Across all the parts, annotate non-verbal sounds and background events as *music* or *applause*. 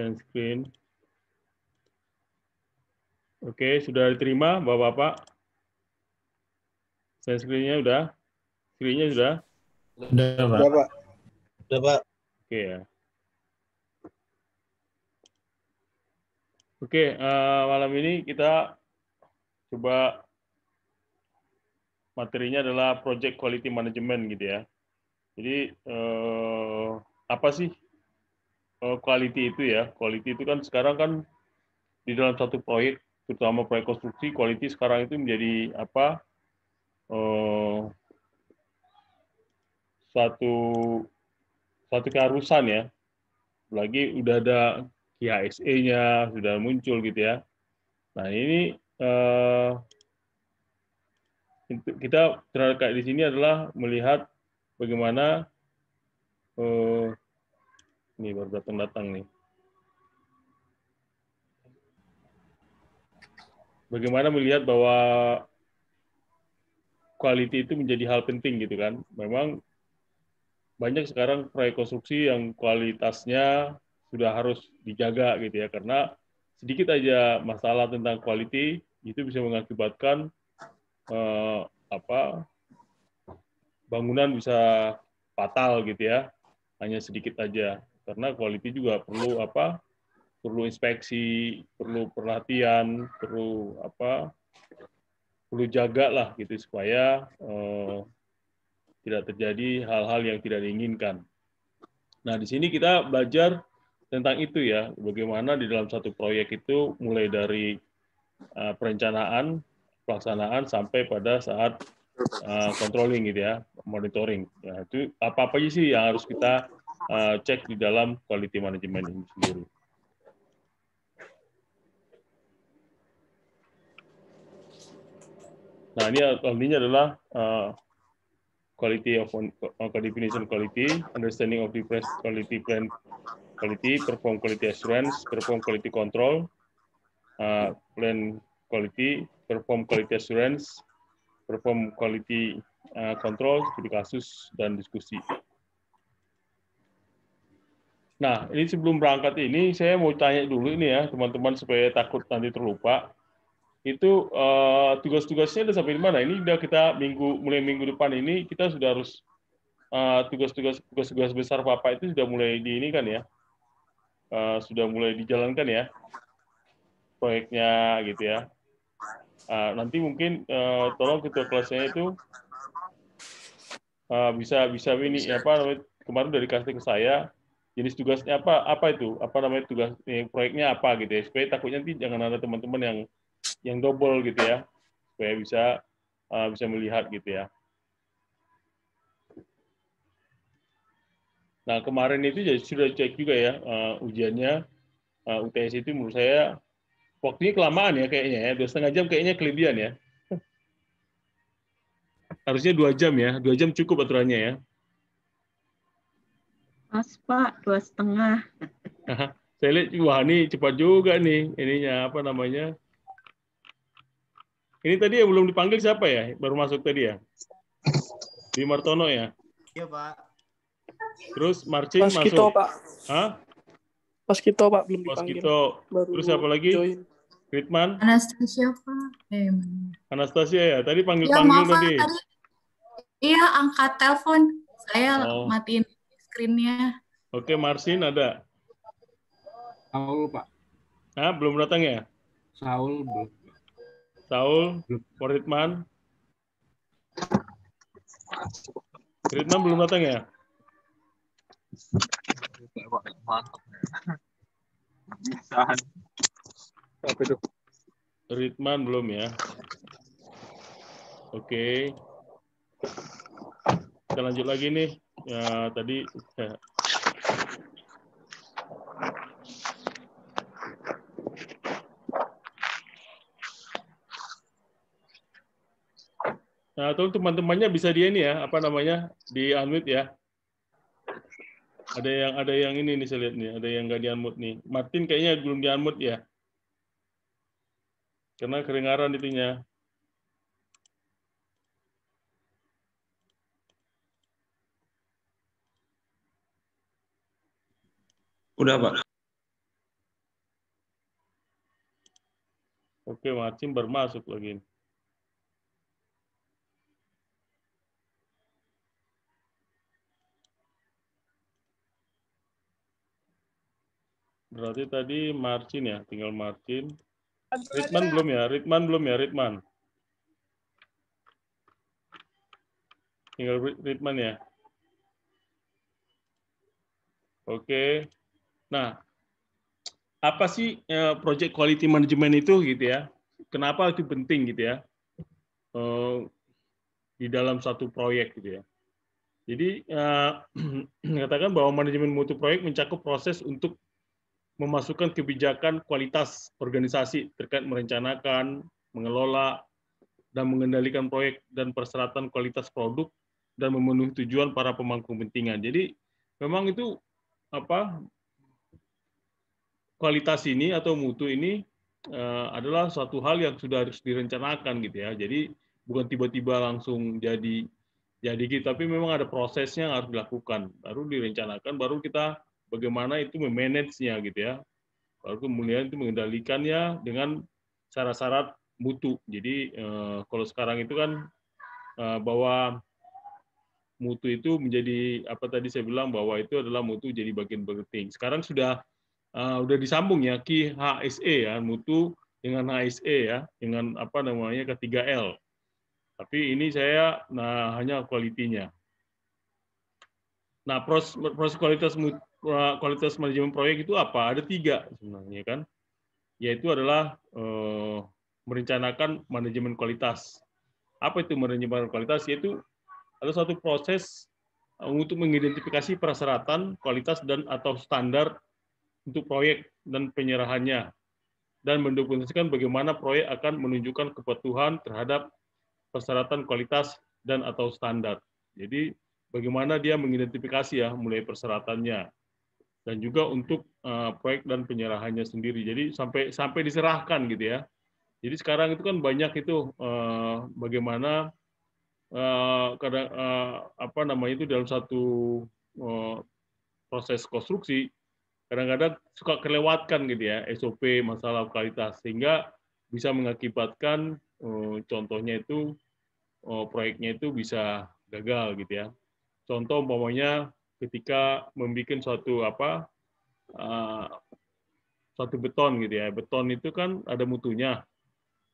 Screen, Oke, sudah diterima Bapak-bapak? screen nya sudah, Screen-nya sudah? Sudah, Pak. Sudah, Pak. Sudah, Pak. Oke ya. Oke, uh, malam ini kita coba materinya adalah project quality management gitu ya. Jadi uh, apa sih Eh, quality itu ya. Quality itu kan sekarang kan di dalam satu proyek, terutama proyek konstruksi, quality sekarang itu menjadi apa? Eh, satu satu keharusan ya. Lagi udah ada KHSE-nya sudah muncul gitu ya. Nah ini eh, kita terkait di sini adalah melihat bagaimana eh, ini baru datang-datang nih. Bagaimana melihat bahwa quality itu menjadi hal penting gitu kan? Memang banyak sekarang proyek konstruksi yang kualitasnya sudah harus dijaga gitu ya karena sedikit aja masalah tentang quality itu bisa mengakibatkan eh, apa bangunan bisa fatal gitu ya hanya sedikit aja karena quality juga perlu apa perlu inspeksi perlu perhatian perlu apa perlu jaga lah gitu supaya eh, tidak terjadi hal-hal yang tidak diinginkan nah di sini kita belajar tentang itu ya bagaimana di dalam satu proyek itu mulai dari uh, perencanaan pelaksanaan sampai pada saat eh, controlling gitu ya monitoring ya itu apa apa sih yang harus kita Eh, cek di dalam quality management ini sendiri. Nah, ini artinya adalah eh, quality of uh, definition quality, understanding of different quality plan quality, perform quality assurance, perform quality control, eh, plan quality, perform quality assurance, perform quality uh, control, studi kasus, dan diskusi. Nah, ini sebelum berangkat ini saya mau tanya dulu ini ya teman-teman supaya takut nanti terlupa. Itu uh, tugas-tugasnya udah sampai di mana? Ini udah kita minggu mulai minggu depan ini kita sudah harus eh, tugas-tugas tugas besar Bapak itu sudah mulai di ini kan ya. Uh, sudah mulai dijalankan ya proyeknya gitu ya. Uh, nanti mungkin uh, tolong ketua kelasnya itu uh, bisa bisa ini apa kemarin dari kasih ke saya jenis tugasnya apa apa itu apa namanya tugas eh, proyeknya apa gitu ya supaya takutnya nanti jangan ada teman-teman yang yang double gitu ya supaya bisa uh, bisa melihat gitu ya nah kemarin itu jadi ya sudah cek juga ya uh, ujiannya uh, UTS itu menurut saya waktunya kelamaan ya kayaknya ya dua setengah jam kayaknya kelebihan ya *laughs* harusnya dua jam ya dua jam cukup aturannya ya Mas Pak, dua setengah. Saya lihat, wah ini cepat juga nih. Ininya apa namanya? Ini tadi yang belum dipanggil siapa ya? Baru masuk tadi ya? Di Martono ya? Iya, Pak. Terus Marcin Mas masuk. Kito, Pak. Hah? Mas Kito, Pak. Belum Mas dipanggil. Kito. Baru Terus siapa lagi? Join. Ritman? Anastasia, Pak. Eh, Anastasia ya? Tadi panggil-panggil ya, tadi. Iya, angkat telepon. Saya oh. matiin screen Oke, Marsin ada? Saul, Pak. Nah, belum datang ya? Saul belum. Saul, Ridman. Ridman belum datang ya? Ritman belum ya? Oke. Kita lanjut lagi nih ya tadi ya. Nah, atau teman-temannya bisa dia ini ya, apa namanya? di unmute ya. Ada yang ada yang ini nih saya lihat nih, ada yang nggak di unmute nih. Martin kayaknya belum di unmute ya. Karena kedengaran itunya. Udah, Pak. Oke, Wacim bermasuk lagi. Berarti tadi Marcin ya, tinggal Marcin. Ritman belum ya? Ritman belum ya? Ritman. Tinggal Ritman ya. Oke. Nah, apa sih eh, project quality management itu gitu ya? Kenapa itu penting gitu ya? Eh, di dalam satu proyek gitu ya. Jadi mengatakan eh, *clears throat* bahwa manajemen mutu proyek mencakup proses untuk memasukkan kebijakan kualitas organisasi terkait merencanakan, mengelola, dan mengendalikan proyek dan persyaratan kualitas produk dan memenuhi tujuan para pemangku kepentingan. Jadi memang itu apa kualitas ini atau mutu ini eh, adalah suatu hal yang sudah harus direncanakan gitu ya. Jadi bukan tiba-tiba langsung jadi jadi gitu, tapi memang ada prosesnya yang harus dilakukan. Baru direncanakan, baru kita bagaimana itu memanage-nya gitu ya. Baru kemudian itu mengendalikannya dengan syarat-syarat mutu. Jadi eh, kalau sekarang itu kan eh, bahwa mutu itu menjadi apa tadi saya bilang bahwa itu adalah mutu jadi bagian penting. Sekarang sudah uh, udah disambung ya ki HSE ya mutu dengan HSE ya dengan apa namanya ketiga L. Tapi ini saya nah hanya kualitinya. Nah proses, proses kualitas eh, kualitas manajemen proyek itu apa? Ada tiga sebenarnya kan, yaitu adalah eh, merencanakan manajemen kualitas. Apa itu manajemen kualitas? Yaitu ada satu proses eh, untuk mengidentifikasi persyaratan kualitas dan atau standar untuk proyek dan penyerahannya dan mendokumentasikan bagaimana proyek akan menunjukkan kepatuhan terhadap persyaratan kualitas dan atau standar. Jadi bagaimana dia mengidentifikasi ya mulai persyaratannya dan juga untuk uh, proyek dan penyerahannya sendiri. Jadi sampai sampai diserahkan gitu ya. Jadi sekarang itu kan banyak itu uh, bagaimana uh, kadang uh, apa namanya itu dalam satu uh, proses konstruksi kadang-kadang suka kelewatkan gitu ya SOP masalah kualitas sehingga bisa mengakibatkan eh, contohnya itu eh, proyeknya itu bisa gagal gitu ya. Contoh umpamanya ketika membuat suatu apa eh, suatu beton gitu ya. Beton itu kan ada mutunya.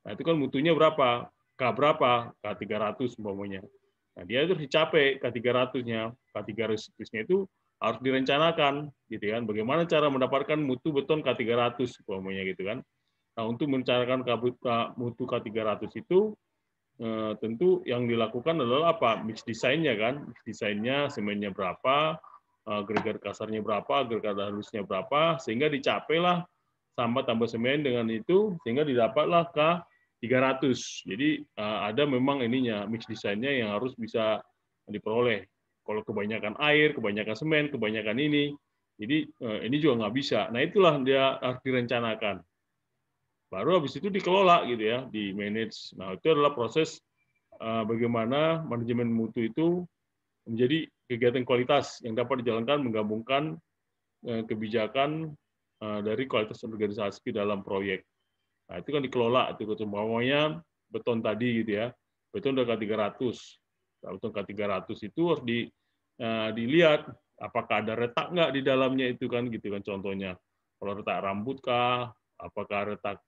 Nah, itu kan mutunya berapa? K berapa? K300 umpamanya. Nah, dia itu dicapai K300-nya. K300-nya itu harus direncanakan gitu kan bagaimana cara mendapatkan mutu beton K300 umpamanya gitu kan nah untuk mencarakan mutu K300 itu eh, tentu yang dilakukan adalah apa mix desainnya kan mix desainnya semennya berapa agregat eh, kasarnya berapa agregat halusnya berapa sehingga dicapailah tambah tambah semen dengan itu sehingga didapatlah K 300 jadi eh, ada memang ininya mix desainnya yang harus bisa diperoleh kalau kebanyakan air, kebanyakan semen, kebanyakan ini, jadi eh, ini juga nggak bisa. Nah itulah dia harus direncanakan. Baru habis itu dikelola gitu ya, di manage. Nah itu adalah proses eh, bagaimana manajemen mutu itu menjadi kegiatan kualitas yang dapat dijalankan menggabungkan eh, kebijakan dari kualitas organisasi dalam proyek. Nah, itu kan dikelola itu semuanya beton tadi gitu ya. Beton udah K300. Nah, beton K300 itu harus di Eh, dilihat apakah ada retak nggak di dalamnya itu kan gitu kan contohnya kalau retak rambut kah apakah retak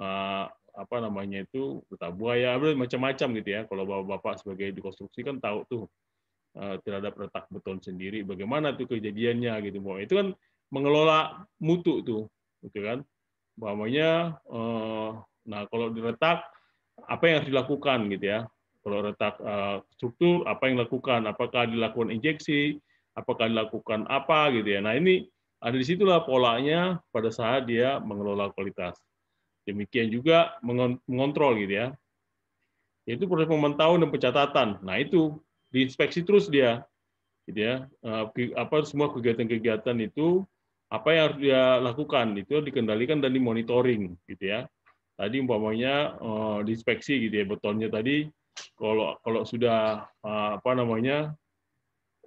eh, apa namanya itu retak buaya macam-macam gitu ya kalau bapak-bapak sebagai dikonstruksi kan tahu tuh tidak eh, terhadap retak beton sendiri bagaimana tuh kejadiannya gitu bahwa itu kan mengelola mutu tuh gitu kan bahwanya nah kalau diretak apa yang harus dilakukan gitu ya kalau retak eh, struktur apa yang dilakukan apakah dilakukan injeksi apakah dilakukan apa gitu ya nah ini ada di situlah polanya pada saat dia mengelola kualitas demikian juga mengontrol gitu ya yaitu proses pemantauan dan pencatatan nah itu diinspeksi terus dia gitu ya eh, apa semua kegiatan-kegiatan itu apa yang harus dia lakukan itu dikendalikan dan dimonitoring gitu ya tadi umpamanya uh, diinspeksi gitu ya betonnya tadi kalau kalau sudah ah, apa namanya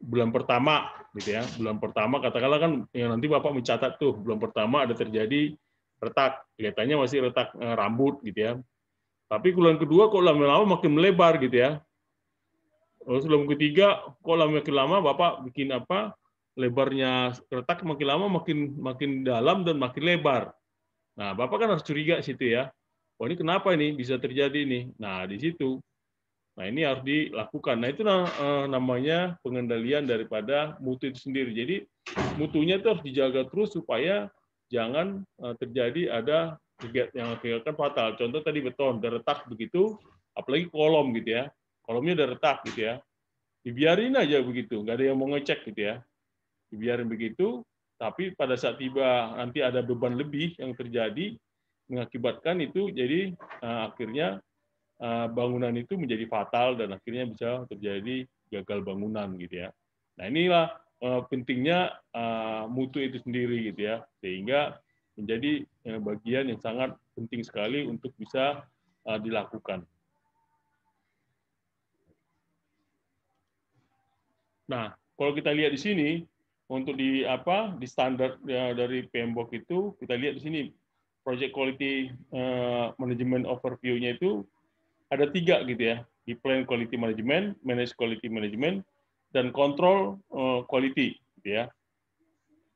bulan pertama gitu ya bulan pertama katakanlah kan yang nanti bapak mencatat tuh bulan pertama ada terjadi retak kelihatannya masih retak eh, rambut gitu ya tapi bulan kedua kok lama-lama makin melebar gitu ya Lalu bulan ketiga kok lama makin lama bapak bikin apa lebarnya retak makin lama makin makin dalam dan makin lebar. Nah, Bapak kan harus curiga situ ya. Oh, ini kenapa ini bisa terjadi ini Nah, di situ Nah, ini harus dilakukan. Nah, itu eh, namanya pengendalian daripada mutu itu sendiri. Jadi, mutunya itu harus dijaga terus supaya jangan eh, terjadi ada yang kegiatan fatal. Contoh tadi beton, udah retak begitu, apalagi kolom gitu ya. Kolomnya udah retak gitu ya. Dibiarin aja begitu, nggak ada yang mau ngecek gitu ya. Dibiarin begitu, tapi pada saat tiba nanti ada beban lebih yang terjadi, mengakibatkan itu jadi eh, akhirnya Eh, bangunan itu menjadi fatal dan akhirnya bisa terjadi gagal bangunan gitu ya. Nah inilah eh, pentingnya eh, mutu itu sendiri gitu ya, sehingga menjadi bagian yang sangat penting sekali untuk bisa dilakukan. Nah, kalau kita lihat di sini untuk di apa di standar ya, dari PMBOK itu kita lihat di sini project quality management overview-nya itu ada tiga gitu ya di plan quality management, manage quality management, dan control eh, quality gitu ya.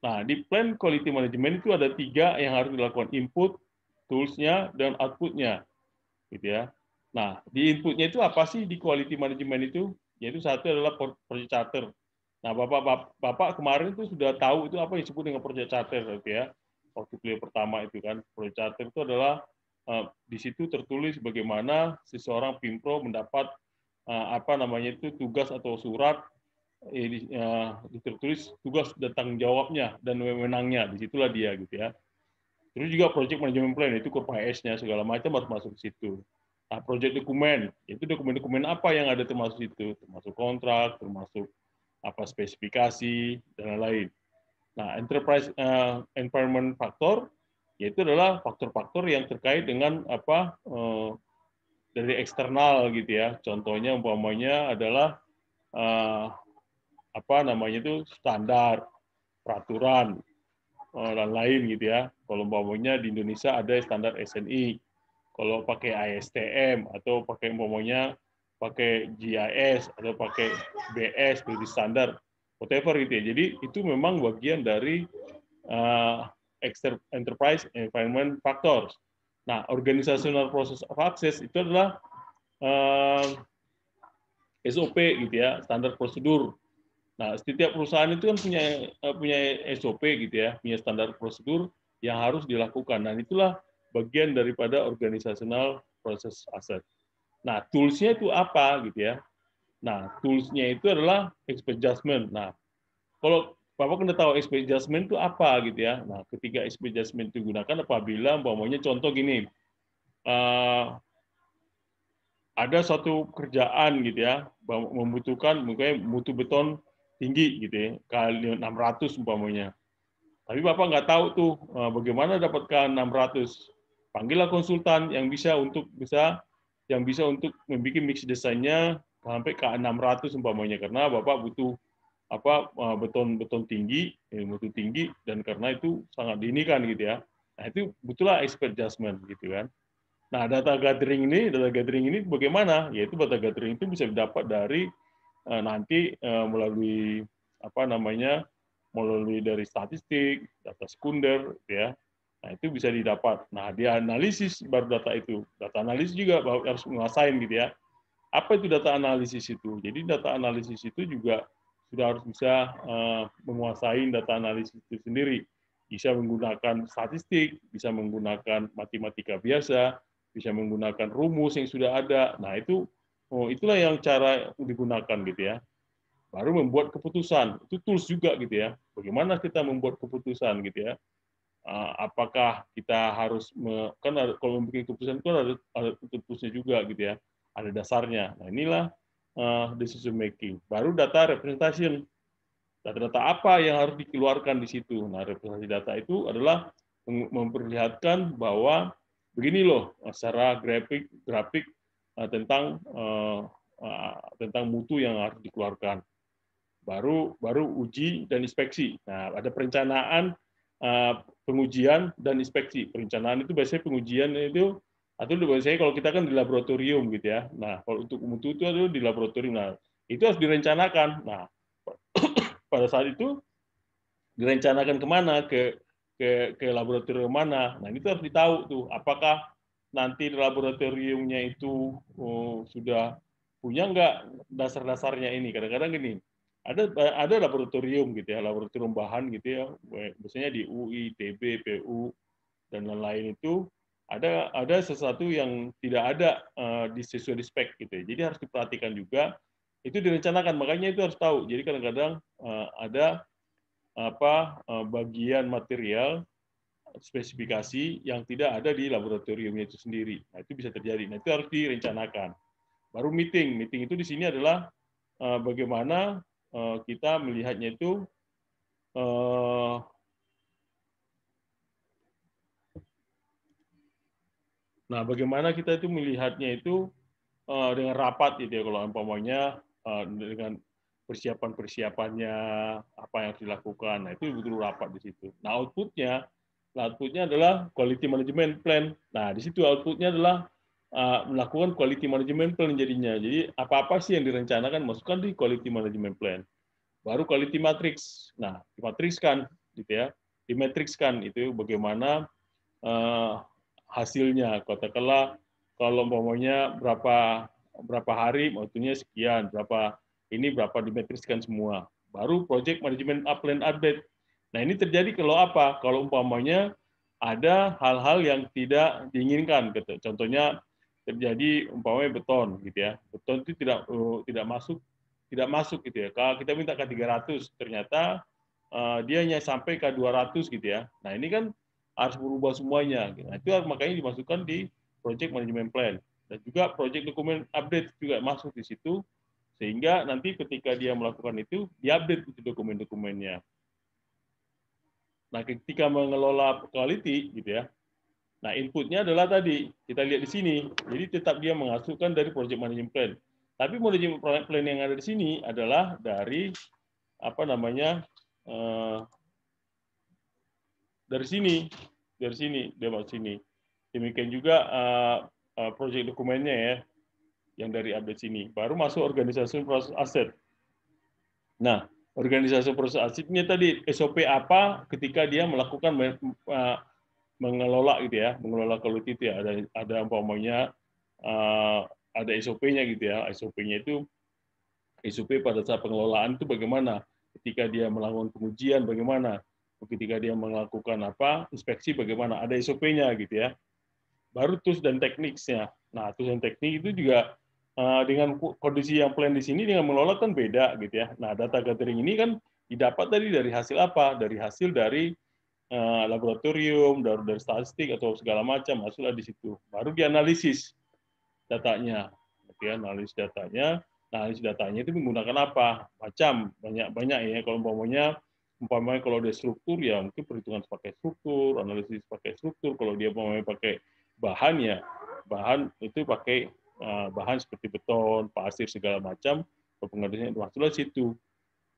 Nah di plan quality management itu ada tiga yang harus dilakukan input, toolsnya dan outputnya gitu ya. Nah di inputnya itu apa sih di quality management itu? Yaitu satu adalah project charter. Nah bapak bapak, kemarin itu sudah tahu itu apa yang disebut dengan project charter gitu ya. Waktu kuliah pertama itu kan project charter itu adalah Eh, di situ tertulis bagaimana seseorang pimpro mendapat eh, apa namanya itu tugas atau surat eh, tertulis tugas dan jawabnya dan wewenangnya situlah dia gitu ya terus juga project management plan itu kurva nya segala macam harus masuk ke situ nah project dokumen itu dokumen-dokumen apa yang ada termasuk itu termasuk kontrak termasuk apa spesifikasi dan lain-lain nah enterprise uh, environment factor yaitu adalah faktor-faktor yang terkait dengan apa eh, dari eksternal gitu ya. Contohnya umpamanya adalah eh, apa namanya itu standar, peraturan eh, dan lain gitu ya. Kalau umpamanya di Indonesia ada standar SNI, kalau pakai ASTM atau pakai umpamanya pakai GIS atau pakai BS, dari standar, whatever gitu ya. Jadi itu memang bagian dari eh, enterprise environment factors. Nah, organizational process of access itu adalah uh, eh, SOP gitu ya, standar prosedur. Nah, setiap perusahaan itu kan punya eh, punya SOP gitu ya, punya standar prosedur yang harus dilakukan. Nah, itulah bagian daripada organizational process asset. Nah, toolsnya itu apa gitu ya? Nah, toolsnya itu adalah expert judgment. Nah, kalau Bapak kan tahu SP adjustment itu apa gitu ya. Nah, ketika SP adjustment itu gunakan apabila umpamanya contoh gini, uh, ada suatu kerjaan gitu ya, membutuhkan mungkin mutu beton tinggi gitu ya, kali 600 umpamanya. Tapi Bapak nggak tahu tuh eh, bagaimana dapatkan 600. Panggillah konsultan yang bisa untuk bisa yang bisa untuk membuat mix desainnya sampai ke 600 umpamanya karena Bapak butuh apa beton-beton eh, tinggi, ilmu itu tinggi dan karena itu sangat kan gitu ya. Nah, itu butuhlah expert judgment gitu kan. Nah, data gathering ini, data gathering ini bagaimana? Yaitu data gathering itu bisa didapat dari eh, nanti eh, melalui apa namanya? melalui dari statistik, data sekunder gitu ya. Nah, itu bisa didapat. Nah, dia analisis baru data itu. Data analisis juga harus menguasain gitu ya. Apa itu data analisis itu? Jadi data analisis itu juga sudah harus bisa uh, menguasai data analisis itu sendiri. Bisa menggunakan statistik, bisa menggunakan matematika biasa, bisa menggunakan rumus yang sudah ada. Nah, itu oh, itulah yang cara digunakan gitu ya. Baru membuat keputusan. Itu tools juga gitu ya. Bagaimana kita membuat keputusan gitu ya. Eh, apakah kita harus, me, kan ada, kalau membuat keputusan itu kan ada, ada tools juga gitu ya. Ada dasarnya. Nah, inilah uh, decision making. Baru data representation. Data-data apa yang harus dikeluarkan di situ? Nah, representasi data itu adalah memperlihatkan bahwa begini loh eh, secara grafik grafik eh, tentang tentang mutu yang harus dikeluarkan. Baru baru uji dan inspeksi. Nah, ada perencanaan pengujian dan inspeksi. Perencanaan itu biasanya pengujian itu atau saya kalau kita kan di laboratorium gitu ya. Nah, kalau untuk mutu itu adalah di laboratorium. Nah, itu harus direncanakan. Nah, *clears throat* pada saat itu direncanakan kemana ke ke ke laboratorium mana. Nah, itu harus ditahu tuh apakah nanti laboratoriumnya itu oh, sudah punya nggak dasar-dasarnya ini. Kadang-kadang gini, ada ada laboratorium gitu ya, laboratorium bahan gitu ya, biasanya di UI, TB, PU dan lain-lain itu ada ada sesuatu yang tidak ada eh, di sesuai di spek gitu ya. Jadi harus diperhatikan juga itu direncanakan makanya itu harus tahu. Jadi kadang-kadang eh, ada apa eh, bagian material spesifikasi yang tidak ada di laboratoriumnya itu sendiri. Nah, itu bisa terjadi. Nah, itu harus direncanakan. Baru meeting. Meeting itu di sini adalah bagaimana kita melihatnya itu Nah, bagaimana kita itu melihatnya itu uh, dengan rapat gitu ya kalau umpamanya uh, dengan persiapan-persiapannya apa yang dilakukan. Nah, itu betul rapat di situ. Nah, outputnya outputnya adalah quality management plan. Nah, di situ outputnya adalah uh, melakukan quality management plan jadinya. Jadi apa-apa sih yang direncanakan masukkan di quality management plan. Baru quality matrix. Nah, dimatrikskan gitu ya. Dimatrikskan itu bagaimana uh, hasilnya. Katakanlah kalau umpamanya berapa berapa hari maksudnya sekian, berapa ini berapa dimetriskan semua. Baru project management upland update. Nah, ini terjadi kalau apa? Kalau umpamanya ada hal-hal yang tidak diinginkan gitu. Contohnya terjadi umpamanya beton gitu ya. Beton itu tidak uh, tidak masuk tidak masuk gitu ya. Kalau kita minta ke 300 ternyata uh, dia hanya sampai ke 200 gitu ya. Nah, ini kan harus berubah semuanya. Nah, itu makanya dimasukkan di project management plan dan juga project dokumen update juga masuk di situ sehingga nanti ketika dia melakukan itu diupdate itu dokumen-dokumennya. Nah, ketika mengelola quality gitu ya. Nah, inputnya adalah tadi kita lihat di sini. Jadi tetap dia mengasuhkan dari project management plan. Tapi management plan yang ada di sini adalah dari apa namanya eh, dari sini, dari sini, dia masuk sini. Demikian juga uh, uh, proyek dokumennya ya, yang dari update sini. Baru masuk organisasi proses aset. Nah, organisasi proses asetnya tadi SOP apa ketika dia melakukan eh, mengelola gitu ya, mengelola itu ya. Ada ada umpamanya uh, ada SOP-nya gitu ya. SOP-nya itu SOP pada saat pengelolaan itu bagaimana? Ketika dia melakukan pengujian bagaimana? ketika dia melakukan apa inspeksi bagaimana ada SOP-nya gitu ya baru tools dan tekniknya nah tools dan teknik itu juga eh, dengan kondisi yang plan di sini dengan mengelola kan beda gitu ya nah data gathering ini kan didapat dari dari hasil apa dari hasil dari eh, laboratorium dari, dari statistik atau segala macam hasilnya di situ baru dianalisis datanya gitu ya analisis datanya nah analisis datanya itu menggunakan apa macam banyak banyak ya kalau umpamanya umpamanya kalau dia struktur ya mungkin perhitungan pakai struktur, analisis pakai struktur. Kalau dia umpamanya pakai bahan ya bahan itu pakai eh, bahan seperti beton, pasir segala macam pengertiannya masuklah situ.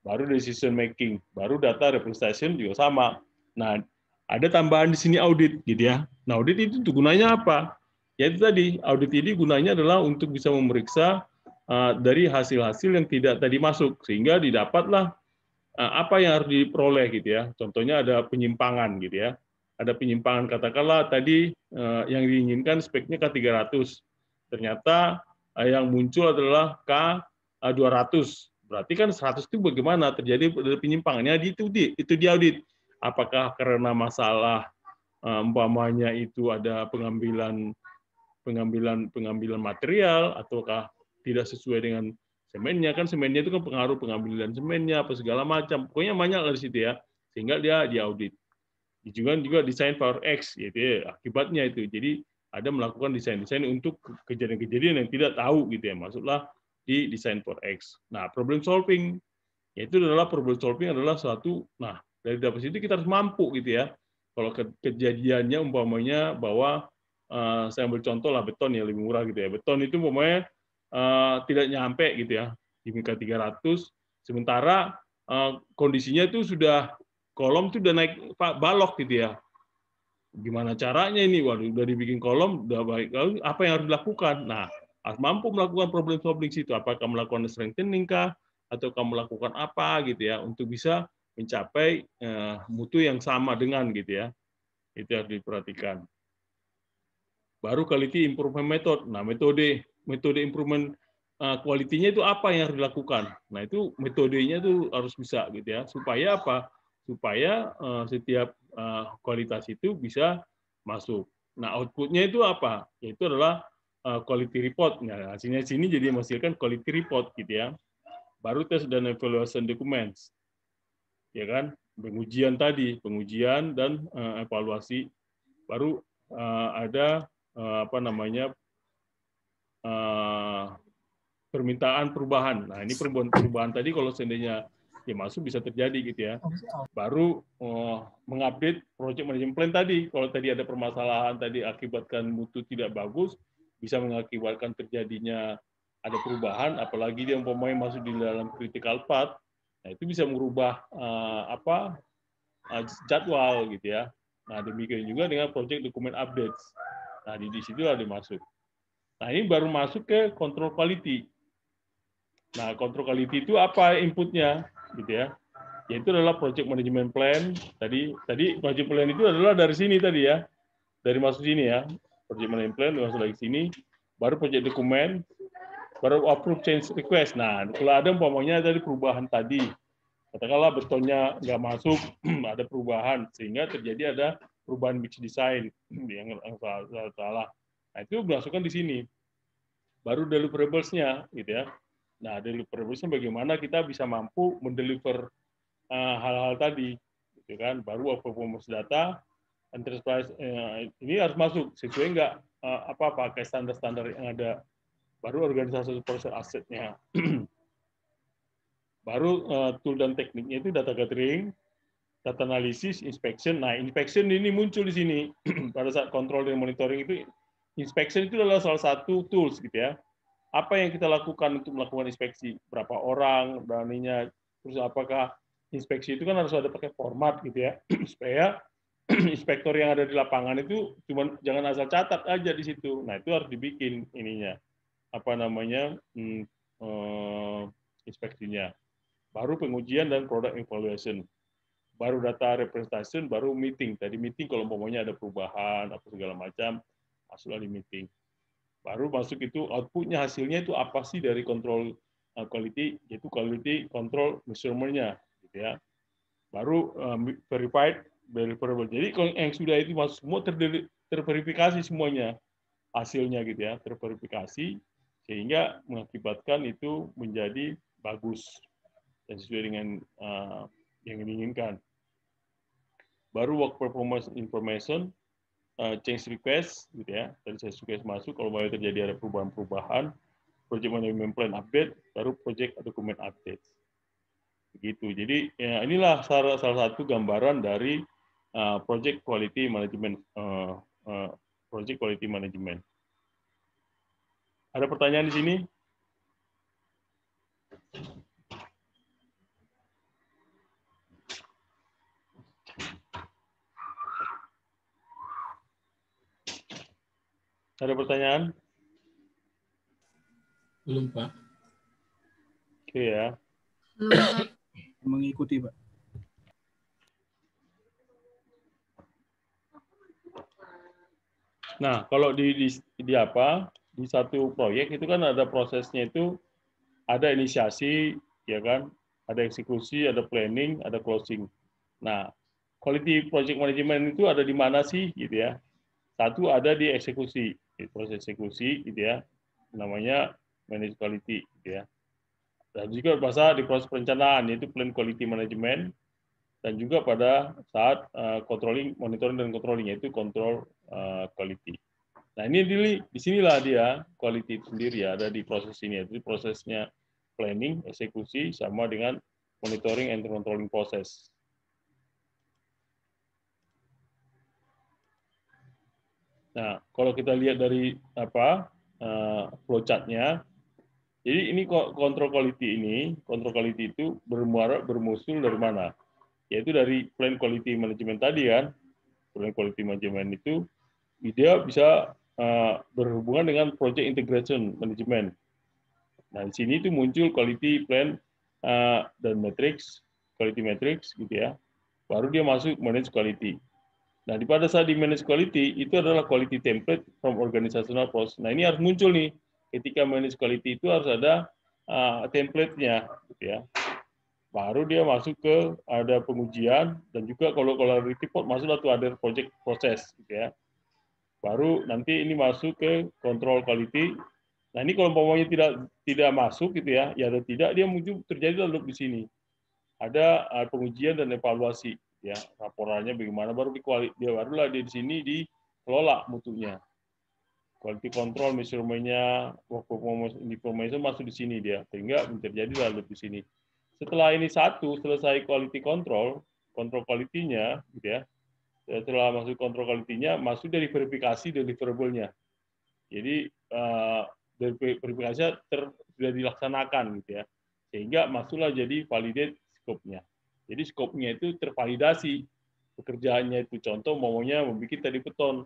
Baru decision making, baru data representation juga sama. Nah, ada tambahan di sini audit gitu ya. Nah, audit itu gunanya apa? Ya itu tadi, audit ini gunanya adalah untuk bisa memeriksa eh, dari hasil-hasil yang tidak tadi masuk sehingga didapatlah Eh, apa yang harus diperoleh gitu ya. Contohnya ada penyimpangan gitu ya. Ada penyimpangan katakanlah tadi eh, yang diinginkan speknya K300. Ternyata eh, yang muncul adalah K200. Berarti kan 100 itu bagaimana terjadi penyimpangannya di itu di itu diaudit. Apakah karena masalah umpamanya itu ada pengambilan pengambilan pengambilan material ataukah tidak sesuai dengan semennya kan semennya itu kan pengaruh pengambilan semennya apa segala macam pokoknya banyak dari situ ya sehingga dia diaudit juga juga desain power X yaitu ya, akibatnya itu jadi ada melakukan desain-desain untuk kejadian-kejadian yang tidak tahu gitu ya masuklah di desain power X nah problem solving yaitu adalah problem solving adalah satu. nah dari dapat situ kita harus mampu gitu ya kalau kejadiannya umpamanya bahwa uh, saya ambil contoh lah beton ya lebih murah gitu ya beton itu umpamanya Eh, tidak nyampe gitu ya di angka 300 sementara eh, kondisinya itu sudah kolom itu sudah naik balok gitu ya gimana caranya ini waduh udah dibikin kolom udah baik lalu apa yang harus dilakukan nah harus ah, mampu melakukan problem solving situ apakah melakukan strengthening kah atau kamu lakukan apa gitu ya untuk bisa mencapai uh, mutu yang sama dengan gitu ya itu harus diperhatikan baru kali ini improvement method nah metode metode improvement kualitinya uh, itu apa yang harus dilakukan. Nah, itu metodenya itu harus bisa gitu ya. Supaya apa? Supaya uh, setiap uh, kualitas itu bisa masuk. Nah, outputnya itu apa? Yaitu adalah uh, quality report. Nah, hasilnya sini jadi menghasilkan quality report gitu ya. Baru tes dan evaluation documents. Ya kan? Pengujian tadi, pengujian dan uh, evaluasi. Baru uh, ada uh, apa namanya Eh, permintaan perubahan. Nah, ini perubahan-perubahan tadi kalau seandainya ya masuk bisa terjadi gitu ya. Oh, Baru uh, mengupdate project management plan tadi. Kalau tadi ada permasalahan tadi akibatkan mutu tidak bagus, bisa mengakibatkan terjadinya ada perubahan, apalagi dia pemain masuk di dalam critical path, nah itu bisa merubah uh, apa uh, jadwal gitu ya. Nah demikian juga dengan project dokumen updates. Nah di, di situ ada masuk. Nah, ini baru masuk ke control quality. Nah, control quality itu apa inputnya, gitu ya? Yaitu adalah project management plan. Tadi, tadi project plan itu adalah dari sini tadi ya, dari masuk sini ya, project management plan masuk lagi sini, baru project dokumen, baru approve change request. Nah, kalau ada umpamanya dari perubahan tadi, katakanlah betonnya nggak masuk, *clears throat* ada perubahan sehingga terjadi ada perubahan mix design *clears throat* yang salah. Nah, itu masukkan di sini. Baru deliverables-nya, gitu ya. Nah, deliverables-nya bagaimana kita bisa mampu mendeliver hal eh, hal-hal tadi, gitu kan. Baru performance data, enterprise uh, ini harus masuk sesuai enggak uh, eh, apa pakai standar-standar yang ada. Baru organisasi proses asetnya. *clears throat* Baru uh, tool dan tekniknya itu data gathering, data analisis, inspection. Nah, inspection ini muncul di sini *clears throat* pada saat kontrol dan monitoring itu inspection itu adalah salah satu tools gitu ya. Apa yang kita lakukan untuk melakukan inspeksi? Berapa orang beraninya? Terus apakah inspeksi itu kan harus ada pakai format gitu ya *clears throat* supaya *clears throat* inspektor yang ada di lapangan itu cuma jangan asal catat aja di situ. Nah, itu harus dibikin ininya. Apa namanya? Hmm, eh, inspeksinya. Baru pengujian dan product evaluation. Baru data representation, baru meeting. Tadi meeting kalau umpamanya ada perubahan apa segala macam, masuklah di meeting. Baru masuk itu outputnya hasilnya itu apa sih dari kontrol eh, quality yaitu quality control measurementnya gitu ya. Baru um, verified verifiable. Jadi kalau yang sudah itu masuk semua terverifikasi semuanya hasilnya gitu ya, terverifikasi sehingga mengakibatkan itu menjadi bagus dan sesuai dengan uh, yang diinginkan. Baru work performance information Eh, change request gitu ya dari change request masuk kalau mau terjadi ada perubahan-perubahan project management plan update baru project dokumen update begitu jadi ya, inilah salah, salah satu gambaran dari uh, project quality management uh, uh, project quality management ada pertanyaan di sini Ada pertanyaan? Belum, Pak. Oke ya. Mengikuti, Pak. Nah, kalau di, di, di apa di satu proyek itu kan ada prosesnya itu ada inisiasi, ya kan, ada eksekusi, ada planning, ada closing. Nah, quality project management itu ada di mana sih, gitu ya? Satu ada di eksekusi, proses eksekusi itu ya namanya manage quality gitu ya dan juga bahasa di proses perencanaan yaitu plan quality management dan juga pada saat uh, controlling monitoring dan controlling yaitu control uh, quality nah ini di disinilah dia quality itu sendiri ya ada di proses ini yaitu prosesnya planning eksekusi sama dengan monitoring and controlling proses Nah, kalau kita lihat dari apa uh, eh, flowchartnya, jadi ini kontrol quality ini, kontrol quality itu bermuara bermusul dari mana? Yaitu dari plan quality management tadi kan. Plan quality management itu dia bisa eh, berhubungan dengan project integration management. Nah, di sini itu muncul quality plan uh, dan metrics, quality metrics gitu ya. Baru dia masuk manage quality. Nah, pada saat di manage quality, itu adalah quality template from organizational process. Nah, ini harus muncul nih. Ketika manage quality itu harus ada uh, template-nya. Gitu ya. Baru dia masuk ke ada pengujian, dan juga kalau kalau report masuklah tuh ada project proses. Gitu ya. Baru nanti ini masuk ke control quality. Nah, ini kalau umpamanya tidak tidak masuk gitu ya, ya atau tidak, dia muncul terjadi lalu di sini. Ada ah, pengujian dan evaluasi ya laporannya bagaimana baru di dia barulah di sini dikelola mutunya quality control misalnya waktu information masuk di sini dia sehingga terjadi lalu di sini setelah ini satu selesai quality control kontrol kualitinya gitu ya setelah masuk kontrol kualitinya masuk dari verifikasi deliverable-nya jadi uh, dari verifikasi sudah dilaksanakan gitu ya sehingga masuklah jadi validate scope-nya jadi skopnya itu tervalidasi pekerjaannya itu. Contoh maunya membuat tadi beton.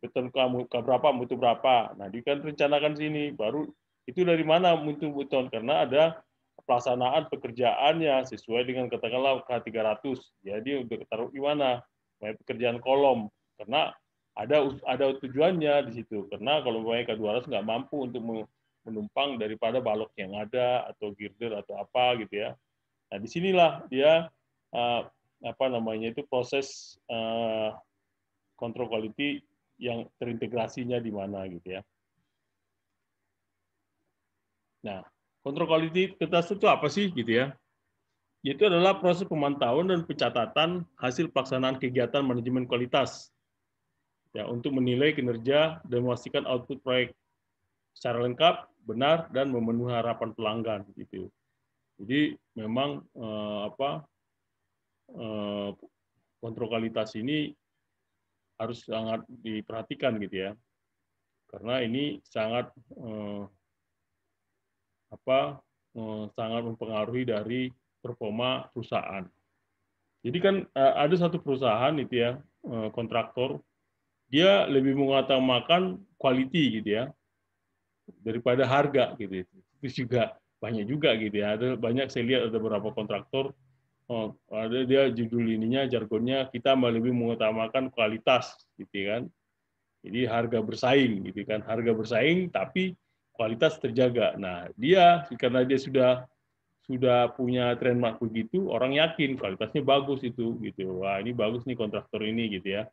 Beton kamu berapa, butuh berapa. Nah, dia kan rencanakan sini. Baru itu dari mana mutu beton? Karena ada pelaksanaan pekerjaannya sesuai dengan katakanlah K300. Jadi untuk taruh di mana? pekerjaan kolom. Karena ada ada tujuannya di situ. Karena kalau mau K200 nggak mampu untuk menumpang daripada balok yang ada atau girder atau apa gitu ya Nah, disinilah dia eh, apa namanya itu proses kontrol eh, quality yang terintegrasinya di mana gitu ya. Nah, kontrol quality kertas itu apa sih gitu ya? Itu adalah proses pemantauan dan pencatatan hasil pelaksanaan kegiatan manajemen kualitas ya untuk menilai kinerja dan memastikan output proyek secara lengkap, benar, dan memenuhi harapan pelanggan gitu. Jadi memang eh, apa eh, kualitas ini harus sangat diperhatikan gitu ya, karena ini sangat eh, apa eh, sangat mempengaruhi dari performa perusahaan. Jadi kan eh, ada satu perusahaan itu ya eh, kontraktor dia lebih mengutamakan quality gitu ya daripada harga gitu itu ya. juga banyak juga gitu ya. Ada banyak saya lihat ada beberapa kontraktor oh, ada dia judul ininya jargonnya kita lebih mengutamakan kualitas gitu ya kan. Jadi harga bersaing gitu kan, harga bersaing tapi kualitas terjaga. Nah, dia karena dia sudah sudah punya trademark begitu, orang yakin kualitasnya bagus itu gitu. Wah, ini bagus nih kontraktor ini gitu ya.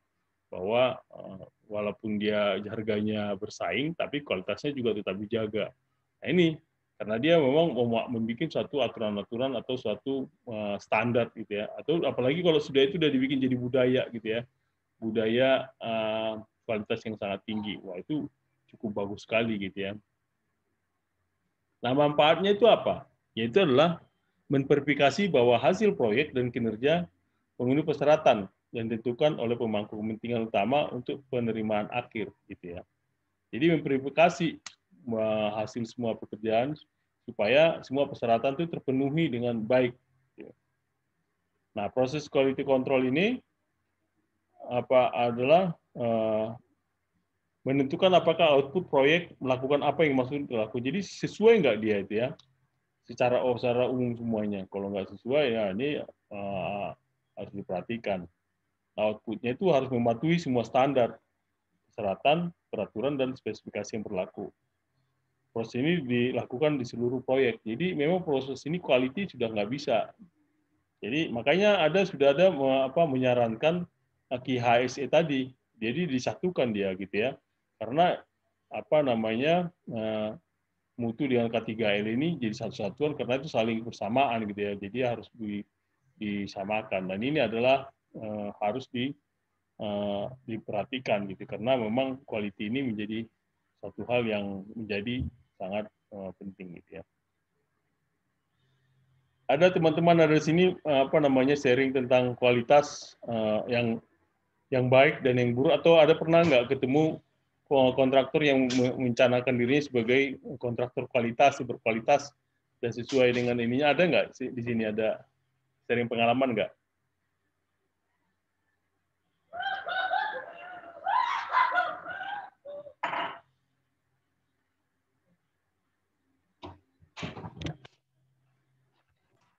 Bahwa eh, walaupun dia harganya bersaing tapi kualitasnya juga tetap dijaga. Nah, ini karena dia memang membuat suatu aturan-aturan atau suatu uh, standar gitu ya atau apalagi kalau sudah itu sudah dibikin jadi budaya gitu ya budaya uh, kualitas yang sangat tinggi wah itu cukup bagus sekali gitu ya nah manfaatnya itu apa yaitu adalah memperifikasi bahwa hasil proyek dan kinerja memenuhi persyaratan yang ditentukan oleh pemangku kepentingan utama untuk penerimaan akhir gitu ya jadi memverifikasi hasil semua pekerjaan supaya semua persyaratan itu terpenuhi dengan baik. Ya. Nah, proses quality control ini apa adalah eh, menentukan apakah output proyek melakukan apa yang maksud dilakukan. Jadi sesuai nggak dia itu ya, secara oh, secara umum semuanya. Kalau nggak sesuai ya ini eh, harus diperhatikan. Outputnya itu harus mematuhi semua standar, persyaratan, peraturan dan spesifikasi yang berlaku proses ini dilakukan di seluruh proyek. Jadi memang proses ini quality sudah nggak bisa. Jadi makanya ada sudah ada apa menyarankan eh, KHSE tadi. Jadi disatukan dia gitu ya. Karena apa namanya eh, mutu dengan K3L ini jadi satu satuan karena itu saling bersamaan gitu ya. Jadi harus di, disamakan dan ini adalah eh, harus di diperhatikan gitu karena memang quality ini menjadi satu hal yang menjadi sangat eh, penting gitu ya. Ada teman-teman ada di sini eh, apa namanya sharing tentang kualitas eh, yang yang baik dan yang buruk atau ada pernah nggak ketemu kontraktor yang mencanakan dirinya sebagai kontraktor kualitas berkualitas dan sesuai dengan ininya ada nggak di sini ada sharing pengalaman nggak?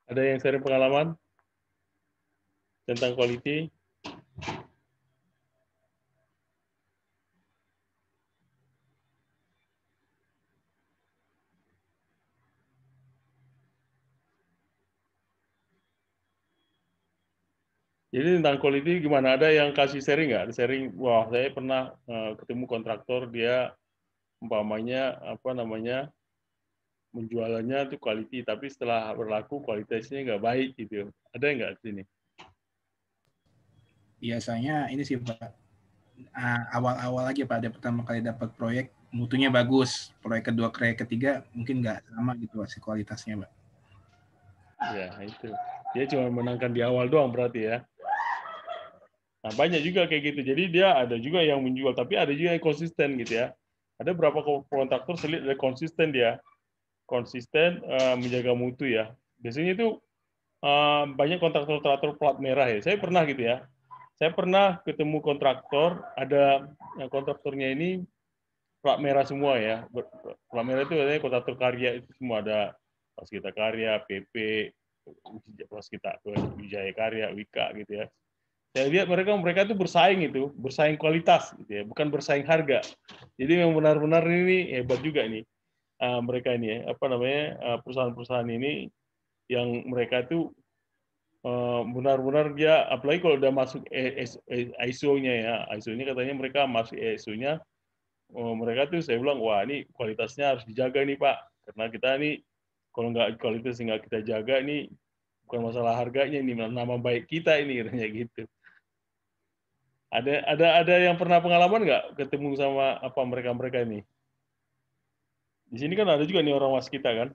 Ada yang sharing pengalaman tentang quality? Jadi tentang quality gimana? Ada yang kasih sharing nggak? sharing, wah saya pernah eh, ketemu kontraktor dia umpamanya apa namanya menjualannya itu quality, tapi setelah berlaku kualitasnya nggak baik gitu. Ada nggak sini? Biasanya ini sih Pak, awal-awal lagi Pak, ada pertama kali dapat proyek, mutunya bagus. Proyek kedua, proyek ketiga mungkin nggak sama gitu si kualitasnya Pak. Ya itu. Dia cuma menangkan di awal doang berarti ya. Nah, banyak juga kayak gitu. Jadi dia ada juga yang menjual, tapi ada juga yang konsisten gitu ya. Ada berapa kontraktor selit ada konsisten dia konsisten uh, menjaga mutu ya. Biasanya itu uh, banyak kontraktor-kontraktor plat merah ya. Saya pernah gitu ya. Saya pernah ketemu kontraktor, ada ya, kontraktornya ini plat merah semua ya. Plat merah itu katanya kontraktor karya itu semua ada pas kita karya, PP, pas kita Wijaya Karya, Wika gitu ya. Saya lihat mereka mereka itu bersaing itu, bersaing kualitas gitu ya, bukan bersaing harga. Jadi yang benar-benar ini hebat juga nih Eh, mereka ini ya, apa namanya eh, perusahaan-perusahaan ini yang mereka itu eh, benar-benar dia apalagi kalau udah masuk e, e, e, ISO-nya ya ISO-nya katanya mereka masuk ISO-nya oh, mereka tuh saya bilang wah ini kualitasnya harus dijaga nih pak karena kita ini kalau nggak kualitas nggak kita jaga nih bukan masalah harganya ini nama baik kita ini *laughs* katanya gitu ada ada ada yang pernah pengalaman nggak ketemu sama apa mereka mereka ini di sini kan ada juga nih orang mas kita kan.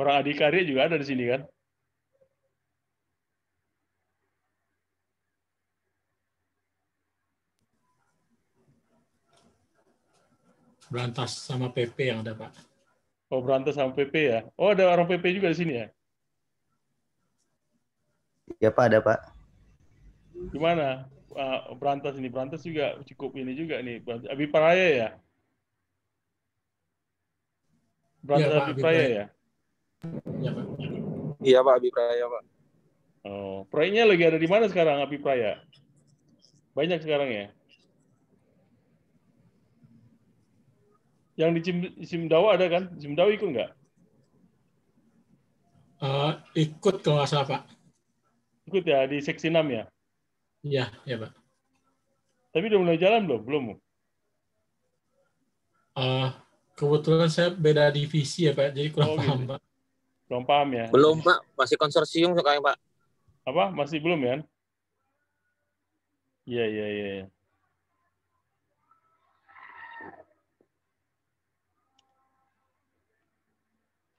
Orang adik adikarya juga ada di sini kan. Berantas sama PP yang ada, Pak. Oh, berantas sama PP ya. Oh, ada orang PP juga di sini ya? Ya, Pak, ada, Pak. Gimana? Ah, berantas ini, berantas juga cukup ini juga nih. Abi Paraya ya? Iya, Brother Abi Praya ya? Iya Pak. Iya, Pak Abi Praya Pak. Oh, praynya lagi ada di mana sekarang Abi Praya? Banyak sekarang ya? Yang di Cim ada kan? Cimdawa ikut nggak? Uh, ikut kalau nggak salah Pak. Ikut ya di seksi 6 ya? Iya, ya Pak. Tapi udah mulai jalan belum? Belum. Uh, Kebetulan saya beda divisi ya Pak, jadi kurang oh, gitu. paham gitu. Pak. Belum paham ya? Belum Pak, masih konsorsium sekarang Pak. Apa? Masih belum ya? Iya, iya, iya. iya.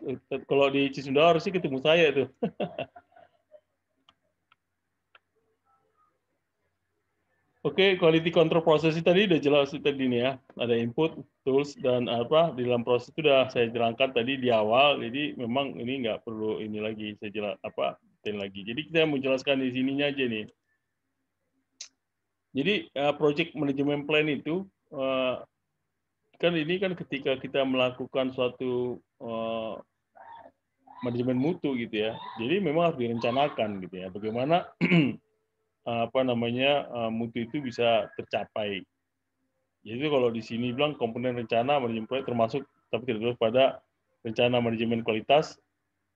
Eh, eh, kalau di Cisunda harusnya ketemu saya tuh. *laughs* Oke, okay, quality control proses tadi udah jelas tadi nih ya. Ada input, tools dan apa di dalam proses itu udah saya jelaskan tadi di awal. Jadi memang ini nggak perlu ini lagi saya jelas apa detail lagi. Jadi kita mau jelaskan di sininya aja nih. Jadi uh, project management plan itu eh, kan ini kan ketika kita melakukan suatu uh, eh, manajemen mutu gitu ya. Jadi memang harus direncanakan gitu ya. Bagaimana *clears throat* Eh, apa namanya eh, mutu itu bisa tercapai. Jadi kalau di sini bilang komponen rencana manajemen proyek termasuk tapi tidak terus pada rencana manajemen kualitas.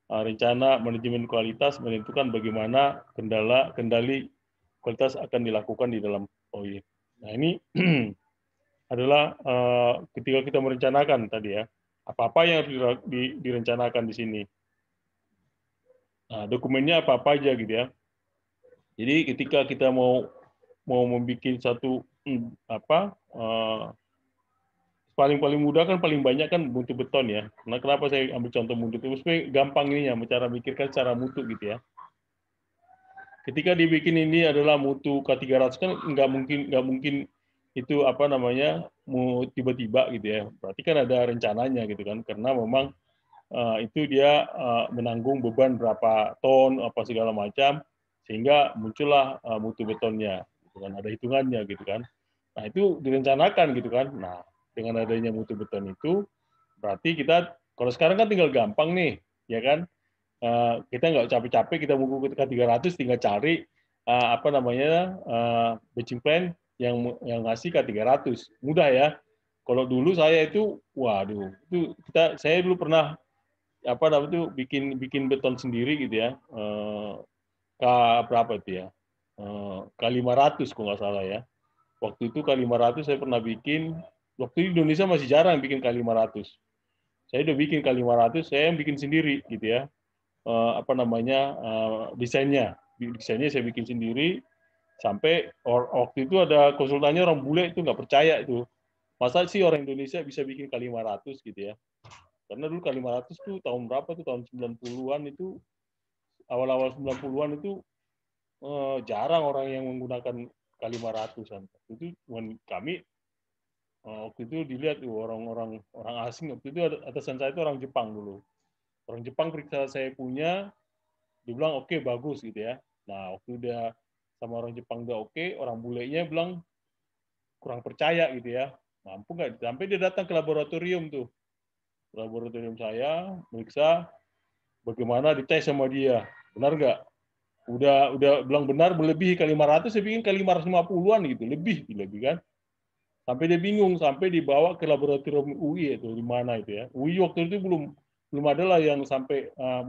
Eh, rencana manajemen kualitas menentukan bagaimana kendala kendali kualitas akan dilakukan di dalam proyek. Nah ini *clears throat* adalah ketika kita merencanakan tadi ya apa-apa yang harus direncanakan di sini. Nah dokumennya apa-apa aja gitu ya jadi ketika kita mau mau membuat satu mm, apa uh, eh, paling paling mudah kan paling banyak kan buntu beton ya. Nah kenapa saya ambil contoh buntu itu? Supaya gampang ini ya, cara mikirkan cara mutu gitu ya. Ketika dibikin ini adalah mutu K300 kan nggak mungkin nggak mungkin itu apa namanya mau tiba-tiba gitu ya. Berarti kan ada rencananya gitu kan karena memang uh, itu dia uh, menanggung beban berapa ton apa segala macam sehingga muncullah uh, mutu betonnya gitu kan ada hitungannya gitu kan nah itu direncanakan gitu kan nah dengan adanya mutu beton itu berarti kita kalau sekarang kan tinggal gampang nih ya kan uh, kita nggak capek-capek kita buku ketika 300 tinggal cari uh, apa namanya uh, batching plan yang yang ngasih ke 300 mudah ya kalau dulu saya itu waduh itu kita saya dulu pernah apa namanya itu bikin bikin beton sendiri gitu ya K berapa itu ya? K500 eh, kalau nggak salah ya. Waktu itu K500 saya pernah bikin, waktu di Indonesia masih jarang bikin K500. Saya udah bikin K500, saya yang bikin sendiri gitu ya. Eh, apa namanya, eh, desainnya. Desainnya saya bikin sendiri, sampai waktu itu ada konsultannya orang bule itu nggak percaya itu. Masa sih orang Indonesia bisa bikin K500 gitu ya? Karena dulu K500 tuh tahun berapa tuh tahun 90-an itu awal-awal 90-an itu uh, jarang orang yang menggunakan K500-an. Itu kami uh, waktu itu dilihat orang-orang orang asing waktu itu atasan saya itu orang Jepang dulu. Orang Jepang periksa saya punya dibilang oke okay, bagus gitu ya. Nah, waktu udah sama orang Jepang udah oke, okay, orang bulenya bilang kurang percaya gitu ya. Mampu nggak? Sampai dia datang ke laboratorium tuh. Laboratorium saya, meriksa, bagaimana dites sama dia benar nggak udah udah bilang benar melebihi ke 500 saya bikin ke 550-an gitu lebih lebih kan sampai dia bingung sampai dibawa ke laboratorium UI itu di mana itu ya UI waktu itu belum belum ada lah yang sampai uh,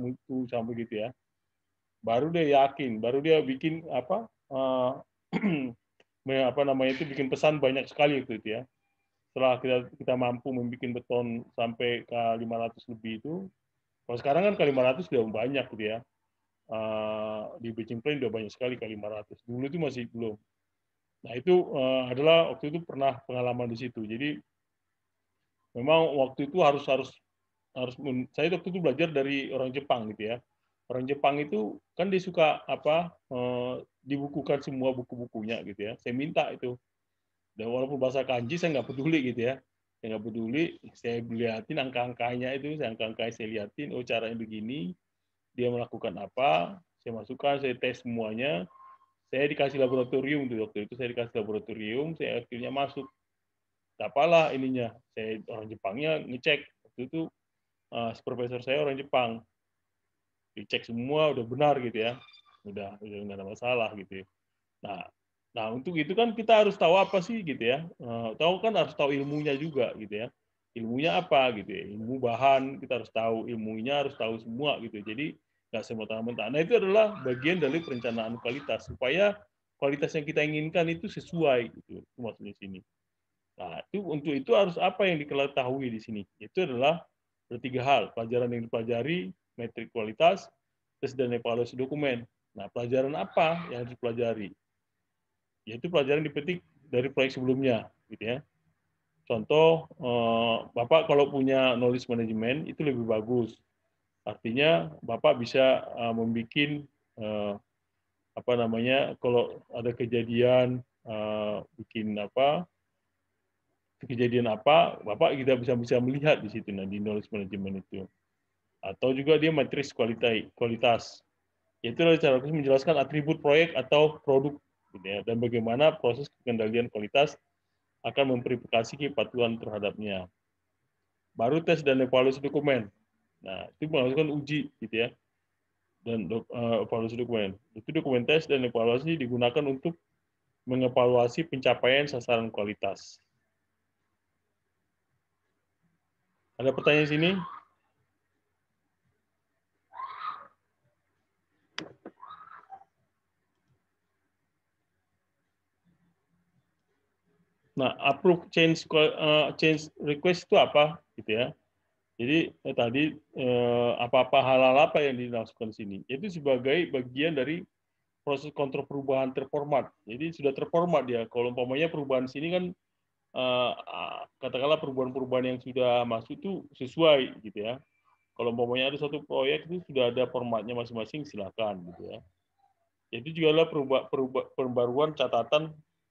sampai gitu ya baru dia yakin baru dia bikin apa uh, *clears throat* apa namanya itu bikin pesan banyak sekali itu, itu ya setelah kita kita mampu membuat beton sampai ke 500 lebih itu kalau sekarang kan K500 sudah banyak gitu ya. Uh, di Beijing Plain sudah banyak sekali K500. Dulu itu masih belum. Nah itu eh, adalah waktu itu pernah pengalaman di situ. Jadi memang waktu itu harus harus harus saya waktu itu belajar dari orang Jepang gitu ya. Orang Jepang itu kan dia suka apa eh, dibukukan semua buku-bukunya gitu ya. Saya minta itu. Dan walaupun bahasa kanji saya nggak peduli gitu ya saya nggak peduli saya liatin angka-angkanya itu saya angka angka saya liatin oh caranya begini dia melakukan apa saya masukkan saya tes semuanya saya dikasih laboratorium tuh dokter itu saya dikasih laboratorium saya akhirnya masuk tak apalah ininya saya orang Jepangnya ngecek waktu itu uh, supervisor saya orang Jepang dicek semua udah benar gitu ya udah udah nggak ada masalah gitu ya. nah Nah, untuk itu kan kita harus tahu apa sih gitu ya. Eh, tahu kan harus tahu ilmunya juga gitu ya. Ilmunya apa gitu ya. Ilmu bahan kita harus tahu, ilmunya harus tahu semua gitu. Ya. Jadi nggak semata-mata. Nah, itu adalah bagian dari perencanaan kualitas supaya kualitas yang kita inginkan itu sesuai gitu. Itu di sini. Nah, itu untuk itu harus apa yang diketahui di sini? Itu adalah ada tiga hal, pelajaran yang dipelajari, metrik kualitas, tes dan evaluasi dokumen. Nah, pelajaran apa yang harus dipelajari? yaitu pelajaran dipetik dari proyek sebelumnya, gitu ya. Contoh, eh, Bapak kalau punya knowledge management itu lebih bagus. Artinya Bapak bisa eh, membuat eh, apa namanya kalau ada kejadian bikin apa kejadian apa Bapak kita bisa bisa melihat di situ nah di knowledge management itu. Atau juga dia matriks kualitas, Yaitu cara khusus menjelaskan atribut proyek atau produk gitu ya. dan bagaimana proses pengendalian kualitas akan memperifikasi kepatuhan terhadapnya. Baru tes dan evaluasi dokumen. Nah, itu melakukan uji gitu ya. Dan do, uh, eh, evaluasi dokumen. Itu dokumen tes dan evaluasi digunakan untuk mengevaluasi pencapaian sasaran kualitas. Ada pertanyaan sini? Nah, approve change eh, change request itu apa gitu ya? Jadi eh, tadi eh, apa-apa halal apa yang dilakukan di sini itu sebagai bagian dari proses kontrol perubahan terformat. Jadi sudah terformat ya. Kalau umpamanya perubahan sini kan eh, katakanlah perubahan-perubahan yang sudah masuk itu sesuai gitu ya. Kalau umpamanya ada satu proyek itu sudah ada formatnya masing-masing silakan gitu ya. Itu juga adalah perubahan, perubahan, pembaruan catatan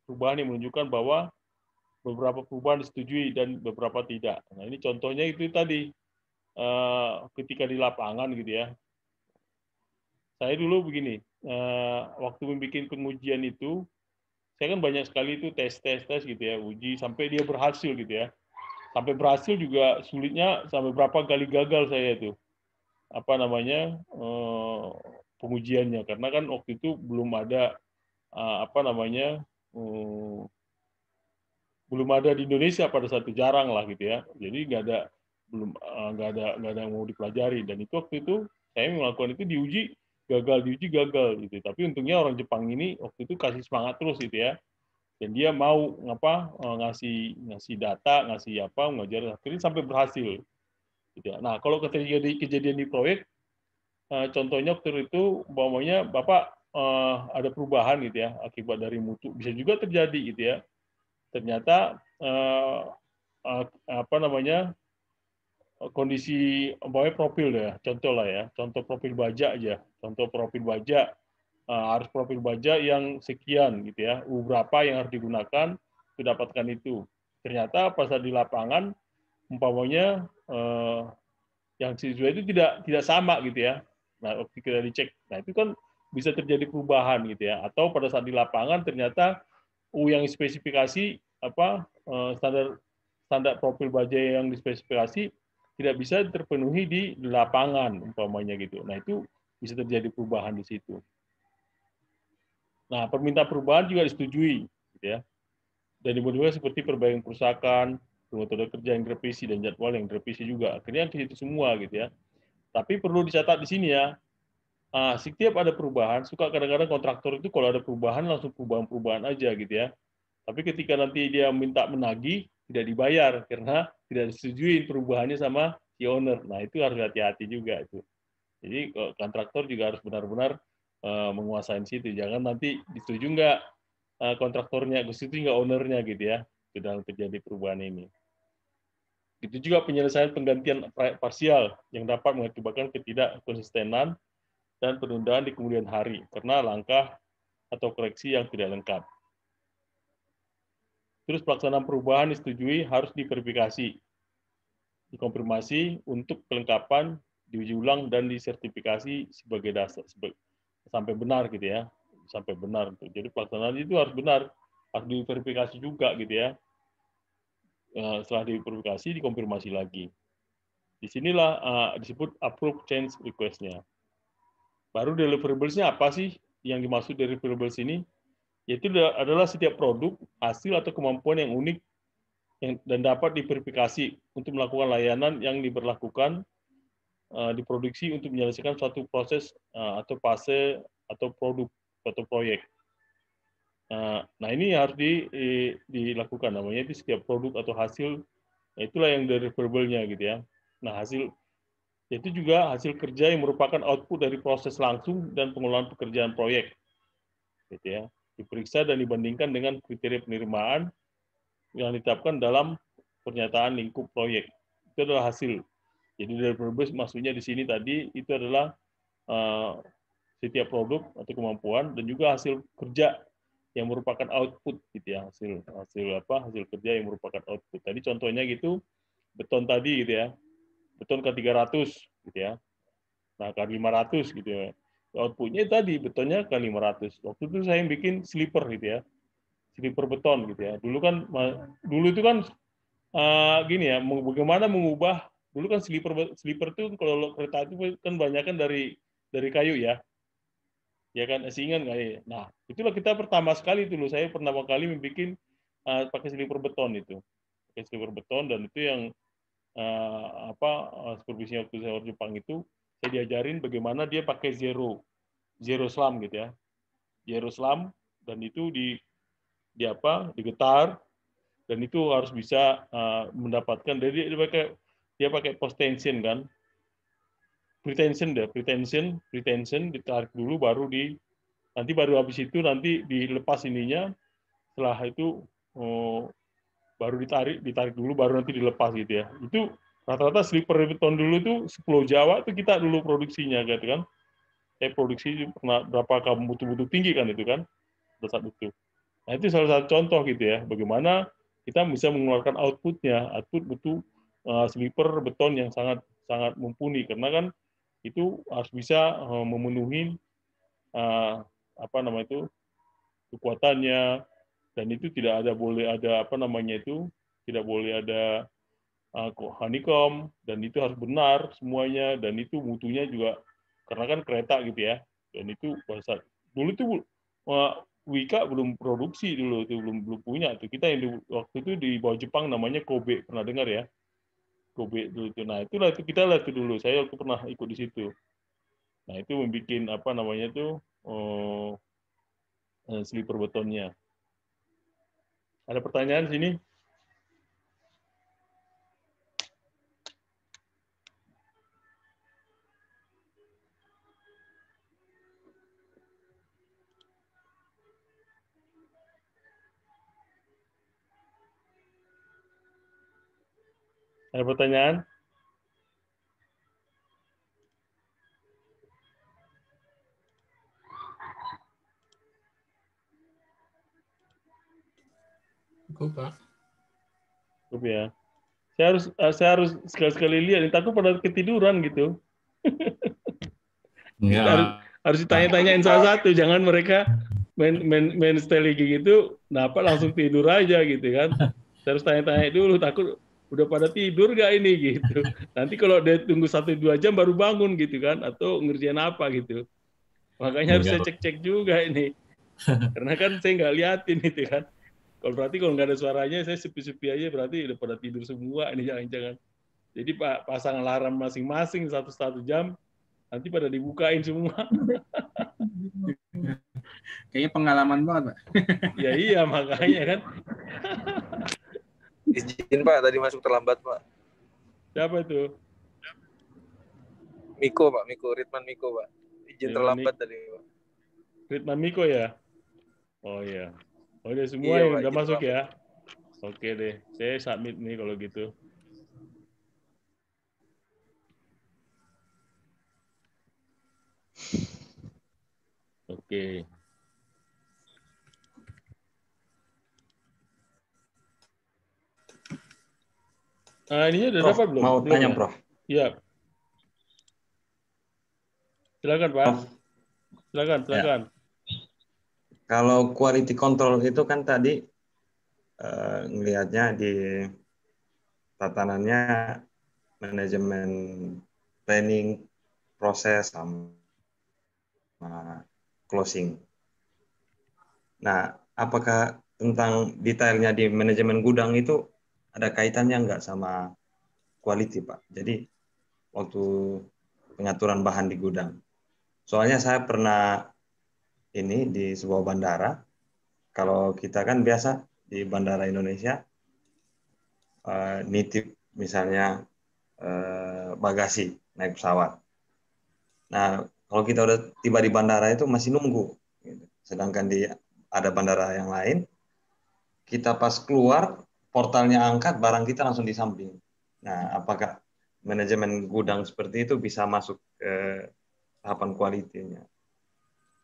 perubahan yang menunjukkan bahwa beberapa perubahan disetujui dan beberapa tidak. Nah, ini contohnya itu tadi eh, ketika di lapangan gitu ya. Saya dulu begini, eh, waktu membuat pengujian itu, saya kan banyak sekali itu tes tes tes gitu ya, uji sampai dia berhasil gitu ya. Sampai berhasil juga sulitnya sampai berapa kali gagal saya itu apa namanya eh, pengujiannya karena kan waktu itu belum ada apa namanya belum ada di Indonesia pada saat itu jarang lah gitu ya. Jadi nggak ada belum eh, nggak ada nggak ada yang mau dipelajari dan itu waktu itu saya melakukan itu diuji gagal diuji gagal gitu. Tapi untungnya orang Jepang ini waktu itu kasih semangat terus gitu ya. Dan dia mau ngapa eh, ngasih ngasih data, ngasih apa, ngajar akhirnya sampai berhasil. Gitu ya. Nah, kalau terjadi kejadian di proyek eh, contohnya waktu itu bapaknya Bapak ada perubahan gitu ya akibat dari mutu bisa juga terjadi gitu ya ternyata eh, eh, apa namanya kondisi bawah profil ya contoh lah ya contoh profil baja aja contoh profil baja harus eh, profil baja yang sekian gitu ya u berapa yang harus digunakan untuk dapatkan itu ternyata pas di lapangan umpamanya yang siswa itu tidak tidak sama gitu ya nah waktu kita dicek nah itu kan bisa terjadi perubahan gitu ya atau pada saat di lapangan ternyata U yang spesifikasi apa eh, standar standar profil baja yang dispesifikasi tidak bisa terpenuhi di lapangan umpamanya gitu. Nah itu bisa terjadi perubahan di situ. Nah permintaan perubahan juga disetujui, gitu ya. Dan dimodifikasi seperti perbaikan kerusakan, metode kerja yang direvisi dan jadwal yang direvisi juga. Akhirnya di situ semua gitu ya. Tapi perlu dicatat di sini ya. Nah, setiap ada perubahan, suka kadang-kadang kontraktor itu kalau ada perubahan langsung perubahan-perubahan aja gitu ya tapi ketika nanti dia minta menagih, tidak dibayar karena tidak disetujui perubahannya sama si owner. Nah, itu harus hati-hati juga itu. Jadi eh, kontraktor juga harus benar-benar eh, menguasai situ. Jangan nanti disetujui nggak uh, kontraktornya, itu nggak ownernya gitu ya itu dalam terjadi perubahan ini. Itu juga penyelesaian penggantian parsial yang dapat mengakibatkan ketidakkonsistenan dan penundaan di kemudian hari karena langkah atau koreksi yang tidak lengkap. Terus pelaksanaan perubahan disetujui harus diverifikasi, dikonfirmasi untuk kelengkapan, diuji ulang dan disertifikasi sebagai dasar sampai benar gitu ya, sampai benar. Gitu. Jadi pelaksanaan itu harus benar, harus diverifikasi juga gitu ya. Eh, setelah diverifikasi, dikonfirmasi lagi. Disinilah uh, disebut approve change Requestnya. Baru deliverables-nya apa sih yang dimaksud dari deliverables ini? yaitu adalah setiap produk, hasil atau kemampuan yang unik dan dapat diverifikasi untuk melakukan layanan yang diberlakukan eh, diproduksi untuk menyelesaikan suatu proses eh, atau fase atau produk atau proyek. Eh, nah ini harus di, di, dilakukan namanya itu setiap produk atau hasil nah, itulah yang dari verbalnya gitu ya. Nah hasil itu juga hasil kerja yang merupakan output dari proses langsung dan pengelolaan pekerjaan proyek gitu ya diperiksa dan dibandingkan dengan kriteria penerimaan yang ditetapkan dalam pernyataan lingkup proyek. Itu adalah hasil. Jadi dari Brebes maksudnya di sini tadi itu adalah uh, setiap produk atau kemampuan dan juga hasil kerja yang merupakan output gitu ya hasil hasil apa hasil kerja yang merupakan output. Tadi contohnya gitu beton tadi gitu ya. Beton ke 300 gitu ya. Nah, ke 500 gitu ya outputnya tadi betonnya kali 500 waktu itu saya yang bikin sleeper gitu ya sleeper beton gitu ya dulu kan dulu itu kan uh, gini ya bagaimana mengubah dulu kan sleeper sleeper itu kalau kereta itu kan banyak kan dari dari kayu ya ya kan singan kali iya. nah itulah kita pertama sekali dulu saya pertama kali membuat uh, eh, pakai sleeper beton itu pakai sleeper beton dan itu yang uh, apa supervisinya waktu saya orang Jepang itu saya diajarin bagaimana dia pakai zero zero slam gitu ya zero slam dan itu di di apa digetar dan itu harus bisa uh, mendapatkan jadi dia pakai dia pakai post tension kan pretension deh pretension pretension ditarik dulu baru di nanti baru habis itu nanti dilepas ininya setelah itu oh, baru ditarik ditarik dulu baru nanti dilepas gitu ya itu rata-rata sleeper beton dulu itu 10 Jawa itu kita dulu produksinya gitu kan eh produksi pernah berapa kamu butuh-butuh tinggi kan itu kan pada saat itu nah itu salah satu contoh gitu ya bagaimana kita bisa mengeluarkan outputnya output butuh uh, sleeper beton yang sangat sangat mumpuni karena kan itu harus bisa uh, memenuhi uh, apa nama itu kekuatannya dan itu tidak ada boleh ada apa namanya itu tidak boleh ada Eh, honeycomb dan itu harus benar semuanya dan itu mutunya juga karena kan kereta gitu ya dan itu bahasa dulu itu uh, eh, Wika belum produksi dulu itu belum belum punya tuh kita yang di, waktu itu di bawah Jepang namanya Kobe pernah dengar ya Kobe dulu itu nah itulah itu kita lihat itu dulu saya waktu pernah ikut di situ nah itu membuat apa namanya itu uh, eh, sleeper betonnya ada pertanyaan sini Ada pertanyaan? Cukup, Pak. Cukup ya. Saya harus eh, saya harus sekali-sekali lihat. ini Takut pada ketiduran gitu. *laughs* Ya. harus, harus ditanya-tanyain salah satu. Jangan mereka main main main strategi gitu, dapat langsung tidur aja gitu kan. Saya harus tanya-tanya dulu. Takut udah pada tidur gak ini gitu. Nanti kalau dia tunggu satu dua jam baru bangun gitu kan, atau ngerjain apa gitu. Makanya harus saya iya, iya. cek-cek juga ini. *laughs* Karena kan saya nggak liatin itu kan. Kalau berarti kalau nggak ada suaranya, saya sepi-sepi aja berarti udah pada tidur semua ini jangan-jangan. Jadi pak pasang alarm masing-masing satu satu jam, nanti pada dibukain semua. Kayaknya pengalaman banget, Pak. ya iya makanya kan. *laughs* Izin Pak, tadi masuk terlambat Pak. Siapa itu? Miko Pak, Miko Ritman Miko Pak. Izin Ritman terlambat Mik tadi Pak. Ritman Miko ya? Oh iya. Oh udah semua iya, yang Pak, udah masuk Pak. ya. Oke deh, saya submit nih kalau gitu. Oke. Okay. Nah, ini udah Prof, dapat belum? Mau belum tanya, ya? Prof. Iya. Silakan, Pak. Prof. Silakan, ya. silakan. Ya. Kalau quality control itu kan tadi uh, ngelihatnya di tatanannya manajemen planning proses sama closing. Nah, apakah tentang detailnya di manajemen gudang itu ada kaitannya nggak sama quality Pak? Jadi waktu pengaturan bahan di gudang. Soalnya saya pernah ini di sebuah bandara. Kalau kita kan biasa di bandara Indonesia eh, nitip misalnya eh, bagasi naik pesawat. Nah kalau kita udah tiba di bandara itu masih nunggu. Gitu. Sedangkan di ada bandara yang lain, kita pas keluar portalnya angkat, barang kita langsung di samping. Nah, apakah manajemen gudang seperti itu bisa masuk ke tahapan kualitinya?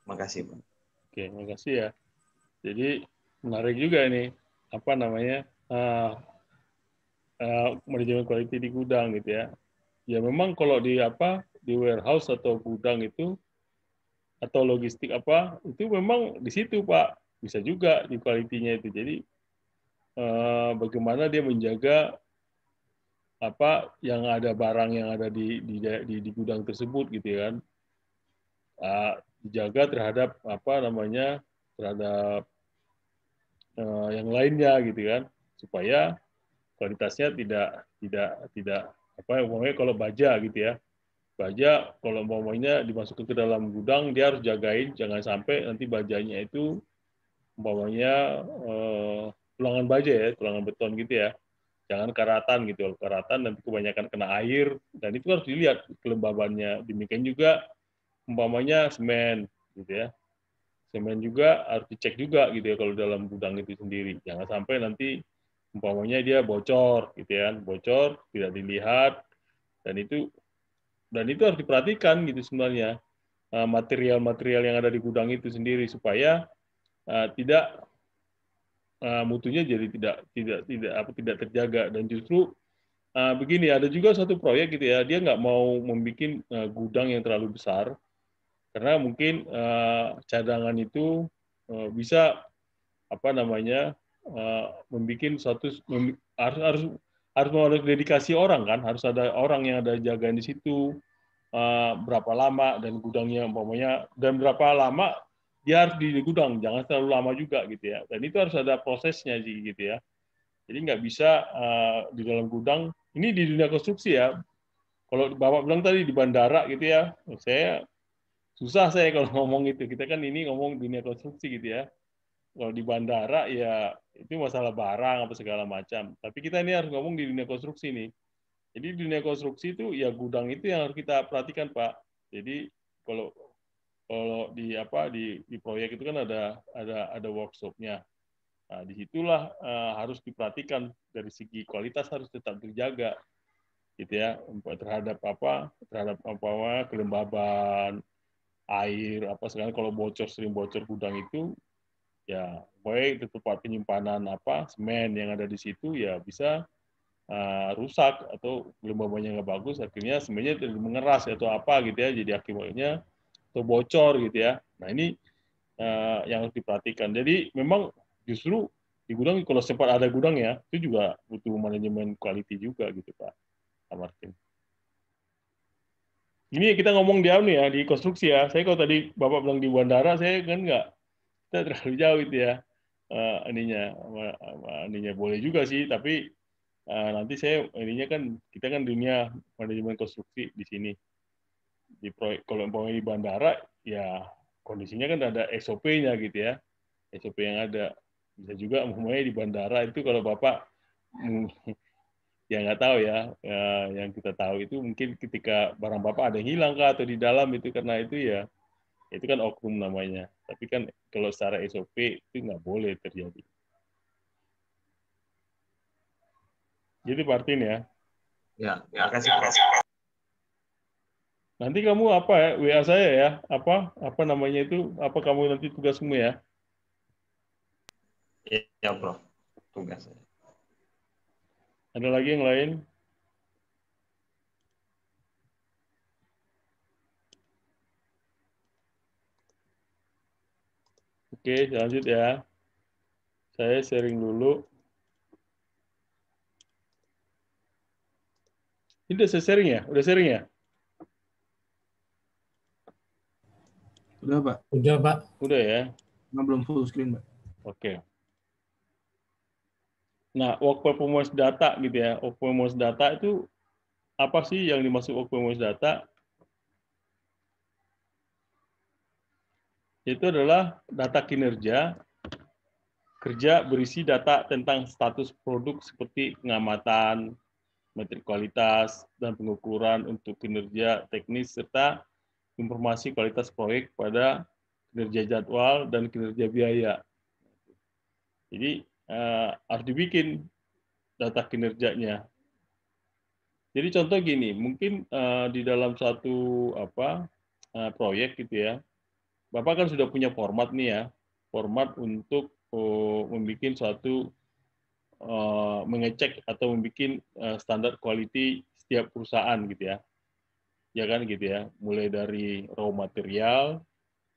Makasih, Pak. Oke, makasih ya. Jadi menarik juga ini apa namanya, uh, uh, manajemen kualitas di gudang gitu ya. Ya memang kalau di apa di warehouse atau gudang itu atau logistik apa itu memang di situ Pak bisa juga di kualitinya itu. Jadi Eh, bagaimana dia menjaga apa yang ada barang yang ada di di, di, di gudang tersebut gitu ya kan uh, dijaga terhadap apa namanya terhadap uh, yang lainnya gitu kan supaya kualitasnya tidak tidak tidak apa umumnya kalau baja gitu ya baja kalau umpamanya dimasukkan ke dalam gudang dia harus jagain jangan sampai nanti bajanya itu umpamanya uh, tulangan baja ya, tulangan beton gitu ya. Jangan karatan gitu, karatan nanti kebanyakan kena air dan itu harus dilihat kelembabannya. Demikian juga umpamanya semen gitu ya. Semen juga harus dicek juga gitu ya kalau dalam gudang itu sendiri. Jangan sampai nanti umpamanya dia bocor gitu ya, bocor tidak dilihat dan itu dan itu harus diperhatikan gitu sebenarnya eh, material-material yang ada di gudang itu sendiri supaya eh, tidak uh, mutunya jadi tidak tidak tidak apa tidak terjaga dan justru uh, begini ada juga satu proyek gitu ya dia nggak mau membuat uh, gudang yang terlalu besar karena mungkin uh, cadangan itu uh, bisa apa namanya uh, membuat satu mem harus harus harus ada dedikasi orang kan harus ada orang yang ada jagaan di situ uh, berapa lama dan gudangnya umpamanya dan berapa lama dia harus di gudang, jangan terlalu lama juga gitu ya. Dan itu harus ada prosesnya sih gitu ya. Jadi nggak bisa uh, di dalam gudang. Ini di dunia konstruksi ya. Kalau bapak bilang tadi di bandara gitu ya, saya susah saya kalau *laughs* ngomong itu. Kita kan ini ngomong dunia konstruksi gitu ya. Kalau di bandara ya itu masalah barang apa segala macam. Tapi kita ini harus ngomong di dunia konstruksi nih. Jadi dunia konstruksi itu ya gudang itu yang harus kita perhatikan Pak. Jadi kalau kalau di apa di, di proyek itu kan ada ada ada workshopnya. Nah, situlah uh, harus diperhatikan dari segi kualitas harus tetap terjaga, gitu ya terhadap apa terhadap apa, apa kelembaban air apa sekarang kalau bocor sering bocor gudang itu ya baik di tempat penyimpanan apa semen yang ada di situ ya bisa uh, rusak atau kelembabannya nggak bagus akhirnya semennya mengeras atau apa gitu ya jadi akibatnya atau bocor gitu ya. Nah ini uh, yang harus diperhatikan. Jadi memang justru di gudang kalau sempat ada gudang ya itu juga butuh manajemen quality juga gitu Pak, Martin. Ini kita ngomong di nih anu ya di konstruksi ya. Saya kalau tadi Bapak bilang di bandara saya kan nggak kita terlalu jauh itu ya. Uh, eh, aninya aninya boleh juga sih tapi uh, nanti saya ininya kan kita kan dunia manajemen konstruksi di sini di proyek kalau umpamanya di bandara ya kondisinya kan ada SOP-nya gitu ya SOP yang ada bisa juga umpamanya di bandara itu kalau bapak *laughs* ya nggak tahu ya, ya. yang kita tahu itu mungkin ketika barang bapak ada yang hilang kah atau di dalam itu karena itu ya itu kan oknum namanya tapi kan kalau secara SOP itu nggak boleh terjadi jadi gitu, Partin ya ya, ya kasih, kasih. Nanti kamu apa ya, WA saya ya, apa apa namanya itu, apa kamu nanti tugas semua ya? Iya, iya, Bro Tugas. Ada lagi yang lain? Oke, lanjut ya. Saya sharing dulu. Ini udah saya sharing ya? Udah sharing ya? Udah, Pak? Udah, Pak. Udah ya? Nah, belum full screen, Pak. Oke. Okay. Nah, work performance data gitu ya. Work performance data itu apa sih yang dimaksud work performance data? Itu adalah data kinerja kerja berisi data tentang status produk seperti pengamatan, metrik kualitas, dan pengukuran untuk kinerja teknis serta informasi kualitas proyek pada kinerja jadwal dan kinerja biaya. Jadi uh, harus dibikin data kinerjanya. Jadi contoh gini, mungkin uh, di dalam satu apa uh, proyek gitu ya, Bapak kan sudah punya format nih ya, format untuk uh, membuat satu uh, mengecek atau membuat uh, standar quality setiap perusahaan gitu ya ya kan gitu ya, mulai dari raw material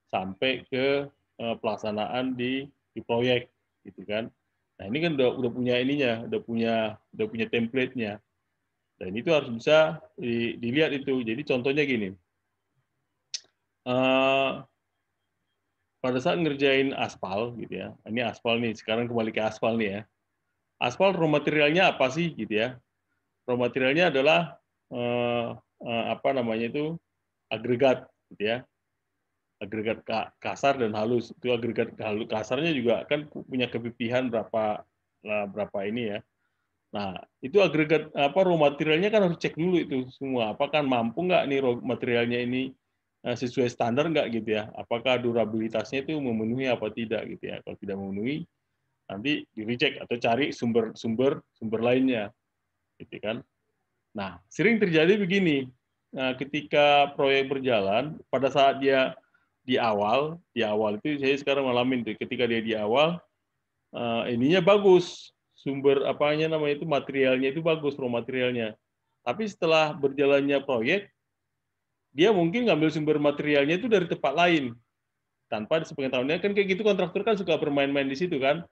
sampai ke eh, pelaksanaan di di proyek gitu kan. Nah ini kan udah udah punya ininya, udah punya udah punya template-nya. Dan itu harus bisa di, dilihat itu. Jadi contohnya gini, uh, pada saat ngerjain aspal gitu ya, ini aspal nih. Sekarang kembali ke aspal nih ya. Aspal raw materialnya apa sih gitu ya? Raw materialnya adalah uh, Eh, apa namanya itu agregat gitu ya agregat kasar dan halus itu agregat halus kasarnya juga kan punya kepipihan berapa nah, berapa ini ya nah itu agregat apa raw materialnya kan harus cek dulu itu semua apakah mampu nggak nih raw materialnya ini eh, sesuai standar nggak gitu ya apakah durabilitasnya itu memenuhi apa tidak gitu ya kalau tidak memenuhi nanti di reject atau cari sumber-sumber sumber lainnya gitu kan Nah, sering terjadi begini. Nah, ketika proyek berjalan, pada saat dia di awal, di awal itu saya sekarang ngalamin tuh, ketika dia di awal, eh, ininya bagus, sumber apanya namanya itu materialnya itu bagus, raw materialnya. Tapi setelah berjalannya proyek, dia mungkin ngambil sumber materialnya itu dari tempat lain. Tanpa sepengetahuannya, kan kayak gitu kontraktor kan suka bermain-main di situ kan.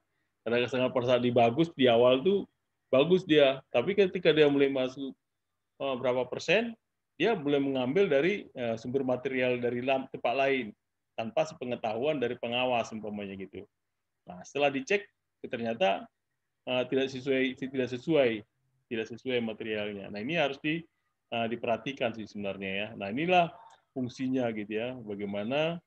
Karena sangat pada di bagus, di awal tuh bagus dia. Tapi ketika dia mulai masuk Eh, berapa persen, dia boleh mengambil dari eh, sumber material dari tempat lain tanpa sepengetahuan dari pengawas umpamanya gitu. Nah, setelah dicek ternyata eh, tidak sesuai tidak sesuai tidak sesuai materialnya. Nah, ini harus di diperhatikan sih sebenarnya ya. Nah, inilah fungsinya gitu ya. Bagaimana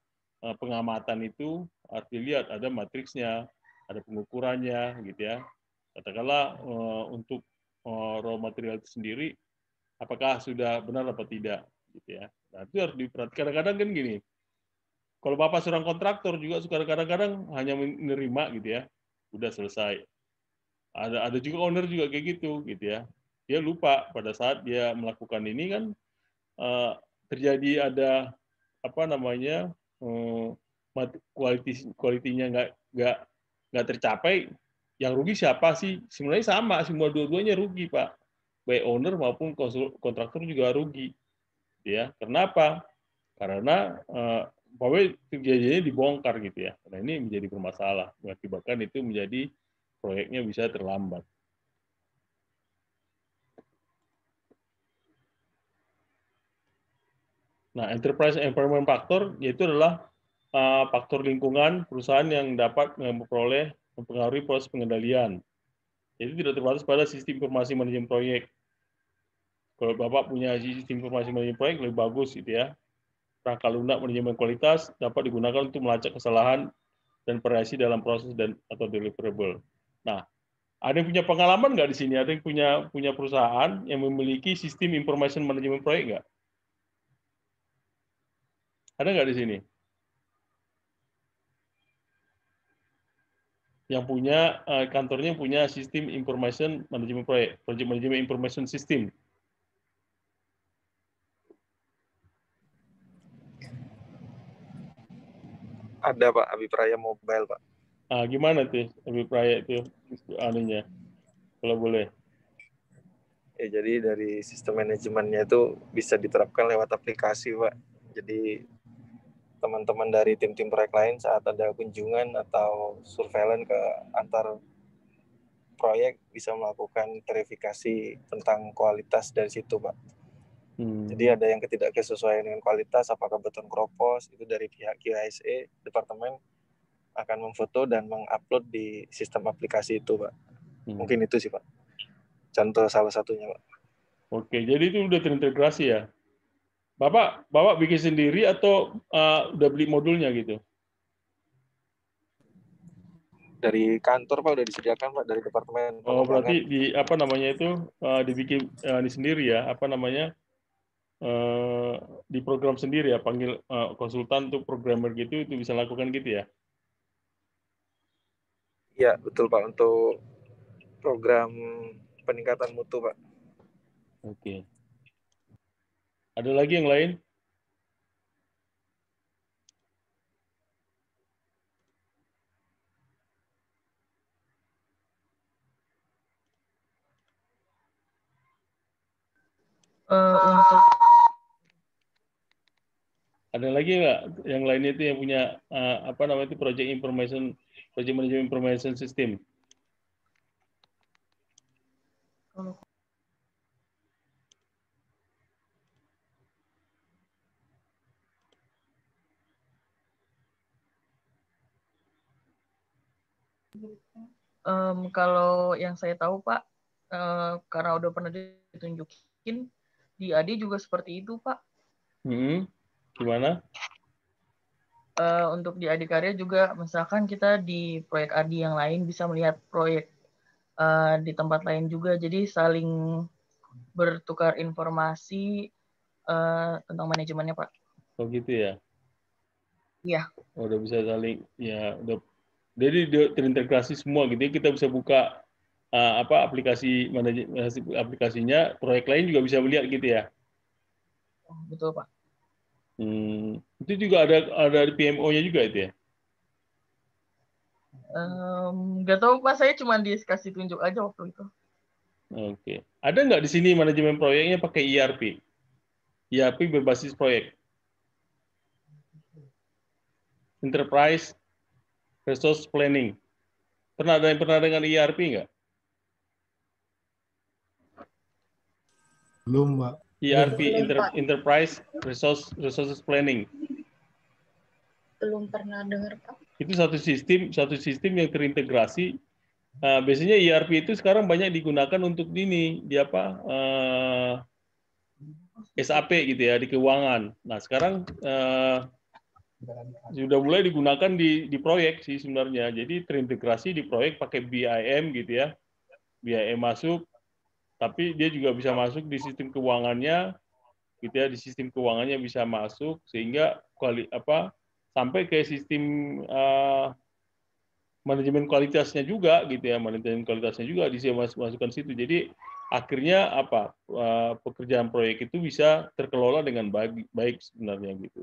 pengamatan itu harus lihat ada matriksnya, ada pengukurannya gitu ya. Katakanlah untuk raw material itu sendiri apakah sudah benar atau tidak gitu ya. Nah, itu harus diperhatikan. Kadang-kadang kan gini, kalau bapak seorang kontraktor juga suka kadang-kadang hanya menerima gitu ya, udah selesai. Ada ada juga owner juga kayak gitu gitu ya. Dia lupa pada saat dia melakukan ini kan eh, terjadi ada apa namanya eh, kualitas kualitinya nggak nggak nggak tercapai. Yang rugi siapa sih? Sebenarnya sama, semua dua-duanya rugi pak baik owner maupun kontraktor juga rugi. Ya, kenapa? Karena bahwa eh, kejadiannya dibongkar gitu ya. Karena ini menjadi bermasalah, mengakibatkan itu menjadi proyeknya bisa terlambat. Nah, enterprise environment factor yaitu adalah eh, faktor lingkungan perusahaan yang dapat eh, memperoleh mempengaruhi proses pengendalian. Jadi tidak terbatas pada sistem informasi manajemen proyek. Kalau Bapak punya sistem informasi manajemen proyek lebih bagus gitu ya. Rangka lunak manajemen kualitas dapat digunakan untuk melacak kesalahan dan variasi dalam proses dan atau deliverable. Nah, ada yang punya pengalaman nggak di sini? Ada yang punya punya perusahaan yang memiliki sistem informasi manajemen proyek nggak? Ada nggak di sini? yang punya uh, kantornya punya sistem information management proyek, project management information system. Ada Pak Abi Praya Mobile Pak. Ah, gimana tuh Abi Praya itu anunya? Kalau boleh. Ya, jadi dari sistem manajemennya itu bisa diterapkan lewat aplikasi Pak. Jadi teman-teman dari tim-tim proyek lain saat ada kunjungan atau surveillance ke antar proyek bisa melakukan verifikasi tentang kualitas dari situ, Pak. Hmm. Jadi ada yang kesesuaian dengan kualitas, apakah beton kropos, itu dari pihak QHSE, Departemen akan memfoto dan mengupload di sistem aplikasi itu, Pak. Hmm. Mungkin itu sih, Pak. Contoh salah satunya, Pak. Oke, jadi itu sudah terintegrasi ya? Bapak, Bapak bikin sendiri atau uh, udah beli modulnya gitu? Dari kantor Pak udah disediakan Pak dari departemen. Oh, berarti di apa namanya itu uh, dibikin uh, di sendiri ya, apa namanya? Uh, di program sendiri ya, panggil uh, konsultan tuh programmer gitu itu bisa lakukan gitu ya. Iya, betul Pak untuk program peningkatan mutu Pak. Oke. Okay. Ada lagi yang lain? Uh, untuk ada lagi nggak yang lainnya itu yang punya uh, apa namanya itu project information project management information system? Kalau um, kalau yang saya tahu Pak, uh, karena udah pernah ditunjukin, di AD juga seperti itu Pak. Hmm, gimana? Uh, untuk di karya juga, misalkan kita di proyek Adi yang lain bisa melihat proyek uh, di tempat lain juga, jadi saling bertukar informasi uh, tentang manajemennya Pak. Oh gitu ya? Iya. Oh, udah bisa saling, ya udah jadi terintegrasi semua gitu ya kita bisa buka uh, apa aplikasi manajemen aplikasinya proyek lain juga bisa melihat gitu ya oh, betul pak hmm, itu juga ada ada di PMO-nya juga itu ya nggak um, tahu pak saya cuma dikasih tunjuk aja waktu itu oke okay. ada nggak di sini manajemen proyeknya pakai ERP ERP berbasis proyek enterprise resource planning. Pernah ada yang pernah dengan ERP nggak? Belum, Pak. ERP Belum, Inter Pak. Enterprise Resource Resources Planning. Belum pernah dengar, Pak. Itu satu sistem, satu sistem yang terintegrasi. Uh, biasanya ERP itu sekarang banyak digunakan untuk ini, di apa? Uh, eh, SAP gitu ya di keuangan. Nah, sekarang uh, sudah mulai digunakan di di proyek sih sebenarnya. Jadi terintegrasi di proyek pakai BIM gitu ya. BIM masuk, tapi dia juga bisa masuk di sistem keuangannya gitu ya, di sistem keuangannya bisa masuk sehingga kuali apa sampai ke sistem uh, manajemen kualitasnya juga gitu ya, manajemen kualitasnya juga bisa masuk masukkan situ. Jadi akhirnya apa uh, pekerjaan proyek itu bisa terkelola dengan baik, baik sebenarnya gitu.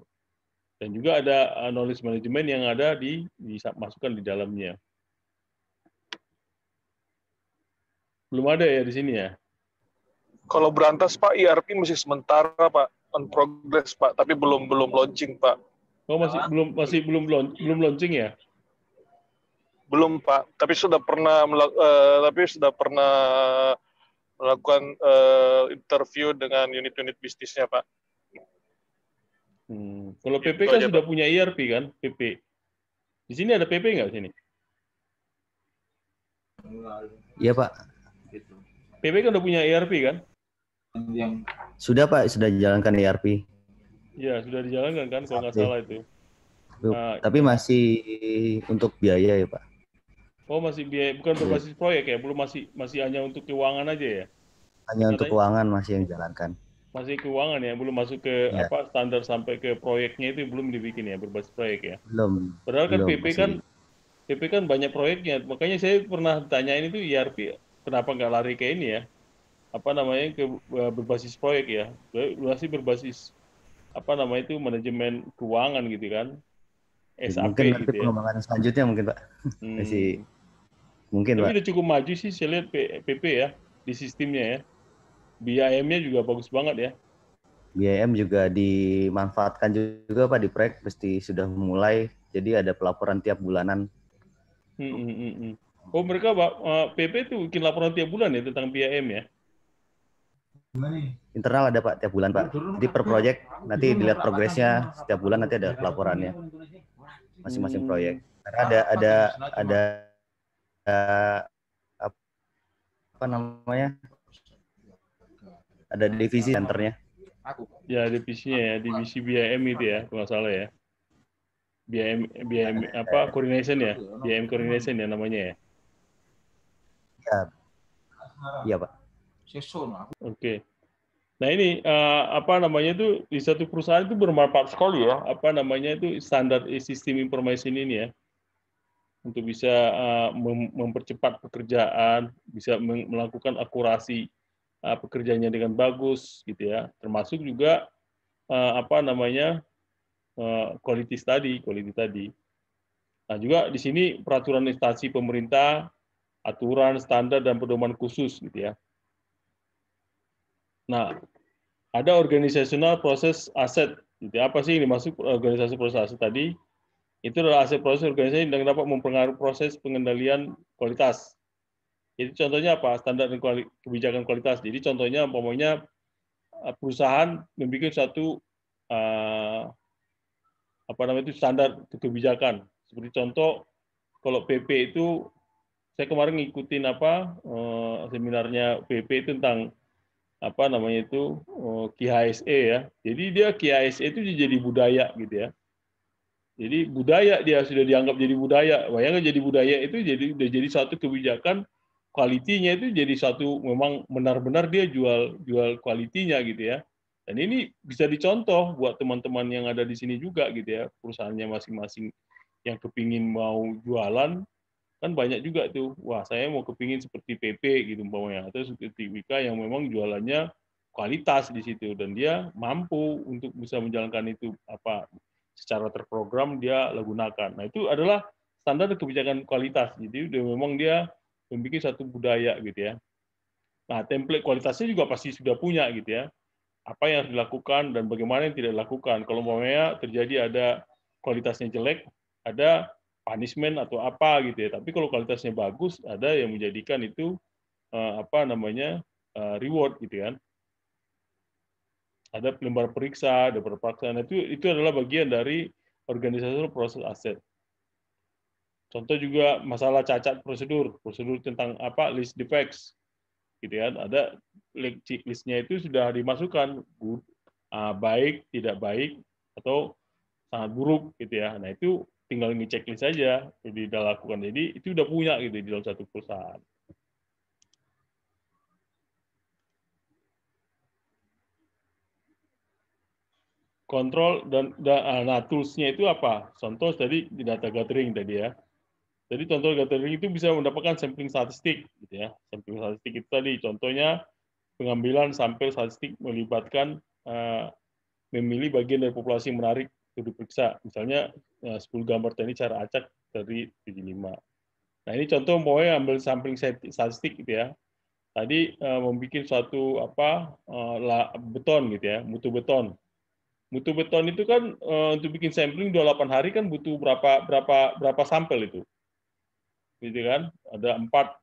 Dan juga ada uh, knowledge management yang ada di dimasukkan di dalamnya. Belum ada ya di sini ya? Kalau berantas Pak, ERP masih sementara Pak, on progress Pak, tapi belum belum launching Pak. Oh masih ah. belum masih belum belum launching ya? Belum Pak, tapi sudah pernah uh, tapi sudah pernah melakukan uh, interview dengan unit-unit bisnisnya Pak. Hmm. Kalau PP gitu kan sudah Pak. punya ERP kan, PP. Di sini ada PP nggak sini? Iya Pak. PP gitu. kan udah punya ERP kan? Yang sudah Pak, sudah dijalankan ERP. Iya, sudah dijalankan kan, kalau nggak salah itu. Nah, tapi masih untuk biaya ya Pak. Oh masih biaya, bukan berbasis iya. proyek ya, belum masih masih hanya untuk keuangan aja ya? Hanya Katanya. untuk keuangan masih yang dijalankan masih keuangan ya, belum masuk ke ya. apa standar sampai ke proyeknya itu belum dibikin ya berbasis proyek ya. Belum. Padahal kan belum, PP masih. kan PP kan banyak proyeknya. Makanya saya pernah tanya tanyain itu ERP kenapa nggak lari ke ini ya? Apa namanya ke e, berbasis proyek ya? Masih berbasis apa namanya itu manajemen keuangan gitu kan? Ya, SAP mungkin nanti gitu ya. pengembangan ya. selanjutnya mungkin Pak. Hmm. *laughs* Masih mungkin Tapi Pak. udah cukup maju sih saya lihat PP ya di sistemnya ya. BIM-nya juga bagus banget ya. BIM juga dimanfaatkan juga Pak di proyek pasti sudah mulai. Jadi ada pelaporan tiap bulanan. Hmm, hmm, hmm. hmm. Oh mereka pak PP eh, itu bikin laporan tiap bulan ya tentang BIM ya? Internal ada Pak tiap bulan Pak. Jadi per proyek nanti dilihat progresnya setiap bulan nanti ada pelaporannya. masing-masing hmm. proyek. Karena ada ada ada, ada apa namanya ada divisi centernya ya divisinya ya divisi ya, BIM itu ya kalau salah ya BIM BIM apa coordination ya BIM coordination ya namanya ya ya iya pak oke Nah ini uh, apa namanya itu di satu perusahaan itu bermanfaat sekali ya. Apa namanya itu standar sistem information ini ya untuk bisa uh, mem mempercepat pekerjaan, bisa melakukan akurasi uh, pekerjaannya dengan bagus gitu ya termasuk juga uh, apa namanya uh, quality study tadi nah juga di sini peraturan instansi pemerintah aturan standar dan pedoman khusus gitu ya nah ada organisasional proses aset gitu ya. apa sih ini masuk organisasi proses aset tadi itu adalah aset proses organisasi yang dapat mempengaruhi proses pengendalian kualitas jadi contohnya apa? Standar kebijakan kualitas. Jadi contohnya umpamanya eh, perusahaan membuat satu uh, apa namanya itu standar kebijakan. Seperti contoh kalau PP itu saya kemarin ngikutin apa uh, seminarnya PP tentang apa namanya itu uh, KHSE ya. Jadi dia KHSE itu jadi budaya gitu ya. Jadi budaya dia sudah dianggap jadi budaya. Bayangkan jadi budaya itu jadi sudah jadi satu kebijakan kualitinya itu jadi satu memang benar-benar dia jual jual kualitinya gitu ya. Dan ini bisa dicontoh buat teman-teman yang ada di sini juga gitu ya, perusahaannya masing-masing yang kepingin mau jualan kan banyak juga tuh wah saya mau kepingin seperti PP gitu umpamanya atau seperti Wika yang memang jualannya kualitas di situ dan dia mampu untuk bisa menjalankan itu apa secara terprogram dia gunakan nah itu adalah standar kebijakan kualitas jadi dia memang dia membuat satu budaya gitu ya. Nah, template kualitasnya juga pasti sudah punya gitu ya. Apa yang harus dilakukan dan bagaimana yang tidak dilakukan. Kalau umpamanya terjadi ada kualitasnya jelek, ada punishment atau apa gitu ya. Tapi kalau kualitasnya bagus, ada yang menjadikan itu eh, apa namanya eh, reward gitu kan. Ada lembar periksa, ada perpaksaan. Nah, itu itu adalah bagian dari organisasi proses aset. Contoh juga masalah cacat prosedur, prosedur tentang apa list defects, gitu kan, Ada listnya itu sudah dimasukkan good, baik, tidak baik, atau sangat buruk, gitu ya. Nah itu tinggal ngecek list saja jadi sudah lakukan. Jadi itu sudah punya gitu di dalam satu perusahaan. kontrol dan, dan nah toolsnya itu apa? Contoh tadi di data gathering tadi ya. Jadi contoh gathering itu bisa mendapatkan sampling statistik, gitu ya. Sampling statistik itu tadi contohnya pengambilan sampel statistik melibatkan uh, memilih bagian dari populasi menarik untuk diperiksa. Misalnya eh, uh, 10 gambar tadi cara acak dari 75. Nah ini contoh mau ambil sampling statistik gitu ya. Tadi uh, membuat suatu apa uh, la, beton gitu ya, mutu beton. Mutu beton itu kan uh, untuk bikin sampling 28 hari kan butuh berapa berapa berapa sampel itu? gitu kan ada empat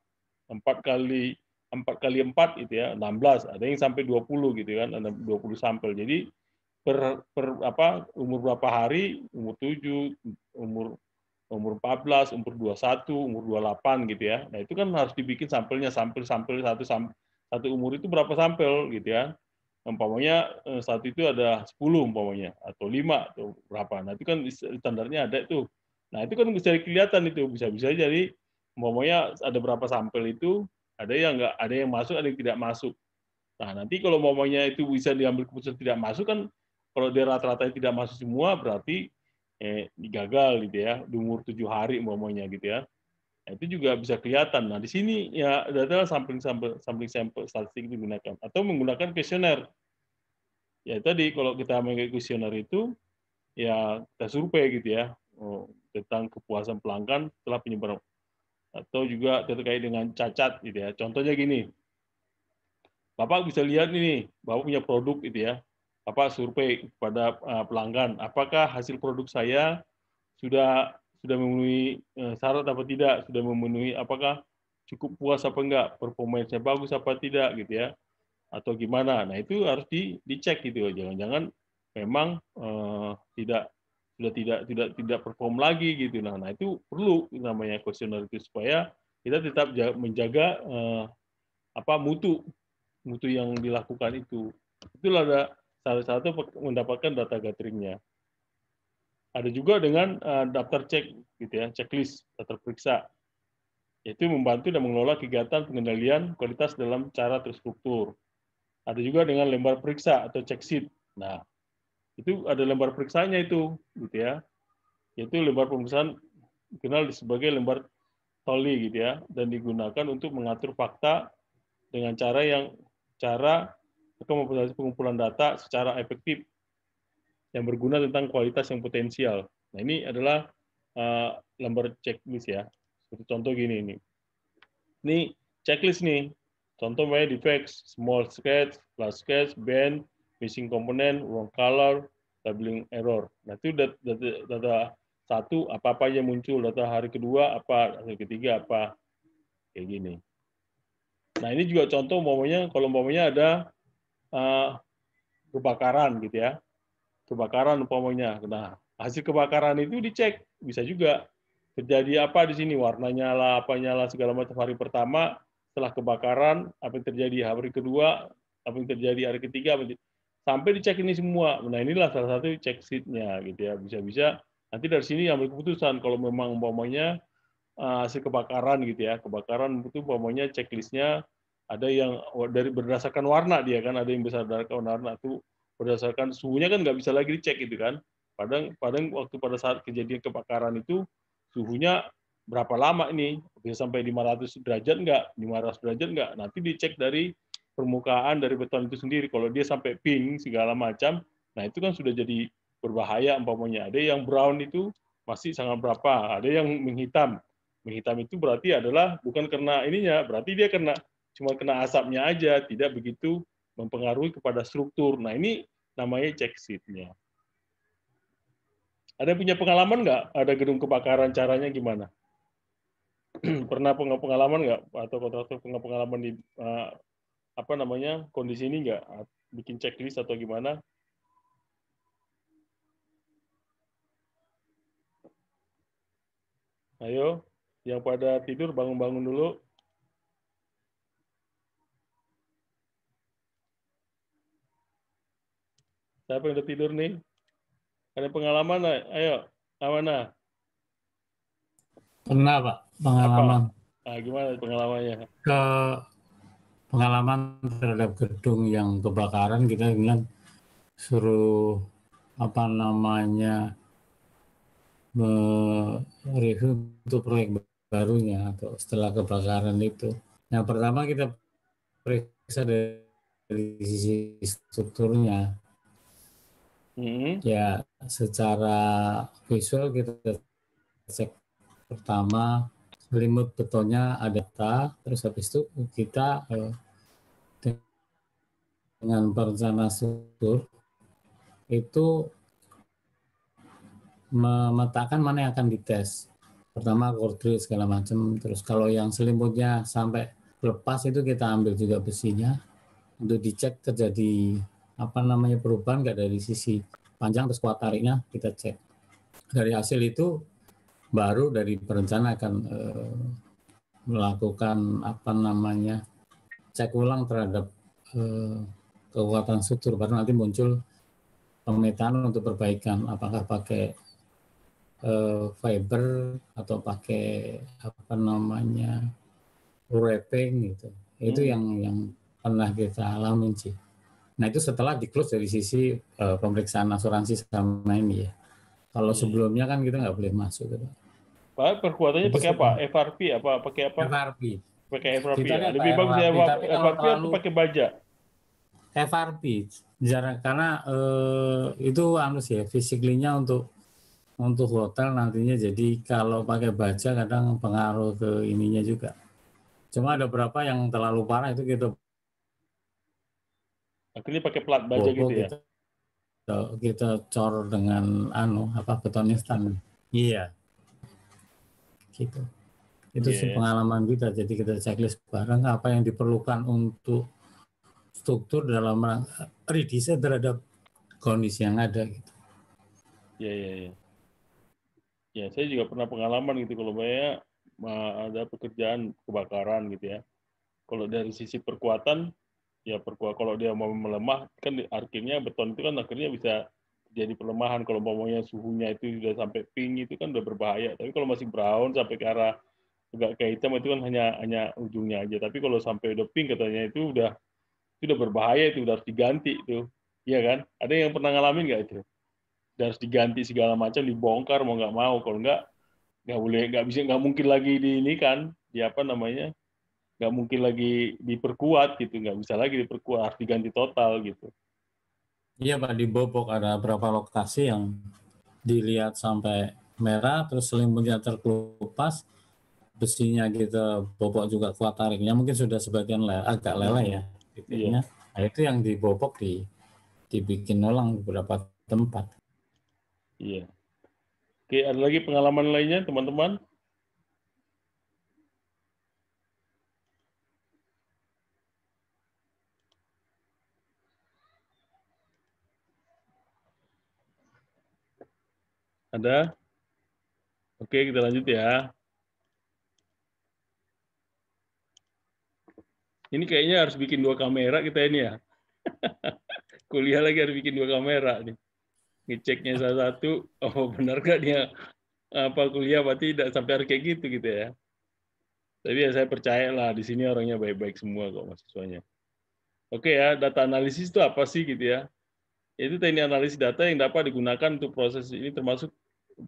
empat kali empat kali empat gitu ya 16 ada yang sampai 20 gitu kan ada 20 sampel jadi per, per apa umur berapa hari umur 7 umur umur 14 umur 21 umur 28 gitu ya nah itu kan harus dibikin sampelnya sampel-sampel satu sampel satu umur itu berapa sampel gitu ya umpamanya eh, saat itu ada 10 umpamanya atau 5 atau berapa nah itu kan standarnya ada tuh nah itu kan bisa kelihatan itu bisa-bisa jadi umpamanya ada berapa sampel itu ada yang nggak ada yang masuk ada yang tidak masuk nah nanti kalau umpamanya itu bisa diambil keputusan tidak masuk kan kalau dia rata-rata tidak masuk semua berarti eh, gagal gitu ya di umur tujuh hari umpamanya gitu ya nah, itu juga bisa kelihatan nah di sini ya data sampling sampel sampling sampel statistik digunakan atau menggunakan kuesioner ya tadi kalau kita mengikuti kuesioner itu ya kita survei gitu ya oh, tentang kepuasan pelanggan setelah penyebaran atau juga terkait dengan cacat gitu ya. Contohnya gini, Bapak bisa lihat ini, Bapak punya produk gitu ya. Bapak survei kepada eh, pelanggan, apakah hasil produk saya sudah sudah memenuhi eh, syarat atau tidak, sudah memenuhi apakah cukup puas apa enggak, performanya bagus apa tidak gitu ya, atau gimana. Nah itu harus di, dicek gitu, jangan-jangan memang eh, tidak sudah tidak tidak tidak perform lagi gitu nah, nah itu perlu namanya kuesioner itu supaya kita tetap menjaga eh, apa mutu mutu yang dilakukan itu itulah ada salah satu mendapatkan data gatheringnya ada juga dengan eh, daftar cek gitu ya checklist daftar periksa yaitu membantu dan mengelola kegiatan pengendalian kualitas dalam cara terstruktur ada juga dengan lembar periksa atau check sheet nah itu ada lembar periksanya itu gitu ya yaitu lembar pemeriksaan dikenal sebagai lembar toli gitu ya dan digunakan untuk mengatur fakta dengan cara yang cara akomodasi pengumpulan data secara efektif yang berguna tentang kualitas yang potensial. Nah ini adalah uh, lembar checklist ya. Seperti contoh gini ini. Ini checklist nih. Contoh banyak defects, small sketch, large sketch, band, missing component, wrong color, labeling error. Nah, itu data, data, satu, apa-apa yang muncul, data hari kedua, apa, hari ketiga, apa, kayak gini. Nah, ini juga contoh umpamanya, kalau umpamanya ada uh, kebakaran gitu ya, kebakaran umpamanya. Nah, hasil kebakaran itu dicek, bisa juga terjadi apa di sini, warna nyala, apa nyala, segala macam hari pertama, setelah kebakaran, apa yang terjadi hari kedua, apa yang terjadi hari ketiga, sampai dicek ini semua. Nah inilah salah satu cek sheet-nya gitu ya. Bisa-bisa nanti dari sini ambil keputusan kalau memang umpamanya uh, hasil kebakaran gitu ya. Kebakaran itu umpamanya checklistnya ada yang dari berdasarkan warna dia kan ada yang besar berdasarkan warna itu berdasarkan suhunya kan nggak bisa lagi dicek gitu kan. Padang, padang waktu pada saat kejadian kebakaran itu suhunya berapa lama ini bisa sampai 500 derajat nggak 500 derajat nggak nanti dicek dari permukaan dari beton itu sendiri. Kalau dia sampai pink segala macam, nah itu kan sudah jadi berbahaya umpamanya. Ada yang brown itu masih sangat berapa, ada yang menghitam. Menghitam itu berarti adalah bukan karena ininya, berarti dia kena cuma kena asapnya aja, tidak begitu mempengaruhi kepada struktur. Nah ini namanya check sheet-nya. Ada punya pengalaman nggak? Ada gedung kebakaran caranya gimana? *clears throat* Pernah pengalaman nggak? Atau kontraktor pengalaman di uh, apa namanya kondisi ini nggak ah, bikin checklist atau gimana ayo yang pada tidur bangun-bangun dulu siapa yang udah tidur nih ada pengalaman ayo Amana pernah pak pengalaman Apa? Nah, gimana pengalamannya ke pengalaman terhadap gedung yang kebakaran kita bilang suruh apa namanya mereview untuk proyek barunya atau setelah kebakaran itu. Yang pertama kita periksa dari, sisi strukturnya. Hmm. Ya, secara visual kita cek pertama limut betonnya ada tak, terus habis itu kita eh, dengan perencanaan struktur itu memetakan mana yang akan dites. Pertama kordril segala macam, terus kalau yang selimutnya sampai lepas itu kita ambil juga besinya untuk dicek terjadi apa namanya perubahan nggak dari sisi panjang terus kuat tariknya kita cek. Dari hasil itu baru dari perencana akan eh, melakukan apa namanya cek ulang terhadap eh, kekuatan struktur baru nanti muncul pemetaan untuk perbaikan apakah pakai eh, fiber atau pakai apa namanya wrapping gitu hmm. itu yang yang pernah kita alami sih nah itu setelah di close dari sisi uh, pemeriksaan asuransi sama ini ya kalau hmm. sebelumnya kan kita nggak boleh masuk gitu. Pak, perkuatannya pakai apa FRP apa pakai apa FRP pakai FRP ya. lebih bagus FRP, FRP, FRP atau pakai baja FRP jarak karena eh, itu anu sih ya, fisiklinya untuk untuk hotel nantinya jadi kalau pakai baja kadang pengaruh ke ininya juga cuma ada berapa yang terlalu parah itu kita gitu. akhirnya pakai plat baja Bobo gitu ya kita, kita cor dengan anu apa beton instan. iya gitu itu yeah. sih iya, iya. pengalaman kita jadi kita checklist barang apa yang diperlukan untuk struktur dalam redesign terhadap kondisi yang ada gitu ya yeah, ya yeah, ya yeah. ya saya juga pernah pengalaman gitu kalau banyak ada pekerjaan kebakaran gitu ya kalau dari sisi perkuatan ya perkuat kalau dia mau melemah kan akhirnya beton itu kan akhirnya bisa jadi pelemahan kalau bawangnya suhunya itu sudah sampai pink itu kan udah berbahaya tapi kalau masih brown sampai ke arah agak kayak hitam itu kan hanya hanya ujungnya aja tapi kalau sampai udah pink katanya itu udah itu udah berbahaya itu udah harus diganti itu iya kan ada yang pernah ngalamin nggak itu udah harus diganti segala macam dibongkar mau nggak mau kalau nggak nggak boleh nggak bisa nggak mungkin lagi di ini kan di apa namanya nggak mungkin lagi diperkuat gitu nggak bisa lagi diperkuat harus diganti total gitu Iya Pak, di Bobok ada beberapa lokasi yang dilihat sampai merah, terus selimutnya terkelupas, besinya gitu bobok juga kuat tariknya, mungkin sudah sebagian le agak leleh ya. Iya. Nah itu yang di Bobok di, dibikin ulang beberapa tempat. Iya. Oke, ada lagi pengalaman lainnya teman-teman? Ada? Oke, kita lanjut ya. Ini kayaknya harus bikin dua kamera kita ini ya. *laughs* Kuliah lagi harus bikin dua kamera nih. Ngeceknya salah satu, oh benar nggak dia apa kuliah apa tidak sampai harus kayak gitu gitu ya. Tapi ya saya percaya lah di sini orangnya baik-baik semua kok mahasiswanya. Oke ya, data analisis itu apa sih gitu ya? Itu teknik analisis data yang dapat digunakan untuk proses ini termasuk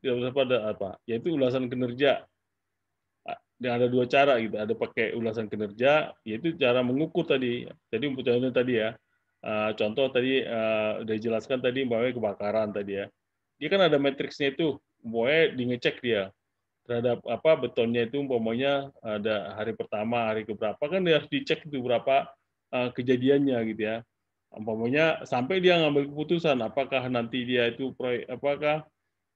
tidak ya, usah pada apa yaitu ulasan kinerja dan ada dua cara gitu ada pakai ulasan kinerja yaitu cara mengukur tadi jadi contohnya tadi ya eh, contoh tadi eh, udah dijelaskan tadi bahwa kebakaran tadi ya dia kan ada matriksnya itu boleh di ngecek dia terhadap apa betonnya itu umpamanya ada hari pertama hari keberapa kan dia harus dicek itu berapa eh, kejadiannya gitu ya umpamanya sampai dia ngambil keputusan apakah nanti dia itu proyek apakah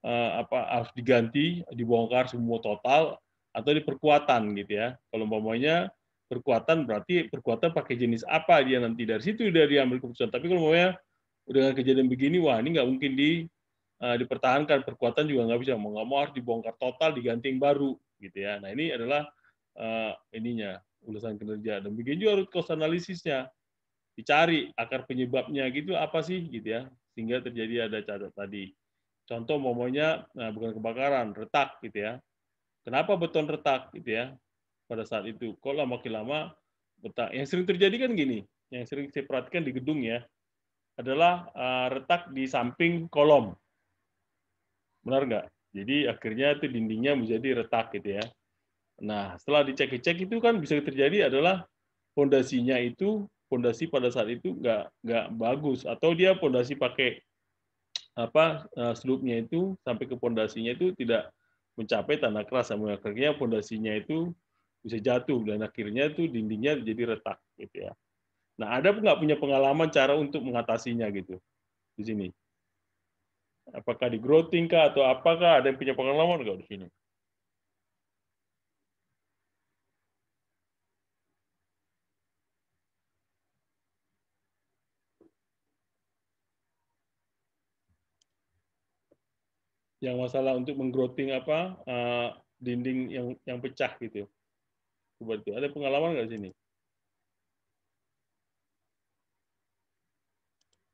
Eh, apa harus diganti, dibongkar semua total atau diperkuatan gitu ya. Kalau umpamanya perkuatan berarti perkuatan pakai jenis apa dia nanti dari situ dia diambil keputusan. Tapi kalau umpamanya dengan kejadian begini, wah ini nggak mungkin di uh, dipertahankan perkuatan juga nggak bisa mau nggak mau harus dibongkar total diganti yang baru gitu ya. Nah ini adalah uh, ininya ulasan kinerja dan begini juga root cause analisisnya dicari akar penyebabnya gitu apa sih gitu ya sehingga terjadi ada cacat tadi. Contoh momonya nah, bukan kebakaran, retak gitu ya. Kenapa beton retak gitu ya pada saat itu? Kalau makin lama retak. Yang sering terjadi kan gini, yang sering saya perhatikan di gedung ya, adalah uh, retak di samping kolom. Benar nggak? Jadi akhirnya itu dindingnya menjadi retak gitu ya. Nah, setelah dicek-cek itu kan bisa terjadi adalah fondasinya itu fondasi pada saat itu nggak nggak bagus atau dia fondasi pakai apa eh, selupnya itu sampai ke pondasinya itu tidak mencapai tanah keras sama akhirnya pondasinya itu bisa jatuh dan akhirnya itu dindingnya jadi retak gitu ya. Nah, ada nggak punya pengalaman cara untuk mengatasinya gitu di sini? Apakah di grouting kah atau apakah ada yang punya pengalaman nggak di sini? yang masalah untuk menggroting apa uh, dinding yang yang pecah gitu. Coba itu. Ada pengalaman nggak sini?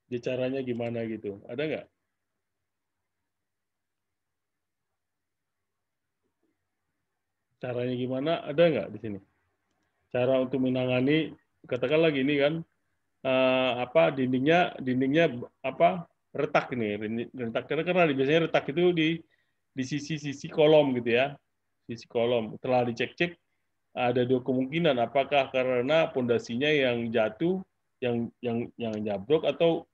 Di caranya gimana gitu? Ada nggak? Caranya gimana? Ada nggak di sini? Cara untuk menangani katakanlah gini kan uh, apa dindingnya dindingnya apa retak ini retak karena karena biasanya retak itu di di sisi-sisi kolom gitu ya sisi kolom telah dicek-cek ada dua kemungkinan apakah karena pondasinya yang jatuh yang yang yang nyabrok atau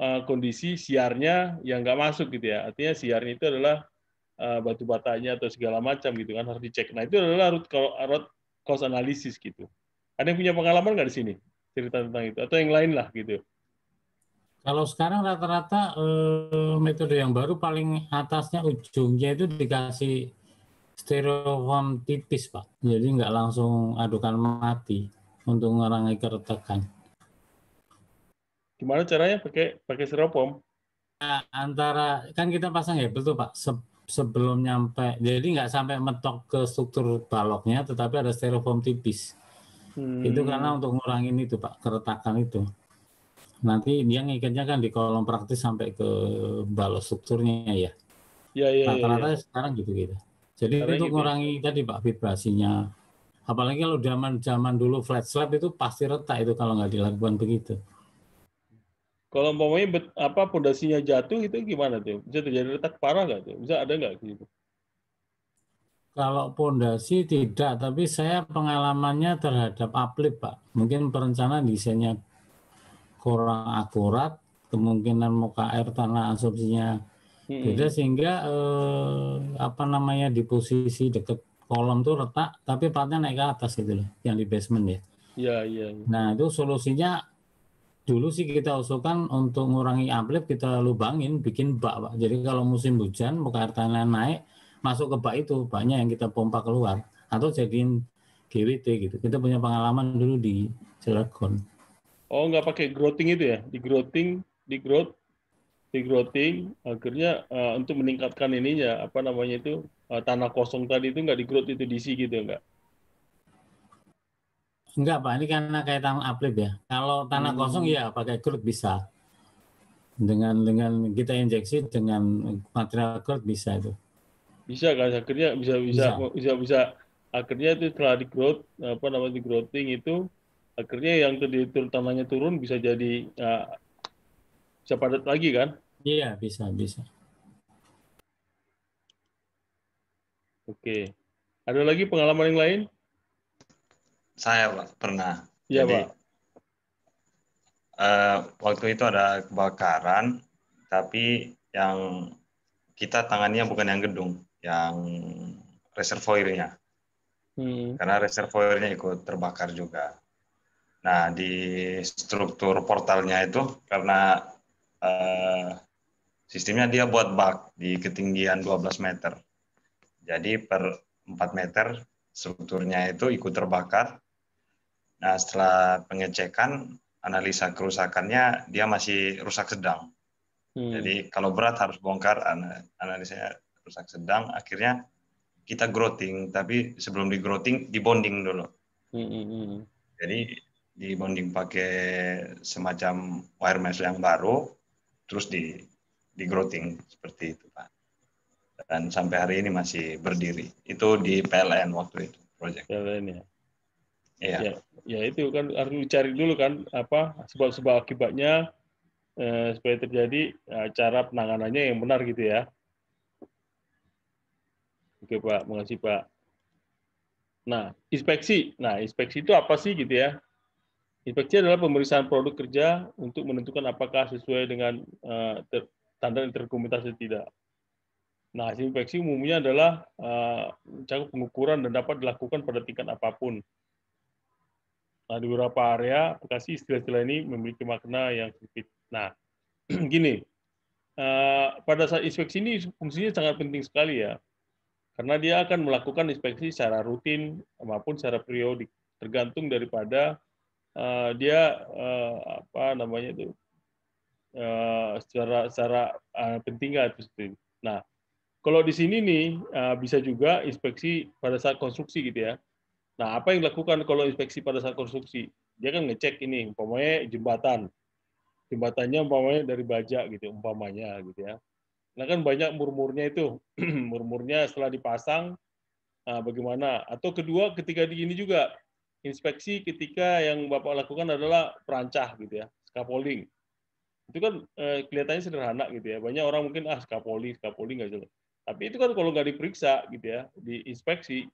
uh, kondisi siarnya yang nggak masuk gitu ya artinya siarnya itu adalah uh, batu batanya atau segala macam gitu kan harus dicek nah itu adalah root, root cause analysis gitu ada yang punya pengalaman nggak di sini cerita tentang itu atau yang lain lah gitu kalau sekarang rata-rata uh, metode yang baru paling atasnya ujungnya itu dikasih styrofoam tipis pak, jadi nggak langsung adukan mati untuk mengurangi keretakan. Gimana caranya pakai pakai styrofoam? Nah, ya, antara kan kita pasang ya betul pak se sebelum nyampe, jadi nggak sampai mentok ke struktur baloknya, tetapi ada styrofoam tipis. Hmm. Itu karena untuk mengurangi itu pak keretakan itu nanti dia ngikutnya kan di kolom praktis sampai ke balok strukturnya ya. iya, iya. Rata-rata gitu, ya, sekarang gitu gitu. Jadi Karena itu gitu. tadi Pak vibrasinya. Apalagi kalau zaman zaman dulu flat slab itu pasti retak itu kalau nggak dilakukan begitu. Kalau umpamanya apa pondasinya jatuh itu gimana tuh? Bisa terjadi retak parah nggak tuh? Bisa ada nggak gitu? Kalau pondasi tidak, tapi saya pengalamannya terhadap uplift Pak. Mungkin perencana desainnya kurang akurat, kemungkinan muka air tanah asumsinya hmm. beda sehingga eh, apa namanya di posisi dekat kolom tuh retak tapi platnya naik ke atas gitu loh yang di basement ya. Iya iya. Ya. Nah itu solusinya dulu sih kita usulkan untuk mengurangi amplit kita lubangin bikin bak pak. Jadi kalau musim hujan muka air tanah naik masuk ke bak itu banyak yang kita pompa keluar atau jadiin GWT gitu. Kita punya pengalaman dulu di Cilegon. Oh, nggak pakai growing itu ya? Di growing, di growth, di growing, akhirnya uh, untuk meningkatkan ininya apa namanya itu uh, tanah kosong tadi itu nggak di growth itu diisi gitu ya, nggak? Enggak pak, ini karena kaitan upload ya. Kalau tanah hmm. kosong ya pakai growth bisa. Dengan dengan kita injeksi dengan material growth bisa itu. Bisa kan? Akhirnya bisa bisa bisa bisa, bisa akhirnya itu setelah di growth apa namanya di growing itu akhirnya yang tadi terutamanya turun bisa jadi uh, bisa padat lagi kan? Iya bisa bisa. Oke, ada lagi pengalaman yang lain? Saya pak pernah. Iya jadi, pak. Uh, waktu itu ada kebakaran, tapi yang kita tangannya bukan yang gedung, yang reservoirnya. Hmm. Karena reservoirnya ikut terbakar juga. Nah, di struktur portalnya itu karena eh, sistemnya dia buat bak di ketinggian 12 meter. Jadi per 4 meter strukturnya itu ikut terbakar. Nah, setelah pengecekan, analisa kerusakannya dia masih rusak sedang. Hmm. Jadi kalau berat harus bongkar, analisanya rusak sedang. Akhirnya kita groting, tapi sebelum di groting, di bonding dulu. Hmm. hmm, hmm. Jadi dibanding pakai semacam wire mesh yang baru terus di di grouting seperti itu Pak. Dan sampai hari ini masih berdiri. Itu di PLN waktu itu project. PLN ya. Iya. Ya, ya itu kan harus dicari dulu kan apa sebab-sebab akibatnya eh, supaya terjadi ya, cara penanganannya yang benar gitu ya. Oke Pak, makasih Pak. Nah, inspeksi. Nah, inspeksi itu apa sih gitu ya? Inspeksi adalah pemeriksaan produk kerja untuk menentukan apakah sesuai dengan uh, standar interkomunitas atau tidak. Nah, hasil inspeksi umumnya adalah uh, mencakup pengukuran dan dapat dilakukan pada tingkat apapun. Nah, di beberapa area aplikasi istilah-istilah ini memiliki makna yang sedikit. Nah, *clears throat* gini, uh, pada saat inspeksi ini fungsinya sangat penting sekali ya, karena dia akan melakukan inspeksi secara rutin maupun secara periodik, tergantung daripada Eh, dia uh, apa namanya itu uh, secara secara uh, penting itu. Nah, kalau di sini nih uh, bisa juga inspeksi pada saat konstruksi gitu ya. Nah, apa yang dilakukan kalau inspeksi pada saat konstruksi? Dia kan ngecek ini, umpamanya jembatan. Jembatannya umpamanya dari baja gitu, umpamanya gitu ya. Nah kan banyak murmurnya itu, *clears throat* murmurnya setelah dipasang, nah bagaimana? Atau kedua ketika di ini juga inspeksi ketika yang Bapak lakukan adalah perancah gitu ya, scaffolding. Itu kan eh, kelihatannya sederhana gitu ya. Banyak orang mungkin ah scaffolding, scaffolding nggak jelas. Tapi itu kan kalau nggak diperiksa gitu ya, diinspeksi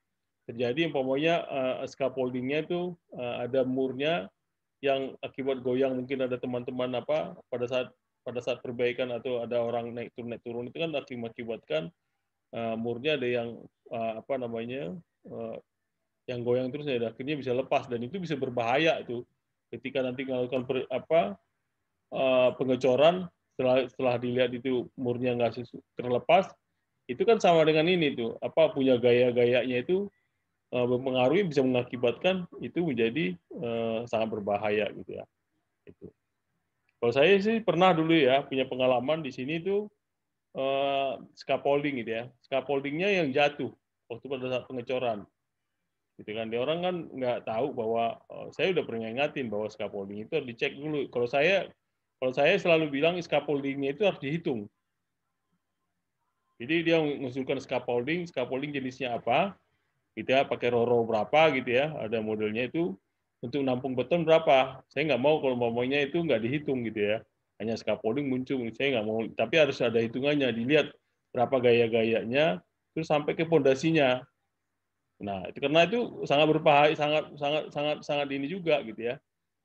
terjadi umpamanya eh, scaffoldingnya itu eh, ada murnya yang akibat goyang mungkin ada teman-teman apa pada saat pada saat perbaikan atau ada orang naik turun naik turun itu kan akibatkan uh, murnya ada yang uh, apa namanya uh, yang goyang terus ya akhirnya bisa lepas dan itu bisa berbahaya itu ketika nanti melakukan per, apa uh, pengecoran setelah setelah dilihat itu murnya nggak terlepas itu kan sama dengan ini tuh apa punya gaya-gayanya itu uh, mempengaruhi bisa mengakibatkan itu menjadi uh, sangat berbahaya gitu ya itu kalau saya sih pernah dulu ya punya pengalaman di sini tuh uh, scaffolding gitu ya scaffoldingnya yang jatuh waktu pada saat pengecoran gitu kan. Dia orang kan nggak tahu bahwa eh, saya udah pernah ingatin bahwa scaffolding itu harus dicek dulu. Kalau saya kalau saya selalu bilang scaffoldingnya itu harus dihitung. Jadi dia mengusulkan scaffolding, scaffolding jenisnya apa, gitu ya, pakai roro berapa gitu ya, ada modelnya itu untuk nampung beton berapa. Saya nggak mau kalau maunya itu nggak dihitung gitu ya, hanya scaffolding muncul. Saya nggak mau, tapi harus ada hitungannya, dilihat berapa gaya-gayanya, terus sampai ke pondasinya Nah, itu karena itu sangat berbahaya, sangat sangat sangat sangat ini juga gitu ya.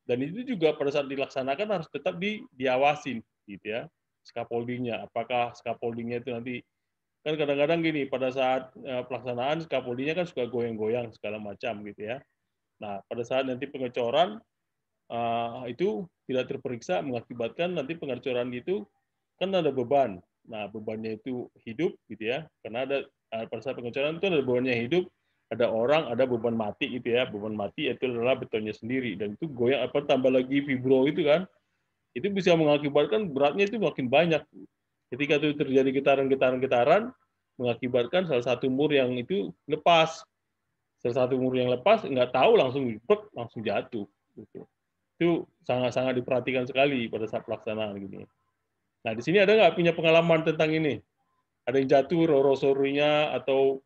Dan itu juga pada saat dilaksanakan harus tetap di, diawasin gitu ya. skapoldingnya apakah skapoldingnya itu nanti kan kadang-kadang gini pada saat eh, pelaksanaan scaffoldingnya kan suka goyang-goyang segala macam gitu ya. Nah, pada saat nanti pengecoran eh, itu tidak terperiksa mengakibatkan nanti pengecoran itu kan ada beban. Nah, bebannya itu hidup gitu ya. Karena ada eh, pada saat pengecoran itu ada bebannya hidup ada orang ada beban mati gitu ya beban mati itu adalah betonnya sendiri dan itu goyang apa tambah lagi fibro itu kan itu bisa mengakibatkan beratnya itu makin banyak ketika itu terjadi getaran getaran getaran mengakibatkan salah satu mur yang itu lepas salah satu mur yang lepas nggak tahu langsung pek, langsung jatuh gitu. itu sangat-sangat diperhatikan sekali pada saat pelaksanaan gini gitu. nah di sini ada nggak punya pengalaman tentang ini ada yang jatuh rorosornya atau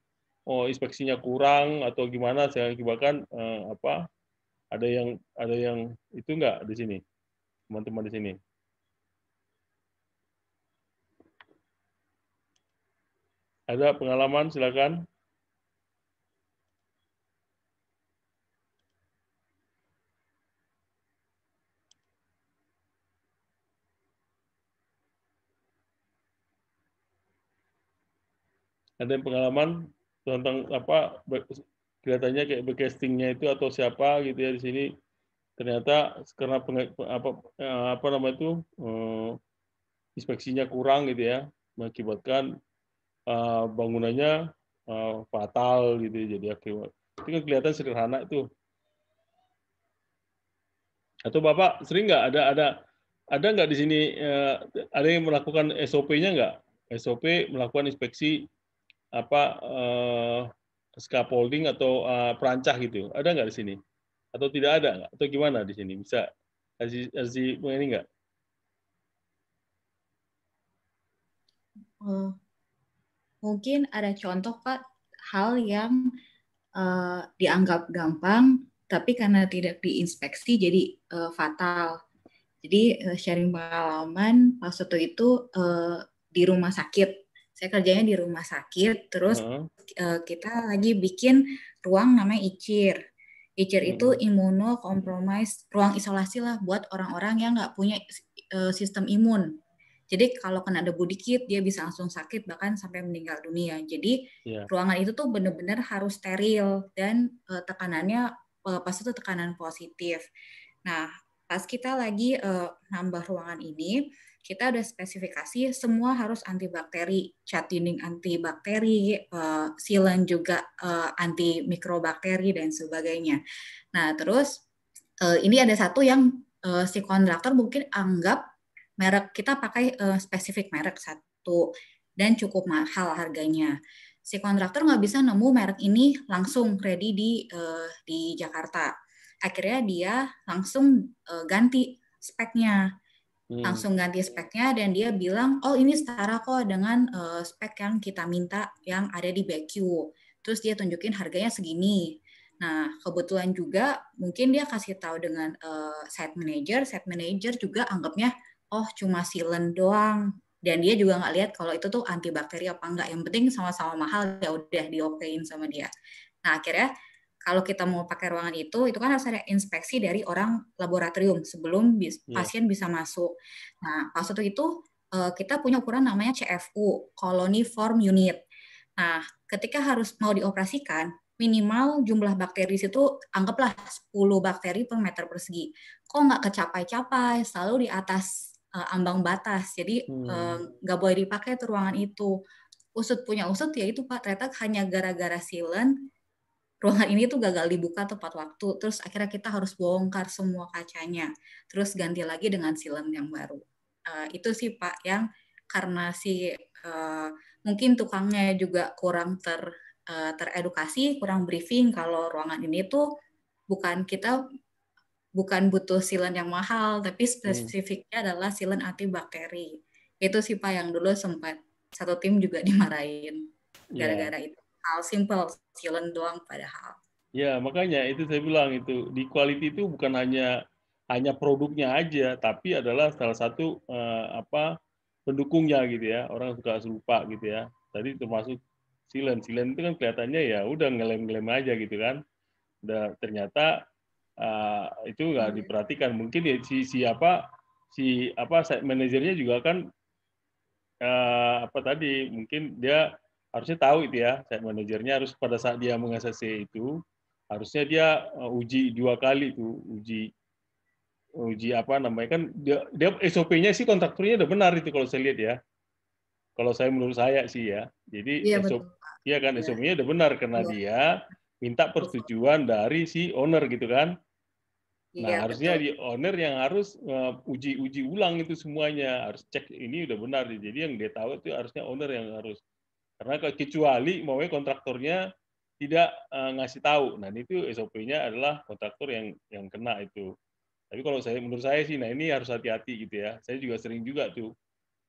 oh, inspeksinya kurang atau gimana saya akibatkan eh, apa ada yang ada yang itu enggak di sini teman-teman di sini ada pengalaman silakan ada yang pengalaman tentang apa kelihatannya kayak backcastingnya itu atau siapa gitu ya di sini ternyata karena peng, apa eh, apa nama itu uh, inspeksinya kurang gitu ya mengakibatkan uh, bangunannya uh, fatal gitu ya. jadi akibat itu kan kelihatan sederhana itu atau bapak sering nggak ada ada ada nggak di sini uh, ada yang melakukan SOP-nya nggak SOP melakukan inspeksi apa uh, scaffolding atau uh, perancah gitu? Ada nggak di sini? Atau tidak ada? Nggak? Atau gimana di sini? Bisa kasih kasih nggak? Eh, mungkin ada contoh Pak hal yang uh, dianggap gampang, tapi karena tidak diinspeksi jadi uh, fatal. Jadi sharing pengalaman pas itu uh, di rumah sakit saya kerjanya di rumah sakit terus hmm. uh, kita lagi bikin ruang namanya ICIR ICIR hmm. itu imunokompromis, ruang isolasi lah buat orang-orang yang nggak punya uh, sistem imun jadi kalau kena debu dikit dia bisa langsung sakit bahkan sampai meninggal dunia jadi yeah. ruangan itu tuh bener-bener harus steril dan uh, tekanannya uh, pas itu tekanan positif nah pas kita lagi uh, nambah ruangan ini kita udah spesifikasi semua harus antibakteri, cat dinding antibakteri, uh, eh, sealant juga uh, eh, anti mikrobakteri dan sebagainya. Nah, terus eh, ini ada satu yang si kontraktor mungkin anggap merek kita pakai spesifik merek satu dan cukup mahal harganya. Si kontraktor nggak bisa nemu merek ini langsung ready di di Jakarta. Akhirnya dia langsung ganti speknya hmm. langsung ganti speknya dan dia bilang oh ini setara kok dengan uh, spek yang kita minta yang ada di BQ terus dia tunjukin harganya segini nah kebetulan juga mungkin dia kasih tahu dengan uh, site manager site manager juga anggapnya oh cuma silen doang dan dia juga nggak lihat kalau itu tuh antibakteri apa enggak yang penting sama-sama mahal ya udah diokein sama dia nah akhirnya kalau kita mau pakai ruangan itu, itu kan harus ada inspeksi dari orang laboratorium sebelum bis, yeah. pasien bisa masuk. Nah, pas itu itu eh, kita punya ukuran namanya CFU, Colony Form Unit. Nah, ketika harus mau dioperasikan, minimal jumlah bakteri di situ anggaplah 10 bakteri per meter persegi. Kok nggak kecapai-capai, selalu di atas eh, ambang batas. Jadi hmm. Eh, nggak hmm. uh, boleh dipakai itu ruangan itu. Usut punya usut ya itu Pak, ternyata hanya gara-gara silen ruangan ini tuh gagal dibuka tepat waktu, terus akhirnya kita harus bongkar semua kacanya, terus ganti lagi dengan silen yang baru. Uh, itu sih Pak yang karena si uh, mungkin tukangnya juga kurang ter uh, teredukasi, kurang briefing kalau ruangan ini tuh bukan kita bukan butuh silen yang mahal, tapi hmm. spesifiknya hmm. adalah silen bakteri Itu sih Pak yang dulu sempat satu tim juga dimarahin iya. gara-gara yeah. itu hal simple silent doang padahal ya makanya itu saya bilang itu di quality itu bukan hanya hanya produknya aja tapi adalah salah satu uh, apa pendukungnya gitu ya orang suka serupa gitu ya tadi termasuk silen silen itu kan kelihatannya ya udah ngelem-ngelem aja gitu kan udah ternyata uh, itu nggak diperhatikan mungkin ya si siapa si apa manajernya juga kan uh, apa tadi mungkin dia harusnya tahu itu ya site manajernya harus pada saat dia mengasasi itu harusnya dia eh, uji dua kali itu uji uji apa namanya kan dia, dia SOP-nya sih kontraktornya udah benar itu kalau saya lihat ya kalau saya menurut saya sih ya jadi ya, SOP betul. ya kan ya. SOP-nya udah benar karena ya. dia minta persetujuan dari si owner gitu kan nah ya, harusnya betul. di owner yang harus uh, eh, uji uji ulang itu semuanya harus cek ini udah benar jadi yang dia tahu itu harusnya owner yang harus karena kecuali mau kontraktornya tidak uh, ngasih tahu. Nah, itu SOP-nya adalah kontraktor yang yang kena itu. Tapi kalau saya menurut saya sih nah ini harus hati-hati gitu ya. Saya juga sering juga tuh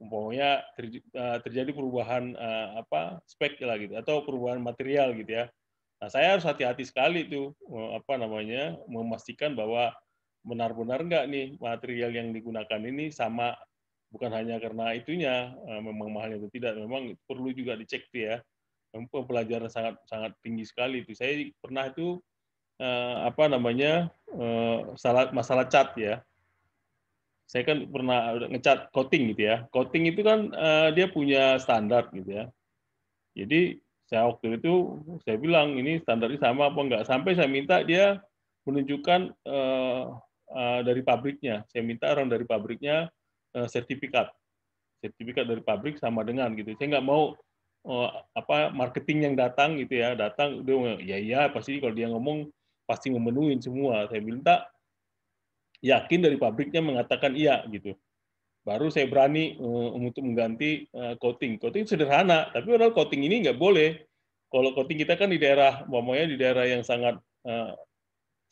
umpamanya ter, uh, eh, terjadi perubahan uh, apa spek lah gitu atau perubahan material gitu ya. Nah, saya harus hati-hati sekali tuh apa namanya memastikan bahwa benar-benar enggak nih material yang digunakan ini sama bukan hanya karena itunya eh, memang mahal itu tidak memang perlu juga dicek tuh ya pelajaran sangat sangat tinggi sekali itu saya pernah itu eh, apa namanya eh, salah masalah cat ya saya kan pernah ngecat coating gitu ya coating itu kan dia punya standar gitu ya jadi saya waktu itu saya bilang ini standarnya sama apa enggak sampai saya minta dia menunjukkan dari pabriknya saya minta orang dari pabriknya Eh, sertifikat sertifikat dari pabrik sama dengan gitu saya nggak mau uh, apa marketing yang datang gitu ya datang dia ngomong, ya ya pasti kalau dia ngomong pasti memenuhi semua saya minta yakin dari pabriknya mengatakan iya gitu baru saya berani uh, untuk mengganti uh, coating coating sederhana tapi padahal coating ini nggak boleh kalau coating kita kan di daerah umpamanya di daerah yang sangat uh,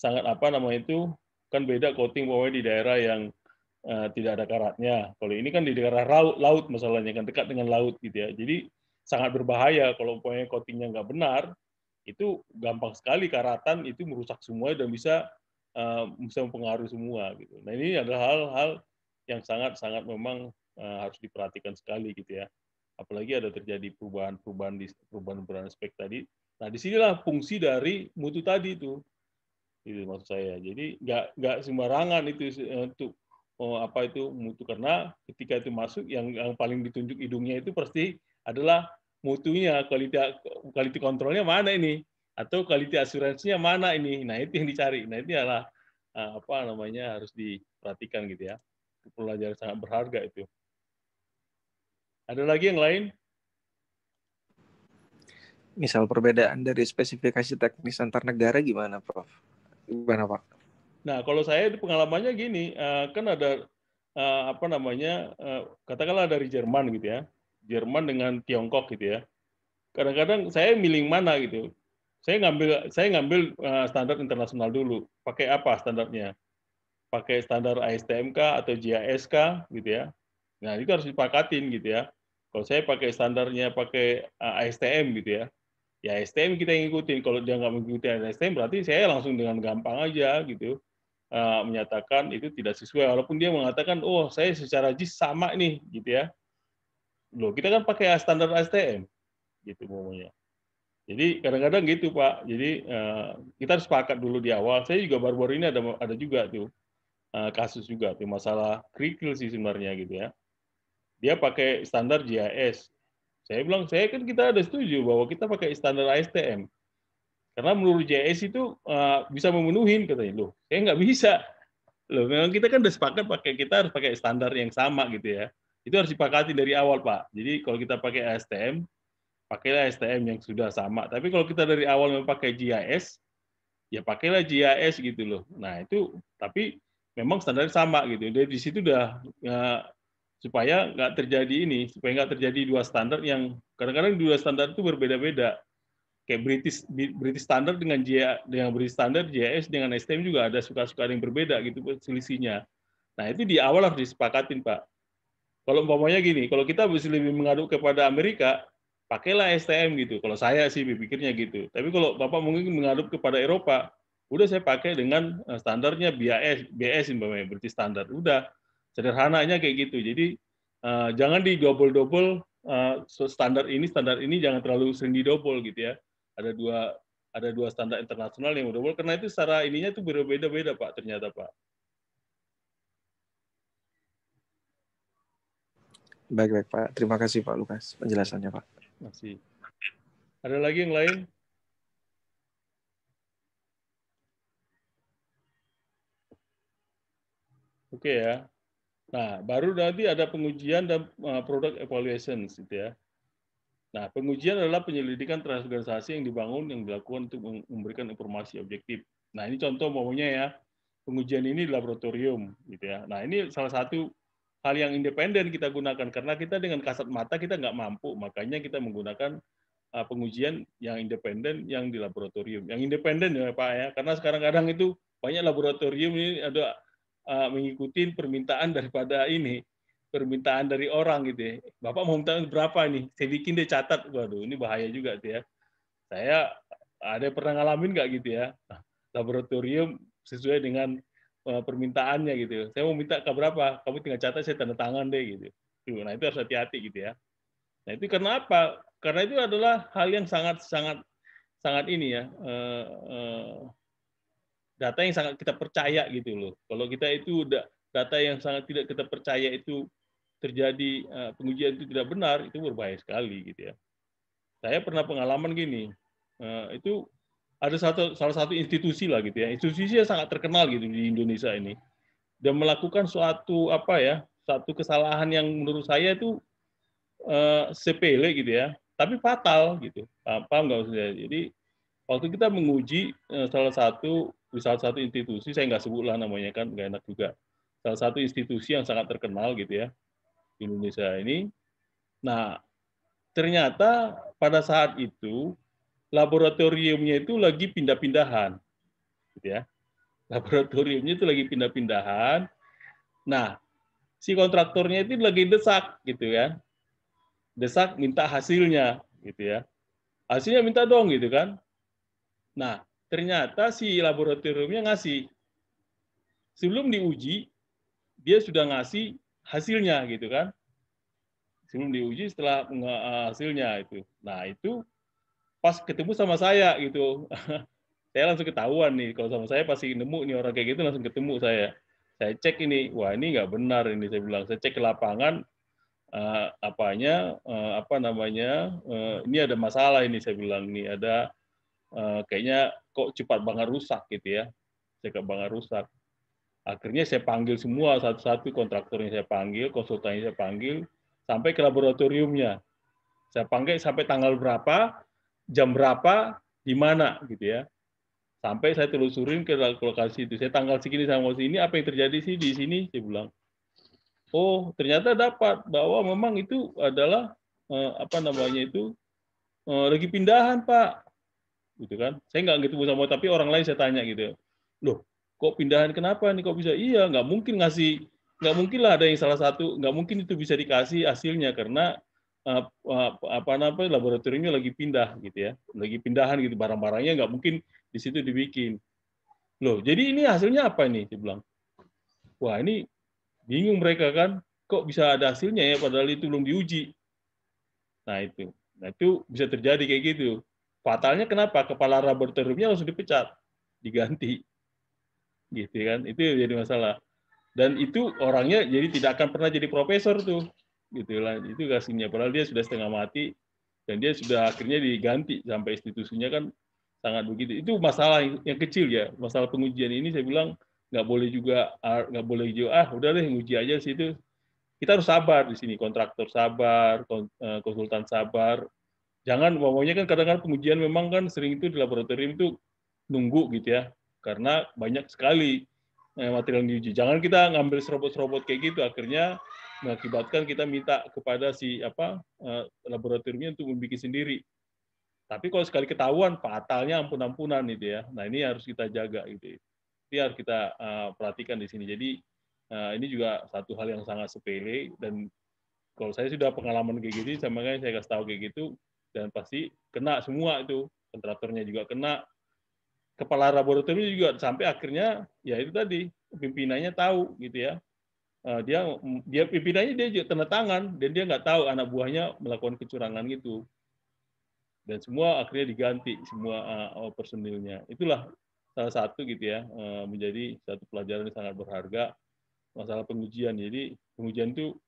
sangat apa namanya itu kan beda coating umpamanya di daerah yang Eh, tidak ada karatnya. Kalau ini kan di daerah laut, laut masalahnya kan dekat dengan laut gitu ya. Jadi sangat berbahaya kalau umpamanya coatingnya nggak benar, itu gampang sekali karatan itu merusak semua dan bisa uh, bisa mempengaruhi semua gitu. Nah ini adalah hal-hal yang sangat-sangat memang eh, harus diperhatikan sekali gitu ya. Apalagi ada terjadi perubahan-perubahan di perubahan-perubahan aspek tadi. Nah disinilah fungsi dari mutu tadi itu itu maksud saya. Jadi nggak nggak sembarangan itu untuk oh, apa itu mutu karena ketika itu masuk yang yang paling ditunjuk hidungnya itu pasti adalah mutunya kualitas kualitas kontrolnya mana ini atau kualitas asuransinya mana ini nah itu yang dicari nah itu adalah eh, apa namanya harus diperhatikan gitu ya pelajaran sangat berharga itu ada lagi yang lain misal perbedaan dari spesifikasi teknis antar negara gimana prof gimana pak Nah, kalau saya pengalamannya gini, eh, kan ada eh, apa namanya, eh, katakanlah dari Jerman gitu ya, Jerman dengan Tiongkok gitu ya. Kadang-kadang saya milih mana gitu. Saya ngambil saya ngambil standar internasional dulu. Pakai apa standarnya? Pakai standar ASTMK atau GISK gitu ya. Nah, itu harus dipakatin gitu ya. Kalau saya pakai standarnya pakai ASTM gitu ya, ya STM kita yang ikutin Kalau dia nggak mengikuti ASTM berarti saya langsung dengan gampang aja gitu uh, menyatakan itu tidak sesuai walaupun dia mengatakan oh saya secara JIS sama nih gitu ya loh kita kan pakai standar STM gitu momennya jadi kadang-kadang gitu pak jadi uh, kita harus sepakat dulu di awal saya juga baru-baru ini ada ada juga tuh uh, kasus juga tuh masalah kritikal sih sebenarnya gitu ya dia pakai standar GIS saya bilang saya kan kita ada setuju bahwa kita pakai standar ASTM karena menurut JS itu uh, bisa memenuhi katanya. Loh, saya nggak bisa. Loh, memang kita kan udah sepakat pakai kita harus pakai standar yang sama gitu ya. Itu harus dipakati dari awal, Pak. Jadi kalau kita pakai ASTM, pakailah STM yang sudah sama. Tapi kalau kita dari awal memakai GIS, ya pakailah GIS gitu loh. Nah itu, tapi memang standarnya sama gitu. Dari di situ udah ya, supaya nggak terjadi ini, supaya nggak terjadi dua standar yang kadang-kadang dua standar itu berbeda-beda kayak British British Standard dengan J dengan British Standard JS dengan STM juga ada suka-suka yang berbeda gitu selisihnya. Nah itu di awal harus disepakatin pak. Kalau umpamanya gini, kalau kita bisa lebih mengadu kepada Amerika, pakailah STM gitu. Kalau saya sih berpikirnya gitu. Tapi kalau bapak mungkin mengadu kepada Eropa, udah saya pakai dengan eh, standarnya BIS, BS umpamanya British Standard. Udah sederhananya kayak gitu. Jadi uh, jangan digobol-dobol uh, eh, standar ini standar ini jangan terlalu sering didobol gitu ya ada dua ada dua standar internasional yang udah karena itu secara ininya itu berbeda-beda pak ternyata pak. Baik baik pak, terima kasih pak Lukas penjelasannya pak. Masih. Ada lagi yang lain? Oke ya. Nah, baru nanti ada pengujian dan eh, produk evaluation gitu ya. Nah, pengujian adalah penyelidikan transversasi yang dibangun yang dilakukan untuk memberikan informasi objektif. Nah, ini contoh maunya ya, pengujian ini di laboratorium gitu ya. Nah, ini salah satu hal yang independen kita gunakan karena kita dengan kasat mata kita nggak mampu, makanya kita menggunakan ah, pengujian yang independen yang di laboratorium. Yang independen ya Pak ya, karena sekarang kadang itu banyak laboratorium ini ada ah, mengikuti permintaan daripada ini permintaan dari orang gitu ya. Bapak mau minta berapa nih? Saya bikin dia catat. Waduh, ini bahaya juga tuh ya. Saya ada pernah ngalamin nggak gitu ya? Nah, laboratorium sesuai dengan eh, permintaannya gitu. Ya. Saya mau minta ke berapa? Kamu tinggal catat, saya tanda tangan deh gitu. Nah itu harus hati-hati gitu ya. Nah itu karena apa? Karena itu adalah hal yang sangat sangat sangat ini ya eh, eh, data yang sangat kita percaya gitu loh. Kalau kita itu udah data yang sangat tidak kita percaya itu terjadi eh, pengujian itu tidak benar, itu berbahaya sekali gitu ya. Saya pernah pengalaman gini, eh, itu ada satu salah satu institusi lah gitu ya, institusinya sangat terkenal gitu di Indonesia ini dan melakukan suatu apa ya, satu kesalahan yang menurut saya itu eh, sepele gitu ya, tapi fatal gitu. Paham nggak maksudnya? Jadi waktu kita menguji salah satu di salah satu institusi, saya nggak sebutlah namanya kan nggak enak juga salah satu institusi yang sangat terkenal gitu ya di Indonesia ini. Nah, ternyata pada saat itu laboratoriumnya itu lagi pindah-pindahan, gitu ya. Laboratoriumnya itu lagi pindah-pindahan. Nah, si kontraktornya itu lagi desak, gitu kan. Desak minta hasilnya, gitu ya. Hasilnya minta dong, gitu kan. Nah, ternyata si laboratoriumnya ngasih. Sebelum diuji, dia sudah ngasih hasilnya gitu kan sebelum diuji setelah eh, hasilnya itu nah itu pas ketemu sama saya gitu *laughs* saya langsung ketahuan nih kalau sama saya pasti nemu nih orang kayak gitu langsung ketemu saya saya cek ini wah ini nggak benar ini saya bilang saya cek ke lapangan uh, apanya uh, apa namanya uh, ini ada masalah ini saya bilang ini ada uh, kayaknya kok cepat banget rusak gitu ya cepat banget rusak Akhirnya saya panggil semua satu-satu kontraktornya saya panggil, konsultannya saya panggil, sampai ke laboratoriumnya. Saya panggil sampai tanggal berapa, jam berapa, di mana gitu ya. Sampai saya telusurin ke lokasi itu. Saya tanggal segini sama ini, apa yang terjadi sih di sini? Saya bilang, oh ternyata dapat bahwa memang itu adalah eh, apa namanya itu eh, lagi pindahan pak, gitu kan. Saya nggak ketemu sama tapi orang lain saya tanya gitu. Loh, kok pindahan kenapa nih kok bisa iya nggak mungkin ngasih nggak mungkin lah ada yang salah satu nggak mungkin itu bisa dikasih hasilnya karena eh, eh, apa apa, laboratoriumnya lagi pindah gitu ya lagi pindahan gitu barang-barangnya nggak mungkin di situ dibikin loh jadi ini hasilnya apa nih bilang, wah ini bingung mereka kan kok bisa ada hasilnya ya padahal itu belum diuji nah itu nah itu bisa terjadi kayak gitu fatalnya kenapa kepala laboratoriumnya langsung dipecat diganti gitu kan itu jadi masalah dan itu orangnya jadi tidak akan pernah jadi profesor tuh gitu lah itu kasihnya padahal dia sudah setengah mati dan dia sudah akhirnya diganti sampai institusinya kan sangat begitu itu masalah yang kecil ya masalah pengujian ini saya bilang nggak boleh juga ah, nggak boleh juga ah udah deh nguji aja itu kita harus sabar di sini kontraktor sabar eh, konsultan sabar jangan umpamanya kan kadang-kadang pengujian memang kan sering itu di laboratorium itu nunggu gitu ya karena banyak sekali eh, material yang diuji. Jangan kita ngambil serobot-serobot kayak gitu, akhirnya mengakibatkan kita minta kepada si apa eh, laboratoriumnya untuk membuat sendiri. Tapi kalau sekali ketahuan, fatalnya ampun-ampunan itu ya. Nah ini harus kita jaga gitu. Ini harus kita uh, perhatikan di sini. Jadi uh, ini juga satu hal yang sangat sepele dan kalau saya sudah pengalaman kayak gitu, sama kayak saya kasih tahu kayak gitu dan pasti kena semua itu kontraktornya juga kena, kepala laboratorium juga sampai akhirnya ya itu tadi pimpinannya tahu gitu ya eh, dia dia pimpinannya dia juga tanda tangan dan dia nggak tahu anak buahnya melakukan kecurangan gitu dan semua akhirnya diganti semua uh, personilnya itulah salah satu gitu ya uh, menjadi satu pelajaran yang sangat berharga masalah pengujian jadi pengujian itu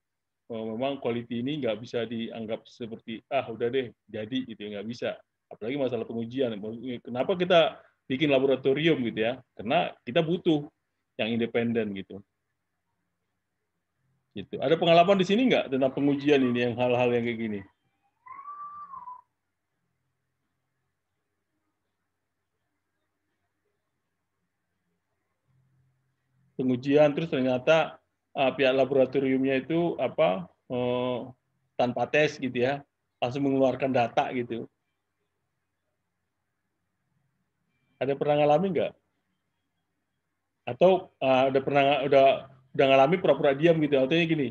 uh, memang quality ini nggak bisa dianggap seperti ah udah deh jadi gitu ya, nggak bisa apalagi masalah pengujian kenapa kita bikin laboratorium gitu ya, karena kita butuh yang independen gitu. Gitu. Ada pengalaman di sini nggak tentang pengujian ini yang hal-hal yang kayak gini? Pengujian terus ternyata uh, pihak laboratoriumnya itu apa uh, tanpa tes gitu ya, langsung mengeluarkan data gitu Ada pernah ngalami nggak? Atau uh, udah pernah udah udah ngalami pura-pura diam gitu? Ya? Artinya gini,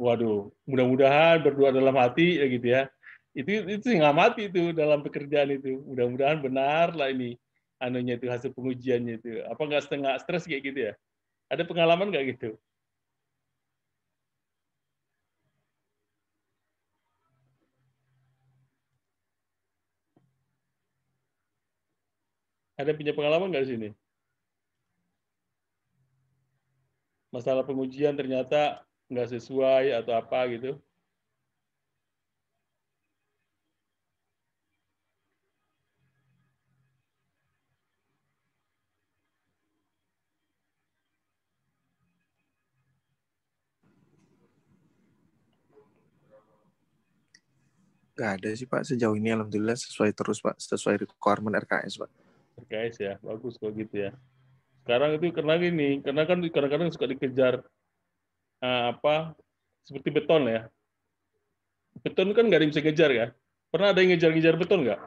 waduh, mudah-mudahan berdoa dalam hati ya gitu ya. Itu itu nggak mati itu dalam pekerjaan itu. Mudah-mudahan benar lah ini anunya itu hasil pengujiannya itu. Apa nggak setengah stres kayak gitu ya? Ada pengalaman nggak gitu? Ada punya pengalaman nggak di sini? Masalah pengujian ternyata nggak sesuai atau apa gitu? Gak ada sih Pak, sejauh ini Alhamdulillah sesuai terus Pak, sesuai requirement RKS Pak. PKS ya, bagus kalau gitu ya. Sekarang itu karena gini karena kan kadang-kadang suka dikejar uh, apa seperti beton ya. Beton kan nggak ada yang bisa kejar ya. Pernah ada yang ngejar-ngejar beton nggak?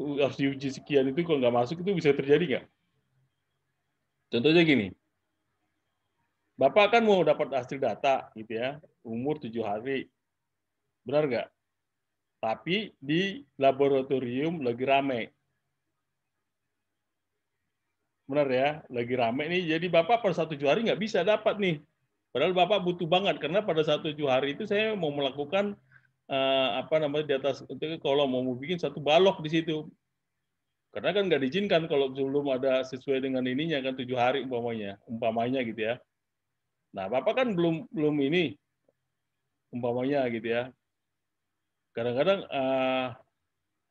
Uh, harus diuji sekian itu kalau nggak masuk itu bisa terjadi nggak? Contohnya gini, Bapak kan mau dapat hasil data gitu ya, umur tujuh hari, benar nggak? Tapi di laboratorium lagi rame, Benar ya, lagi rame nih. Jadi Bapak per satu tujuh hari nggak bisa dapat nih. Padahal Bapak butuh banget karena pada satu tujuh hari itu saya mau melakukan uh, apa namanya di atas kalau mau bikin satu balok di situ. Karena kan nggak diizinkan kalau sebelum ada sesuai dengan ininya kan tujuh hari umpamanya, umpamanya gitu ya. Nah, Bapak kan belum belum ini umpamanya gitu ya. Kadang-kadang uh,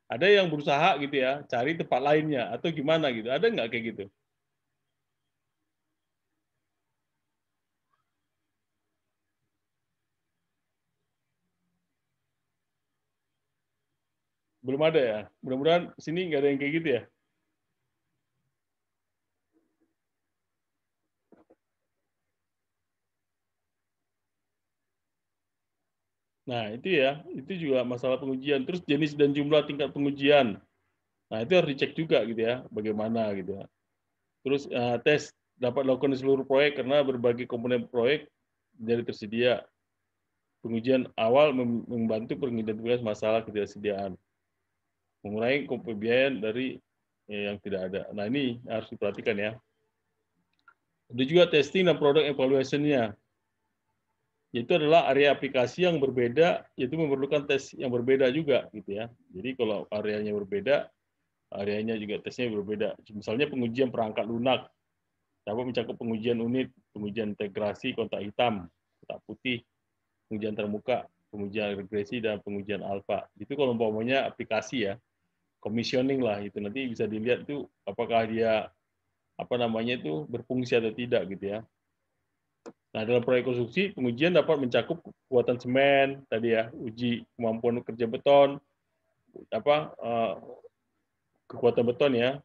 ada yang berusaha gitu ya, cari tempat lainnya atau gimana gitu. Ada nggak kayak gitu? Belum ada ya? Mudah-mudahan sini nggak ada yang kayak gitu ya? Nah, itu ya, itu juga masalah pengujian. Terus jenis dan jumlah tingkat pengujian. Nah, itu harus dicek juga gitu ya, bagaimana gitu ya. Terus uh, tes dapat dilakukan di seluruh proyek karena berbagai komponen proyek jadi tersedia. Pengujian awal membantu mengidentifikasi masalah ketidaksediaan mengurangi pembiayaan dari eh, yang tidak ada. Nah ini harus diperhatikan ya. Ada juga testing dan produk evaluation-nya. Itu adalah area aplikasi yang berbeda, yaitu memerlukan tes yang berbeda juga gitu ya. Jadi kalau areanya berbeda, areanya juga tesnya berbeda. Misalnya pengujian perangkat lunak dapat mencakup pengujian unit, pengujian integrasi kontak hitam, kontak putih, pengujian termuka, pengujian regresi dan pengujian alfa. Itu kalau umpamanya aplikasi ya commissioning lah itu nanti bisa dilihat tuh apakah dia apa namanya itu berfungsi atau tidak gitu ya. Nah, dalam proyek konstruksi, pengujian dapat mencakup kekuatan semen tadi ya, uji kemampuan kerja beton, apa eh, kekuatan beton ya,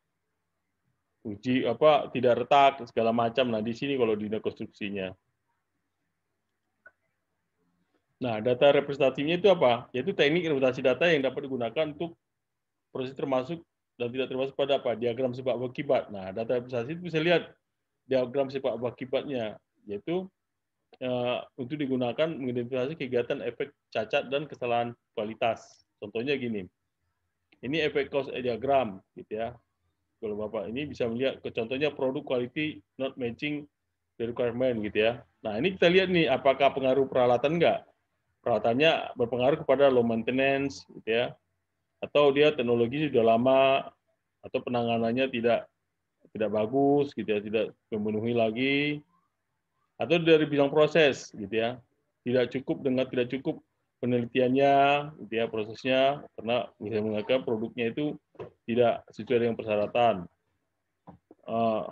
uji apa tidak retak segala macam. Nah, di sini kalau di konstruksinya. Nah, data representasinya itu apa? Yaitu teknik representasi data yang dapat digunakan untuk proses termasuk dan tidak termasuk pada apa diagram sebab akibat. Nah, data representasi itu bisa lihat diagram sebab akibatnya, yaitu uh, untuk digunakan mengidentifikasi kegiatan efek cacat dan kesalahan kualitas. Contohnya gini, ini efek cost diagram, gitu ya. Kalau bapak ini bisa melihat, ke contohnya produk quality not matching the requirement, gitu ya. Nah, ini kita lihat nih, apakah pengaruh peralatan enggak? Peralatannya berpengaruh kepada low maintenance, gitu ya atau dia teknologi sudah lama atau penanganannya tidak tidak bagus gitu ya tidak memenuhi lagi atau dari bidang proses gitu ya tidak cukup dengan tidak cukup penelitiannya gitu ya prosesnya karena bisa mengatakan produknya itu tidak sesuai dengan persyaratan uh, eh,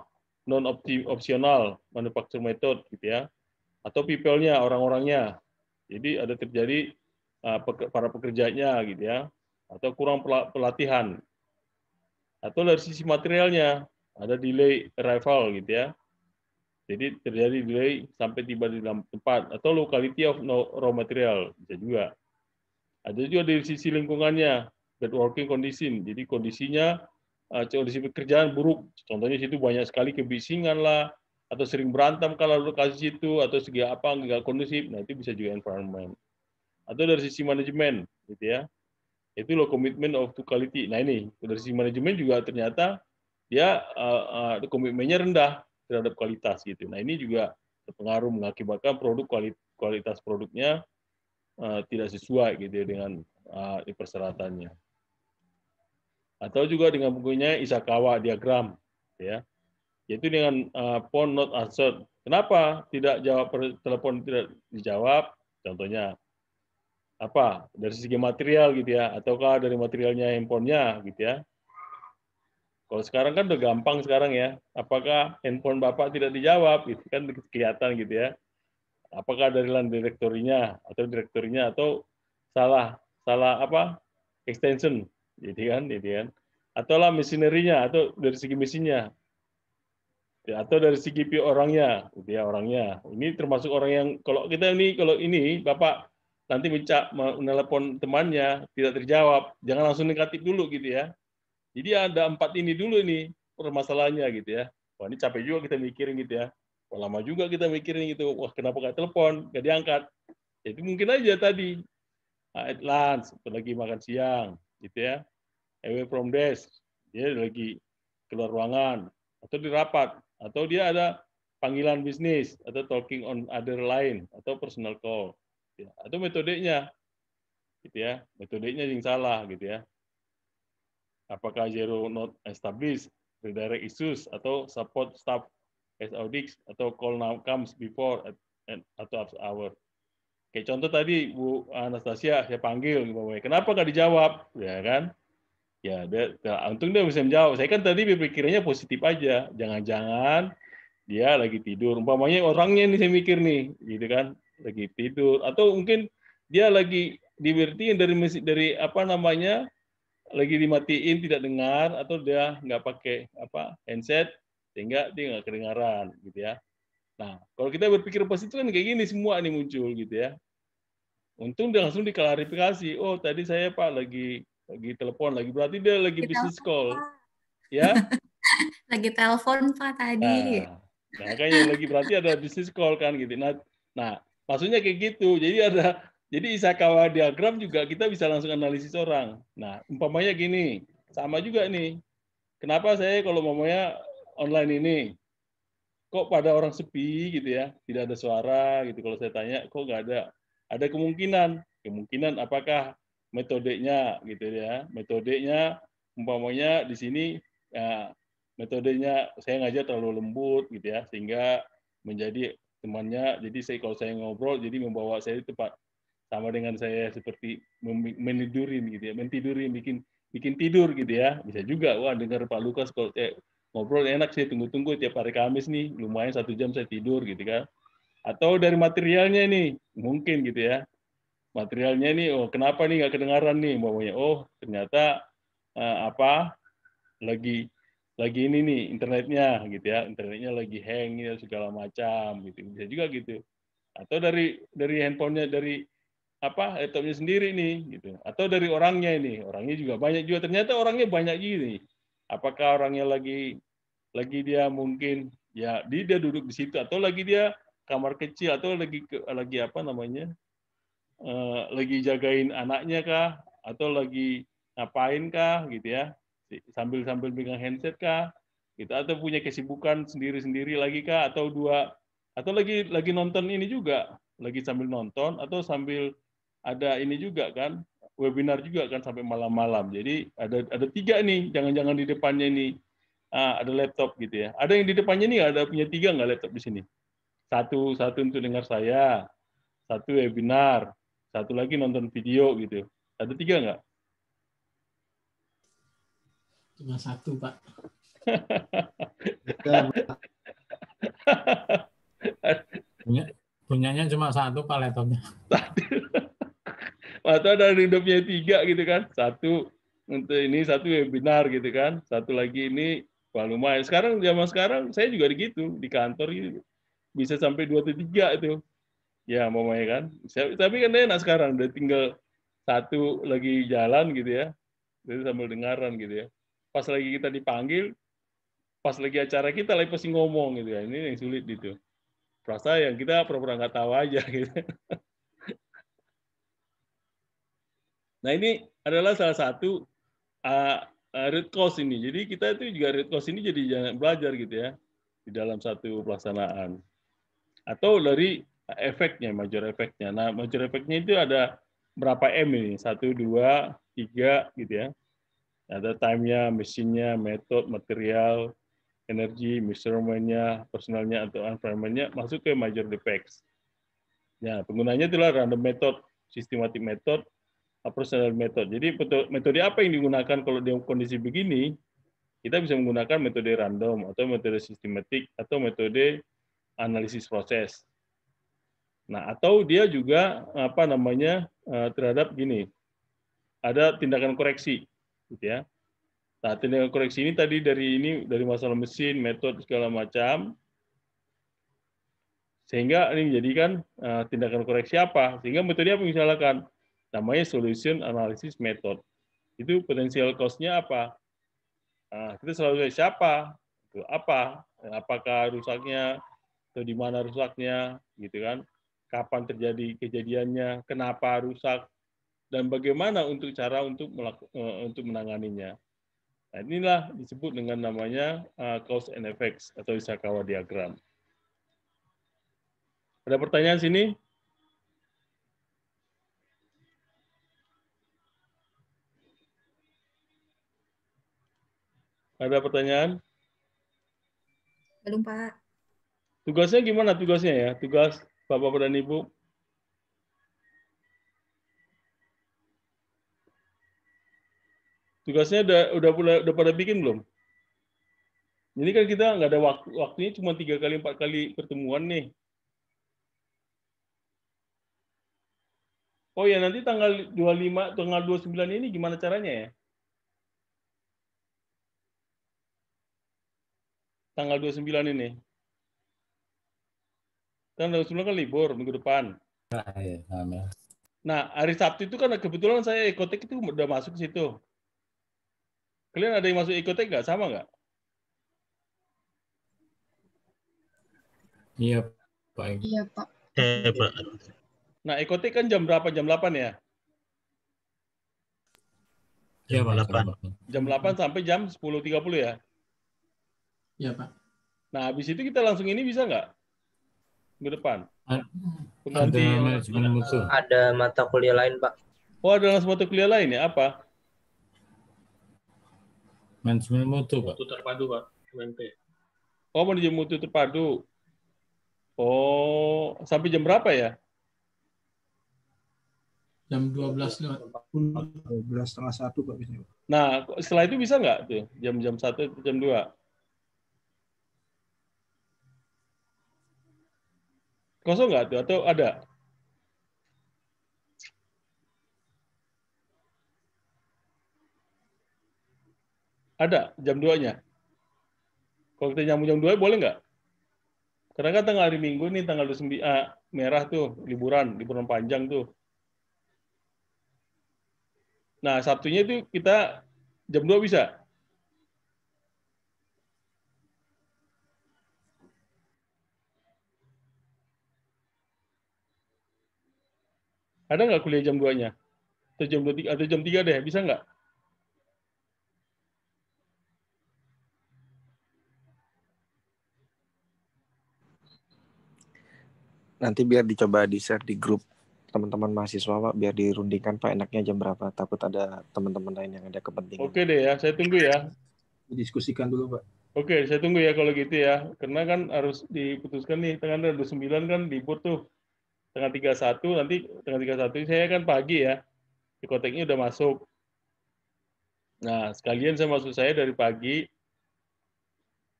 non opsional manufacture method gitu ya atau people-nya orang-orangnya jadi ada terjadi uh, para pekerjanya gitu ya atau kurang pelatihan. Atau dari sisi materialnya, ada delay arrival gitu ya. Jadi terjadi delay sampai tiba di dalam tempat atau locality of no raw material bisa juga. Ada juga dari sisi lingkungannya, bad working condition. Jadi kondisinya eh, kondisi pekerjaan buruk. Contohnya situ banyak sekali kebisingan lah, atau sering berantem kalau lokasi situ atau segi apa nggak kondusif nah itu bisa juga environment atau dari sisi manajemen gitu ya itu loh komitmen of to quality. Nah ini dari sisi manajemen juga ternyata dia uh, eh, uh, eh, komitmennya rendah terhadap kualitas gitu. Nah ini juga berpengaruh mengakibatkan produk kualitas, produknya uh, tidak sesuai gitu ya dengan uh, persyaratannya. Atau juga dengan bukunya Isakawa diagram, ya yaitu dengan uh, phone not answered. Kenapa tidak jawab telepon tidak dijawab? Contohnya apa dari segi material gitu ya ataukah dari materialnya handphonenya gitu ya kalau sekarang kan udah gampang sekarang ya apakah handphone bapak tidak dijawab itu kan kelihatan gitu ya apakah dari lan direktorinya atau direktorinya atau salah salah apa extension gitu kan jadi gitu kan atau lah mesinerinya atau dari segi mesinnya ya, atau dari segi orangnya gitu ya orangnya ini termasuk orang yang kalau kita ini kalau ini bapak nanti mencak menelepon temannya tidak terjawab, jangan langsung negatif dulu gitu ya. Jadi ada empat ini dulu nih permasalahannya gitu ya. Wah ini capek juga kita mikirin gitu ya. Wah lama juga kita mikirin gitu. Wah kenapa gak telepon, gak diangkat. Ya, itu mungkin aja tadi. Ah, at lunch, lagi makan siang gitu ya. Away from desk, dia lagi keluar ruangan atau di rapat atau dia ada panggilan bisnis atau talking on other line atau personal call Ya, atau metodenya, gitu ya, metodenya yang salah, gitu ya. Apakah zero not established, redirect issues, atau support staff as audits, atau call now comes before at, atau after hour. Kayak contoh tadi Bu Anastasia saya panggil, kenapa nggak dijawab, ya kan? ya dia, ya, untung dia bisa menjawab saya kan tadi berpikirnya positif aja jangan-jangan dia lagi tidur umpamanya orangnya ini saya mikir nih gitu kan lagi tidur atau mungkin dia lagi divertiin dari musik dari apa namanya lagi dimatiin tidak dengar atau dia nggak pakai apa handset sehingga dia nggak kedengaran gitu ya. Nah kalau kita berpikir positif kan kayak gini semua nih muncul gitu ya. Untung dia langsung diklarifikasi. Oh tadi saya pak lagi lagi telepon lagi berarti dia lagi, business bisnis call ya. *laughs* lagi telepon pak tadi. Nah, nah kan yang lagi berarti ada bisnis call kan gitu. Nah, nah Maksudnya kayak gitu. Jadi ada jadi Isakawa diagram juga kita bisa langsung analisis orang. Nah, umpamanya gini, sama juga nih. Kenapa saya kalau umpamanya online ini kok pada orang sepi gitu ya, tidak ada suara gitu kalau saya tanya kok nggak ada. Ada kemungkinan, kemungkinan apakah metodenya gitu ya. Metodenya umpamanya di sini ya, metodenya saya ngajak terlalu lembut gitu ya sehingga menjadi temannya. Jadi saya kalau saya ngobrol, jadi membawa saya tepat sama dengan saya seperti meniduri gitu ya, mentidurin bikin bikin tidur gitu ya. Bisa juga wah dengar Pak Lukas kalau eh, ngobrol enak sih tunggu-tunggu tiap hari Kamis nih lumayan satu jam saya tidur gitu kan. Atau dari materialnya nih mungkin gitu ya. Materialnya nih oh kenapa nih nggak kedengaran nih bawanya. Oh ternyata eh, apa lagi lagi ini nih internetnya gitu ya internetnya lagi hang ya segala macam gitu bisa juga gitu atau dari dari handphonenya dari apa laptopnya sendiri nih gitu atau dari orangnya ini orangnya juga banyak juga ternyata orangnya banyak gini apakah orangnya lagi lagi dia mungkin ya dia, dia duduk di situ atau lagi dia kamar kecil atau lagi lagi apa namanya uh, lagi jagain anaknya kah atau lagi ngapain kah gitu ya sambil sambil pegang handset kah gitu atau punya kesibukan sendiri-sendiri lagi kah atau dua atau lagi lagi nonton ini juga lagi sambil nonton atau sambil ada ini juga kan webinar juga kan sampai malam-malam jadi ada ada tiga nih jangan-jangan di depannya ini ah, ada laptop gitu ya ada yang di depannya nih ada punya tiga nggak laptop di sini satu satu untuk dengar saya satu webinar satu lagi nonton video gitu ada tiga nggak Cuma satu, Pak. Punya, punyanya cuma satu, Pak, laptopnya. Atau ada hidupnya tiga gitu kan. Satu untuk ini, satu webinar gitu kan. Satu lagi ini, wah lumayan. Sekarang, zaman sekarang, saya juga gitu. Di kantor gitu. Bisa sampai dua atau tiga itu. Ya, mau main kan. Tapi kan enak sekarang. Udah tinggal satu lagi jalan gitu ya. Jadi sambil dengaran gitu ya pas lagi kita dipanggil, pas lagi acara kita lagi pasti ngomong gitu ya. Ini yang sulit gitu. Rasa yang kita pura-pura nggak tahu aja *laughs* gitu. Nah ini adalah salah satu uh, root cause ini. Jadi kita itu juga root cause ini jadi jangan belajar gitu ya di dalam satu pelaksanaan. Atau dari efeknya, major efeknya. Nah major efeknya itu ada berapa M ini? Satu, dua, tiga gitu ya ada timenya, mesinnya, metode, material, energi, measurement-nya, personalnya atau environmentnya masuk ke major defects. Ya, penggunanya adalah random method, systematic method, personal method. Jadi metode apa yang digunakan kalau di kondisi begini, kita bisa menggunakan metode random atau metode sistematik atau metode analisis proses. Nah, atau dia juga apa namanya eh, terhadap gini. Ada tindakan koreksi gitu ya. Nah, tindakan koreksi ini tadi dari ini dari masalah mesin, metode segala macam. Sehingga ini menjadikan uh, tindakan koreksi apa? Sehingga metode apa misalkan, Namanya solution analysis method. Itu potensial cost-nya apa? Nah, kita selalu siapa? Itu apa? Apakah rusaknya? Atau di mana rusaknya? Gitu kan? Kapan terjadi kejadiannya? Kenapa rusak? dan bagaimana untuk cara untuk melaku, eh, untuk menanganinya. Nah, inilah disebut dengan namanya uh, cause and effects atau Isakawa diagram. Ada pertanyaan sini? Ada pertanyaan? Belum, Pak. Tugasnya gimana tugasnya ya? Tugas Bapak dan Ibu Tugasnya udah udah udah pada bikin belum? Ini kan kita nggak ada waktu, waktunya cuma tiga kali empat kali pertemuan nih. Oh ya nanti tanggal 25, tanggal 29 ini gimana caranya ya? Tanggal 29 ini. Kan tanggal 29 kan libur minggu depan. Nah, iya, nah, nah. nah, hari Sabtu itu kan kebetulan saya ekotek itu udah masuk ke situ. Kalian ada yang masuk ikutnya nggak? Sama nggak? Iya, Pak. Iya, Pak. Eh, Nah, ikutnya kan jam berapa? Jam 8 ya? Iya, Pak. 8. Jam 8 sampai jam 10.30 ya? Iya, Pak. Nah, habis itu kita langsung ini bisa nggak? Ke depan. Pengganti ada, ada mata kuliah lain, Pak. Oh, ada mata kuliah lain ya? Apa? Manajemen mutu, Pak. Mutu terpadu, Pak. MMP. Oh, manajemen mutu terpadu. Oh, sampai jam berapa ya? Jam 12.50. 12 setengah satu, Pak. Nah, setelah itu bisa nggak tuh? Jam-jam satu, jam dua? Kosong nggak tuh? Atau ada? Ada jam 2-nya. Kalau kita nyambung jam 2 boleh nggak? Karena kan tanggal hari Minggu nih, tanggal 29, ah, merah tuh, liburan, liburan panjang tuh. Nah, Sabtunya itu kita jam 2 bisa. Ada nggak kuliah jam 2-nya? Atau jam 2, atau jam 3 deh, bisa nggak? nanti biar dicoba di share di grup teman-teman mahasiswa Pak biar dirundingkan Pak enaknya jam berapa takut ada teman-teman lain yang ada kepentingan. Oke deh ya, saya tunggu ya. Didiskusikan dulu Pak. Oke, saya tunggu ya kalau gitu ya. Karena kan harus diputuskan nih tanggal sembilan kan libur tuh. Tengah satu nanti tengah 31 saya kan pagi ya. Di koteknya udah masuk. Nah, sekalian saya maksud saya dari pagi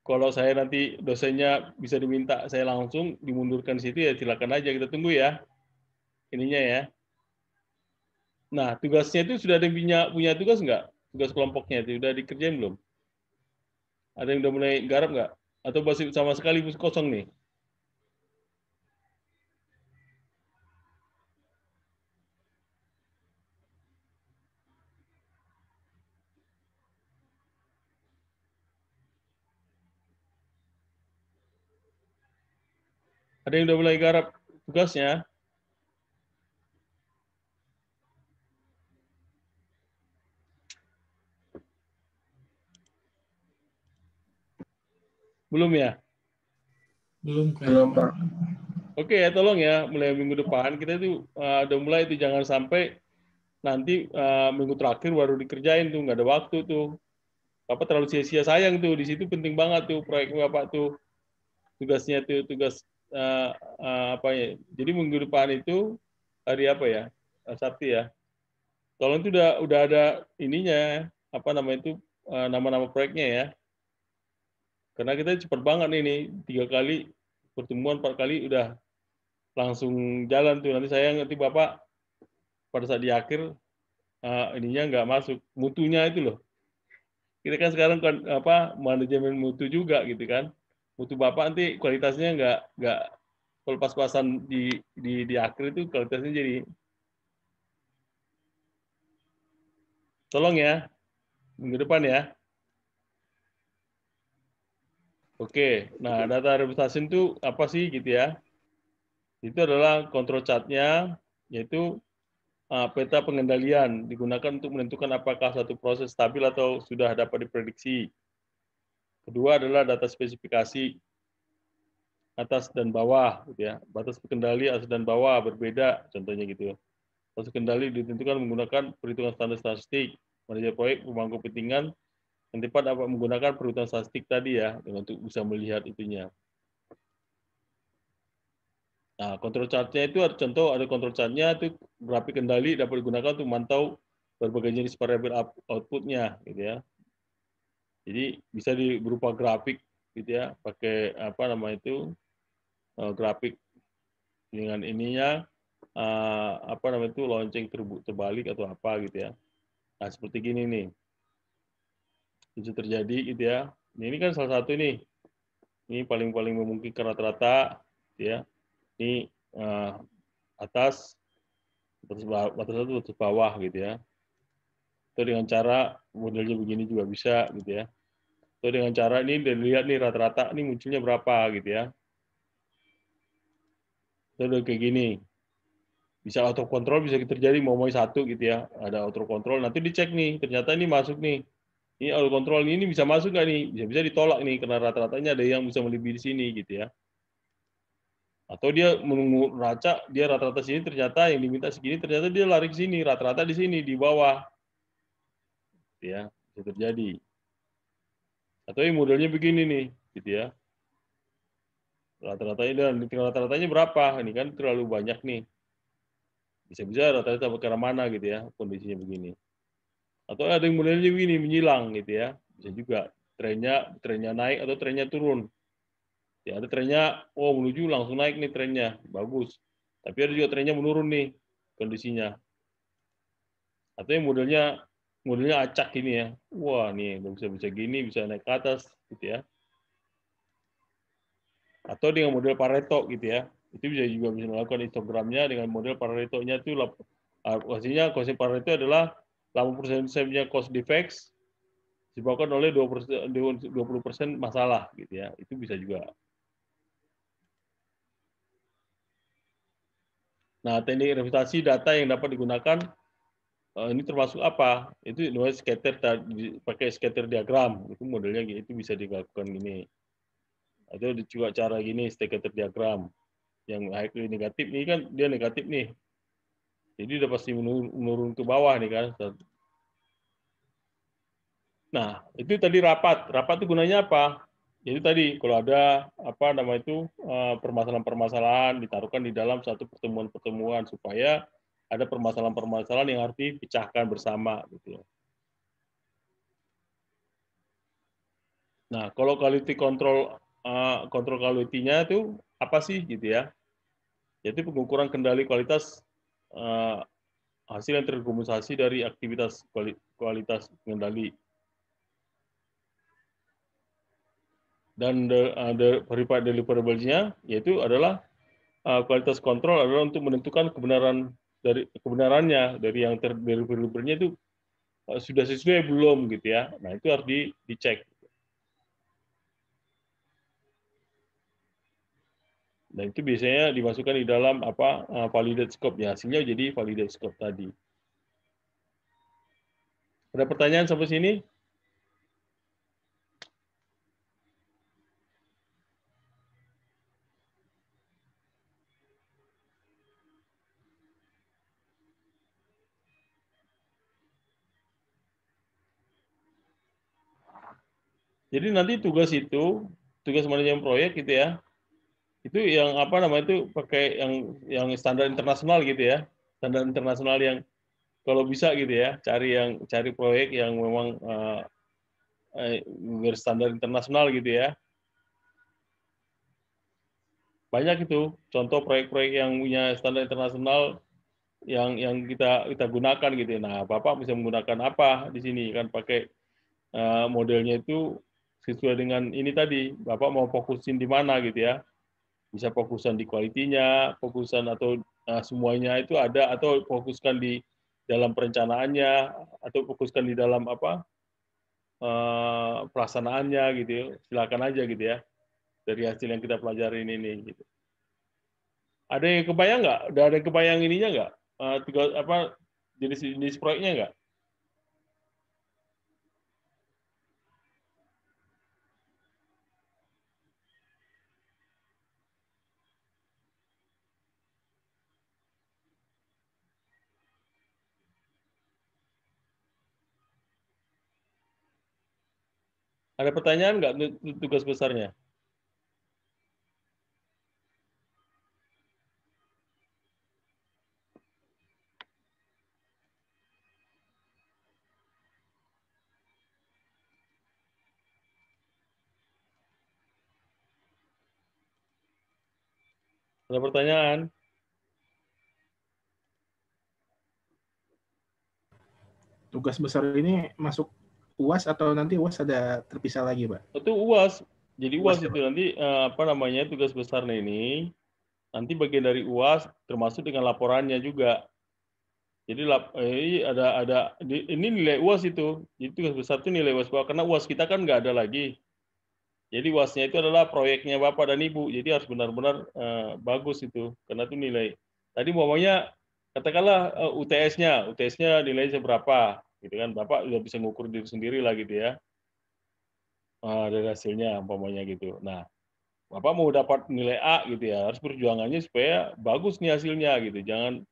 kalau saya nanti dosennya bisa diminta saya langsung dimundurkan situ ya silakan aja kita tunggu ya ininya ya. Nah tugasnya itu sudah ada punya punya tugas nggak tugas kelompoknya itu sudah dikerjain belum? Ada yang udah mulai garap nggak? Atau masih sama sekali kosong nih? Ada yang udah mulai garap tugasnya? Belum ya? Belum. Belum, Pak. Oke ya, tolong ya, mulai minggu depan kita itu uh, eh, udah mulai itu jangan sampai nanti uh, minggu terakhir baru dikerjain tuh nggak ada waktu tuh. Bapak terlalu sia-sia sayang tuh di situ penting banget tuh proyek bapak tuh tugasnya tuh tugas uh, uh, apa ya? Jadi minggu depan itu hari apa ya? Eh, Sabtu ya. Tolong itu udah udah ada ininya apa nama itu uh, nama-nama proyeknya ya. Karena kita cepat banget ini tiga kali pertemuan empat kali udah langsung jalan tuh. Nanti saya ngerti bapak pada saat di akhir uh, ininya nggak masuk mutunya itu loh. Kita kan sekarang kan apa manajemen mutu juga gitu kan mutu bapak nanti kualitasnya nggak nggak kalau pas-pasan di di di akhir itu kualitasnya jadi tolong ya minggu depan ya oke nah data reputasi itu apa sih gitu ya itu adalah kontrol chatnya yaitu ah, peta pengendalian digunakan untuk menentukan apakah satu proses stabil atau sudah dapat diprediksi Kedua adalah data spesifikasi atas dan bawah, gitu ya. Batas kendali atas dan bawah berbeda, contohnya gitu. Ya. Batas kendali ditentukan menggunakan perhitungan standar statistik. Manajer proyek pemangku kepentingan yang tepat dapat menggunakan perhitungan statistik tadi ya, untuk bisa melihat itunya. Nah, kontrol chartnya itu ada contoh ada kontrol chartnya itu berapi kendali dapat digunakan untuk memantau berbagai jenis variabel outputnya, gitu ya. Jadi bisa di berupa grafik gitu ya, pakai apa nama itu uh, grafik dengan ininya eh, apa namanya itu lonceng terbalik atau apa gitu ya. Nah, seperti gini nih. Itu terjadi gitu ya. Nah, ini kan salah satu nih. Ini paling-paling memungkinkan rata-rata gitu ya. Ini uh, atas atas bawah, atas satu bawah gitu ya. Itu dengan cara modelnya begini juga bisa gitu ya. So dengan cara ini dan lihat nih rata-rata ini munculnya berapa gitu ya udah kayak gini bisa auto control bisa terjadi mau mau satu gitu ya ada auto control nanti dicek nih ternyata ini masuk nih ini auto control ini, bisa masuk nggak nih bisa bisa ditolak nih karena rata-ratanya ada yang bisa melebihi di sini gitu ya atau dia menunggu raca dia rata-rata sini ternyata yang diminta segini ternyata dia lari ke sini rata-rata di sini di bawah gitu ya bisa terjadi atau yang modelnya begini nih gitu ya rata-ratanya dan rata-ratanya berapa ini kan terlalu banyak nih bisa-bisa rata-rata sampai ke mana gitu ya kondisinya begini atau ada yang modelnya begini menyilang gitu ya bisa juga trennya trennya naik atau trennya turun ya ada trennya oh menuju langsung naik nih trennya bagus tapi ada juga trennya menurun nih kondisinya atau yang modelnya modelnya acak ini ya. Wah, nih bisa-bisa gini, bisa naik ke atas gitu ya. Atau dengan model Pareto gitu ya. Itu bisa juga bisa melakukan histogramnya dengan model pareto Paretonya itu hasilnya ah, konsep Pareto adalah 80% nya cost defects disebabkan oleh 20%, 20 masalah gitu ya. Itu bisa juga. Nah, teknik revitalisasi data yang dapat digunakan Eh, ini termasuk apa? Itu namanya scatter pakai scatter diagram. Itu modelnya itu bisa dilakukan gini. Atau juga cara gini scatter diagram. Yang akhirnya negatif ini kan dia negatif nih. Jadi udah pasti menurun ke bawah nih kan. Nah, itu tadi rapat. Rapat itu gunanya apa? Jadi tadi kalau ada apa nama itu eh, permasalahan-permasalahan ditaruhkan di dalam satu pertemuan-pertemuan supaya ada permasalahan-permasalahan yang harus dipecahkan bersama gitu Nah, kalau quality control uh, eh, kontrol quality-nya itu apa sih gitu ya? Jadi pengukuran kendali kualitas uh, hasil yang terkomunikasi dari aktivitas kualitas kendali. Dan ada uh, verified deliverable-nya yaitu adalah eh, kualitas kontrol adalah untuk menentukan kebenaran dari kebenarannya dari yang ter, dari delivernya itu eh, sudah sesuai ya, belum gitu ya. Nah, itu harus di, dicek. nah itu biasanya dimasukkan di dalam apa eh, validate scope ya hasilnya jadi validate scope tadi. Ada pertanyaan sampai sini? Jadi nanti tugas itu, tugas manajemen proyek gitu ya, itu yang apa namanya itu pakai yang yang standar internasional gitu ya, standar internasional yang kalau bisa gitu ya, cari yang cari proyek yang memang uh, berstandar internasional gitu ya. Banyak itu contoh proyek-proyek yang punya standar internasional yang yang kita kita gunakan gitu. Ya. Nah, Bapak bisa menggunakan apa di sini kan pakai uh, modelnya itu sesuai dengan ini tadi, Bapak mau fokusin di mana gitu ya. Bisa fokusan di kualitinya, fokusan atau nah, semuanya itu ada, atau fokuskan di dalam perencanaannya, atau fokuskan di dalam apa uh, pelaksanaannya gitu. Ya. Silakan aja gitu ya, dari hasil yang kita pelajari ini. Gitu. Ada yang kebayang nggak? ada yang kebayang ininya nggak? Uh, apa jenis-jenis proyeknya nggak? Ada pertanyaan nggak tugas besarnya? Ada pertanyaan? Tugas besar ini masuk UAS atau nanti UAS ada terpisah lagi, Pak? Itu UAS. Jadi UAS, UAS ya, itu nanti uh, apa namanya tugas besarnya ini nanti bagian dari UAS termasuk dengan laporannya juga. Jadi lap, eh, ada ada di, ini nilai UAS itu. Jadi tugas besar itu nilai UAS Pak. karena UAS kita kan nggak ada lagi. Jadi UASnya itu adalah proyeknya Bapak dan Ibu. Jadi harus benar-benar uh, bagus itu karena itu nilai. Tadi umpamanya katakanlah uh, eh, UTS-nya, UTS-nya nilainya seberapa? gitu kan bapak sudah bisa mengukur diri sendiri lah gitu ya uh, dari hasilnya umpamanya gitu nah bapak mau dapat nilai A gitu ya harus perjuangannya supaya bagus nih hasilnya gitu jangan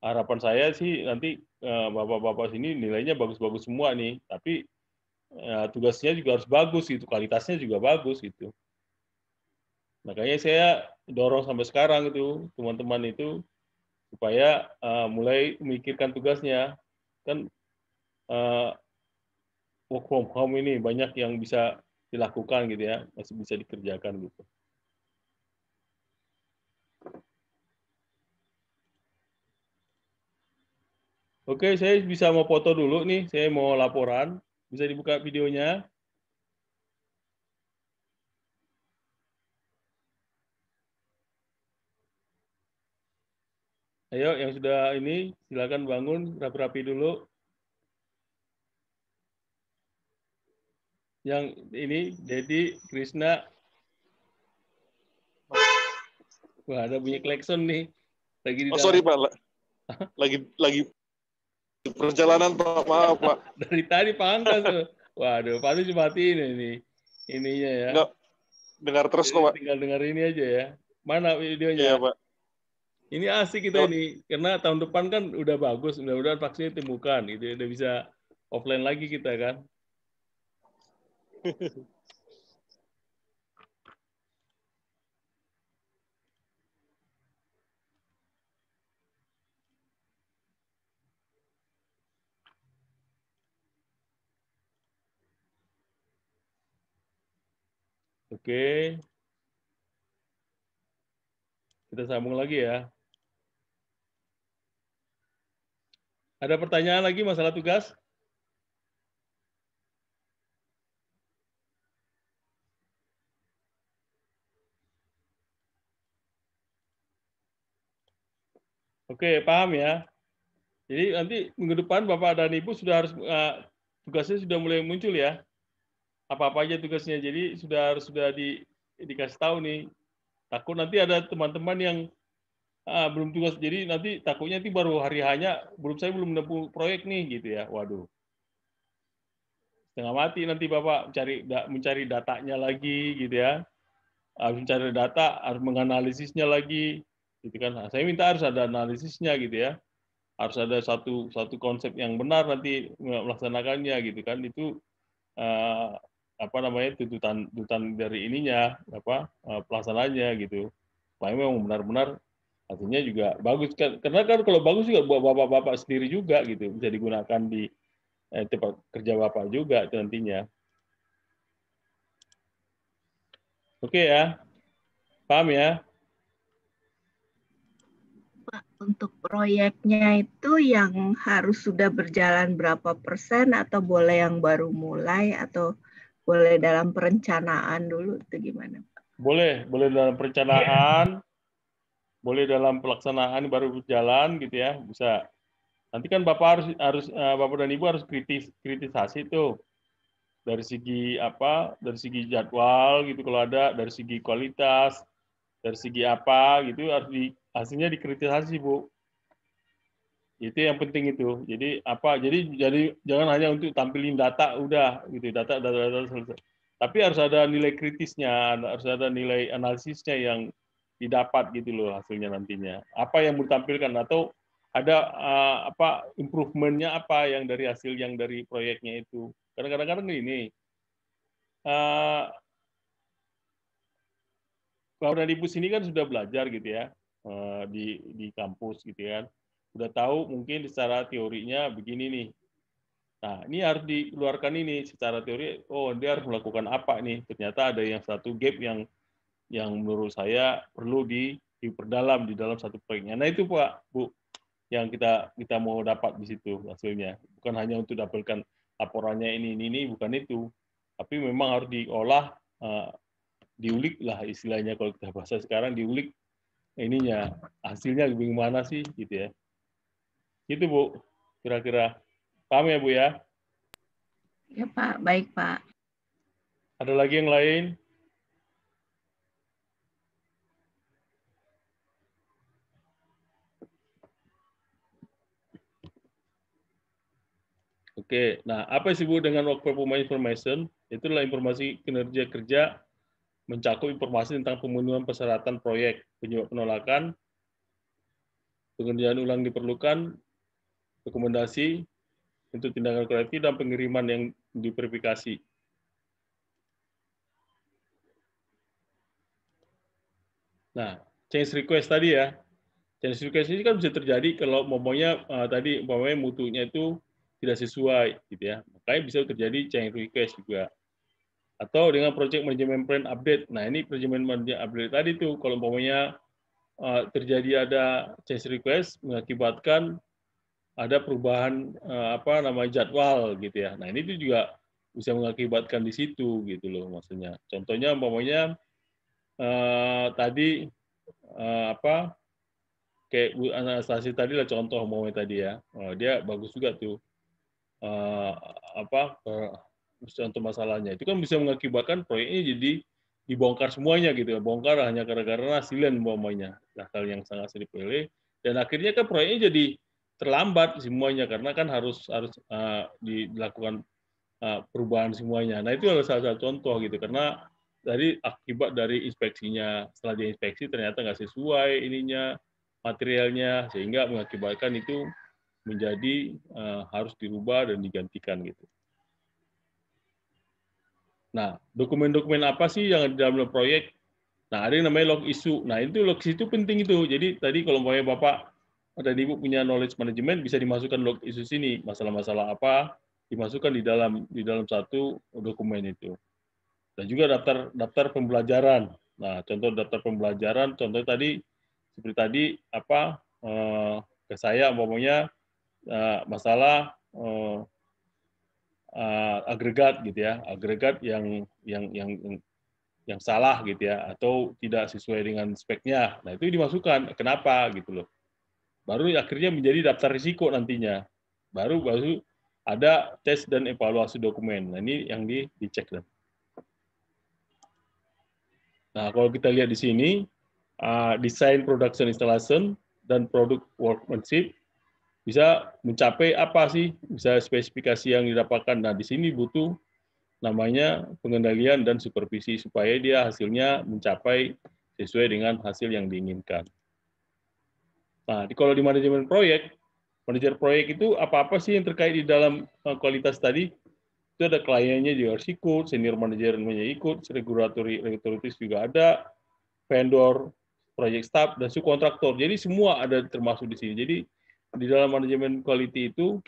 harapan saya sih nanti eh, bapak-bapak sini nilainya bagus-bagus semua nih tapi uh, tugasnya juga harus bagus itu kualitasnya juga bagus gitu makanya saya dorong sampai sekarang itu teman-teman itu supaya uh, mulai memikirkan tugasnya kan uh, work from home ini banyak yang bisa dilakukan gitu ya, masih bisa dikerjakan gitu. Oke, saya bisa mau foto dulu nih. Saya mau laporan. Bisa dibuka videonya. Ayo, yang sudah ini, silakan bangun rapi-rapi dulu. yang ini jadi Krishna Wah, ada bunyi klakson nih. Lagi di Oh, sorry, Pak. Lagi lagi perjalanan, Pak. Maaf, Pak. *laughs* Dari tadi pantas. Waduh, pasti cuma ini ini ininya ya. Enggak. Dengar terus kok, Pak. Tinggal dengar ini aja ya. Mana videonya? Iya, Pak. Ini asik kita ini karena tahun depan kan udah bagus, mudah-mudahan vaksinnya ditemukan gitu, ya. udah bisa offline lagi kita kan. *laughs* Oke. Kita sambung lagi ya. Ada pertanyaan lagi masalah tugas? Oke, paham ya. Jadi nanti minggu depan Bapak dan Ibu sudah harus uh, tugasnya sudah mulai muncul ya. Apa-apa aja tugasnya. Jadi sudah harus sudah di, dikasih tahu nih. Takut nanti ada teman-teman yang uh, belum tugas. Jadi nanti takutnya nanti baru hari hanya belum saya belum menempuh proyek nih gitu ya. Waduh. Setengah mati nanti Bapak mencari mencari datanya lagi gitu ya. Harus mencari data, harus menganalisisnya lagi gitu kan nah, saya minta harus ada analisisnya gitu ya harus ada satu satu konsep yang benar nanti melaksanakannya gitu kan itu uh, apa namanya tuntutan tuntutan dari ininya apa uh, pelaksananya gitu saya nah, memang benar-benar artinya juga bagus kan karena kan kalau bagus juga buat bapak-bapak sendiri juga gitu bisa digunakan di eh, tempat kerja bapak juga itu nantinya oke okay, ya paham ya untuk proyeknya itu yang harus sudah berjalan berapa persen atau boleh yang baru mulai atau boleh dalam perencanaan dulu itu gimana Pak? Boleh, boleh dalam perencanaan, ya. boleh dalam pelaksanaan baru berjalan gitu ya bisa. Nanti kan bapak harus harus eh, bapak dan ibu harus kritis kritisasi tuh dari segi apa dari segi jadwal gitu kalau ada dari segi kualitas dari segi apa gitu harus di hasilnya dikritisasi bu itu yang penting itu jadi apa jadi jadi jangan hanya untuk tampilin data udah gitu data data data selesai tapi harus ada nilai kritisnya harus ada nilai analisisnya yang didapat gitu loh hasilnya nantinya apa yang mau ditampilkan atau ada uh, apa improvementnya apa yang dari hasil yang dari proyeknya itu karena kadang-kadang ini uh, eh, Bapak dan ibu sini kan sudah belajar gitu ya Eh, di di kampus gitu ya kan. Udah tahu mungkin secara teorinya begini nih. Nah, ini harus dikeluarkan ini secara teori, oh dia harus melakukan apa nih? Ternyata ada yang satu gap yang yang menurut saya perlu di diperdalam di dalam satu poinnya Nah, itu Pak, Bu yang kita kita mau dapat di situ hasilnya. Bukan hanya untuk dapatkan laporannya ini ini ini bukan itu. Tapi memang harus diolah uh, eh, diulik lah istilahnya kalau kita bahasa sekarang diulik ininya hasilnya gimana sih gitu ya Itu bu kira-kira paham ya bu ya ya pak baik pak ada lagi yang lain Oke, nah apa sih Bu dengan work performance information? Itu adalah informasi kinerja kerja mencakup informasi tentang pemenuhan persyaratan proyek, penyebab penolakan, pengerjaan ulang diperlukan, rekomendasi untuk tindakan korektif dan pengiriman yang diverifikasi. Nah, change request tadi ya. Change request ini kan bisa terjadi kalau momennya uh, tadi umpamanya mutunya itu tidak sesuai gitu ya. Makanya bisa terjadi change request juga atau dengan project management plan update. Nah, ini project management update tadi tuh kalau umpamanya eh, terjadi ada change request mengakibatkan ada perubahan eh, apa nama jadwal gitu ya. Nah, ini tuh juga bisa mengakibatkan di situ gitu loh maksudnya. Contohnya umpamanya uh, tadi uh, apa kayak Bu Anastasi tadi lah contoh umpamanya tadi ya. Uh, dia bagus juga tuh. Uh, apa contoh masalahnya itu kan bisa mengakibatkan proyek ini jadi dibongkar semuanya gitu ya bongkar hanya gara-gara hasilnya semuanya nah hal yang sangat sering pilih dan akhirnya kan proyek ini jadi terlambat semuanya karena kan harus harus uh, dilakukan uh, perubahan semuanya nah itu adalah salah satu contoh gitu karena dari akibat dari inspeksinya setelah diinspeksi ternyata nggak sesuai ininya materialnya sehingga mengakibatkan itu menjadi uh, harus dirubah dan digantikan gitu Nah, dokumen-dokumen apa sih yang ada dalam proyek? Nah, ada yang namanya log isu. Nah, itu log isu itu penting itu. Jadi tadi kalau mau Bapak atau Ibu punya knowledge management bisa dimasukkan log isu sini, masalah-masalah apa dimasukkan di dalam di dalam satu dokumen itu. Dan juga daftar daftar pembelajaran. Nah, contoh daftar pembelajaran contoh tadi seperti tadi apa eh, ke saya umpamanya eh, masalah eh, uh, agregat gitu ya, agregat yang yang yang yang salah gitu ya atau tidak sesuai dengan speknya. Nah, itu dimasukkan. Kenapa gitu loh. Baru akhirnya menjadi daftar risiko nantinya. Baru baru ada tes dan evaluasi dokumen. Nah, ini yang di, dicek dan. Nah, kalau kita lihat di sini, uh, desain production installation dan product workmanship bisa mencapai apa sih, bisa spesifikasi yang didapatkan. Nah, di sini butuh namanya pengendalian dan supervisi supaya dia hasilnya mencapai sesuai dengan hasil yang diinginkan. Nah, di, kalau di manajemen proyek, manajer proyek itu apa-apa sih yang terkait di dalam eh, kualitas tadi? Itu ada kliennya juga harus ikut, senior manajer punya ikut, regulatory regulatoris juga ada, vendor, project staff, dan subkontraktor. Jadi semua ada termasuk di sini. Jadi di dalam manajemen quality itu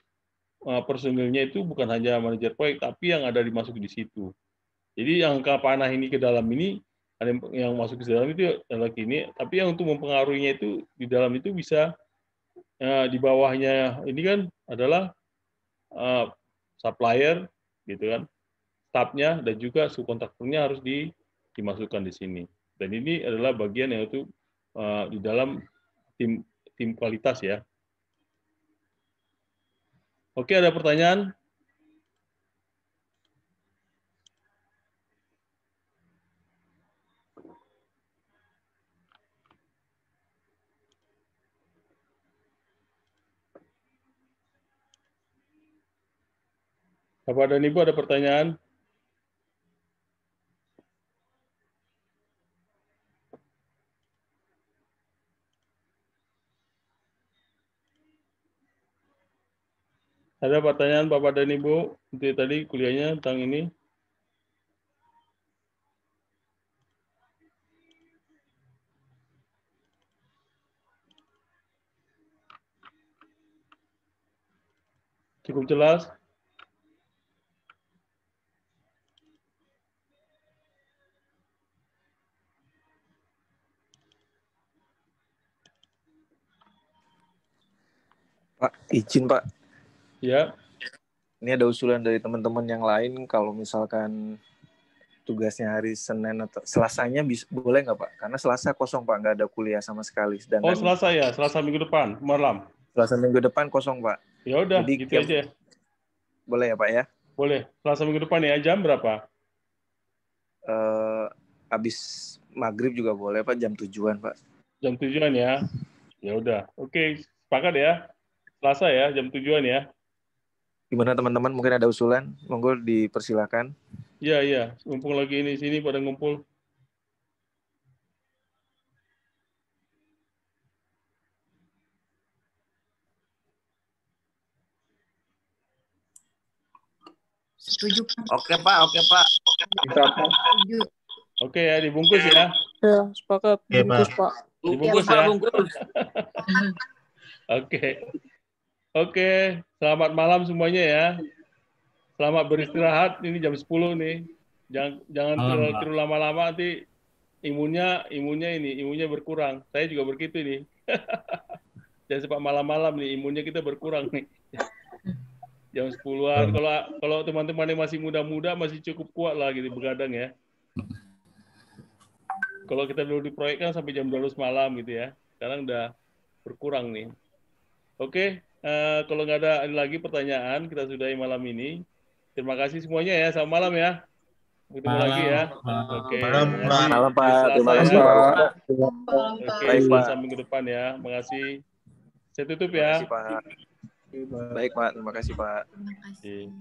eh, personilnya itu bukan hanya manajer proyek tapi yang ada dimasuk di situ. Jadi yang panah ini ke dalam ini ada yang masuk ke dalam itu adalah ini, tapi yang untuk mempengaruhinya itu di dalam itu bisa ya, di bawahnya ini kan adalah uh, supplier gitu kan, tapnya dan juga subkontraktornya harus di, dimasukkan di sini. Dan ini adalah bagian yang itu uh, di dalam tim tim kualitas ya Oke, ada pertanyaan? Bapak dan Ibu ada pertanyaan? Ada pertanyaan Bapak dan Ibu untuk tadi kuliahnya tentang ini? Cukup jelas? Pak, izin Pak, Ya. Ini ada usulan dari teman-teman yang lain kalau misalkan tugasnya hari Senin atau Selasanya bisa, boleh nggak Pak? Karena Selasa kosong Pak, nggak ada kuliah sama sekali. Dan oh Selasa ya, Selasa minggu depan malam. Selasa minggu depan kosong Pak. Ya udah, gitu gitu aja. Boleh ya Pak ya? Boleh. Selasa minggu depan ya jam berapa? Uh, eh, abis maghrib juga boleh Pak, jam tujuan Pak. Jam tujuan ya. Ya udah, oke, okay. sepakat ya. Selasa ya, jam tujuan ya. Gimana teman-teman? Mungkin ada usulan? Monggo dipersilakan. Iya, iya. mumpung lagi ini sini pada ngumpul. Setuju. Oke Pak, oke Pak. Setuju. Oke ya, dibungkus ya. Ya, sepakat. Dibungkus iya, Pak. Dibungkus ya. Pak. Dibungkus ya. oke. *laughs* Oke, selamat malam semuanya ya. Selamat beristirahat. Ini jam 10 nih. Jangan jangan terlalu lama-lama nanti imunnya imunnya ini imunnya berkurang. Saya juga begitu nih. *laughs* Jadi sepak malam-malam nih imunnya kita berkurang nih. *laughs* Jam 10-an. Kalau kalau teman-teman yang masih muda-muda masih cukup kuat lah gitu begadang ya. Kalau kita dulu diproyekkan sampai jam 12 malam gitu ya. Sekarang udah berkurang nih. Oke, Eh, kalau nggak ada lagi pertanyaan, kita sudahi malam ini. Terima kasih semuanya ya. Selamat malam ya. Ketemu malam, lagi ya. Oke. Malam, malam, malam Pak. Terima kasih Pak. Oke, Baik, Pak. sampai ke depan ya. Makasih. Saya tutup ya. Terima kasih, Pak. Baik Pak, terima kasih Pak. Terima kasih.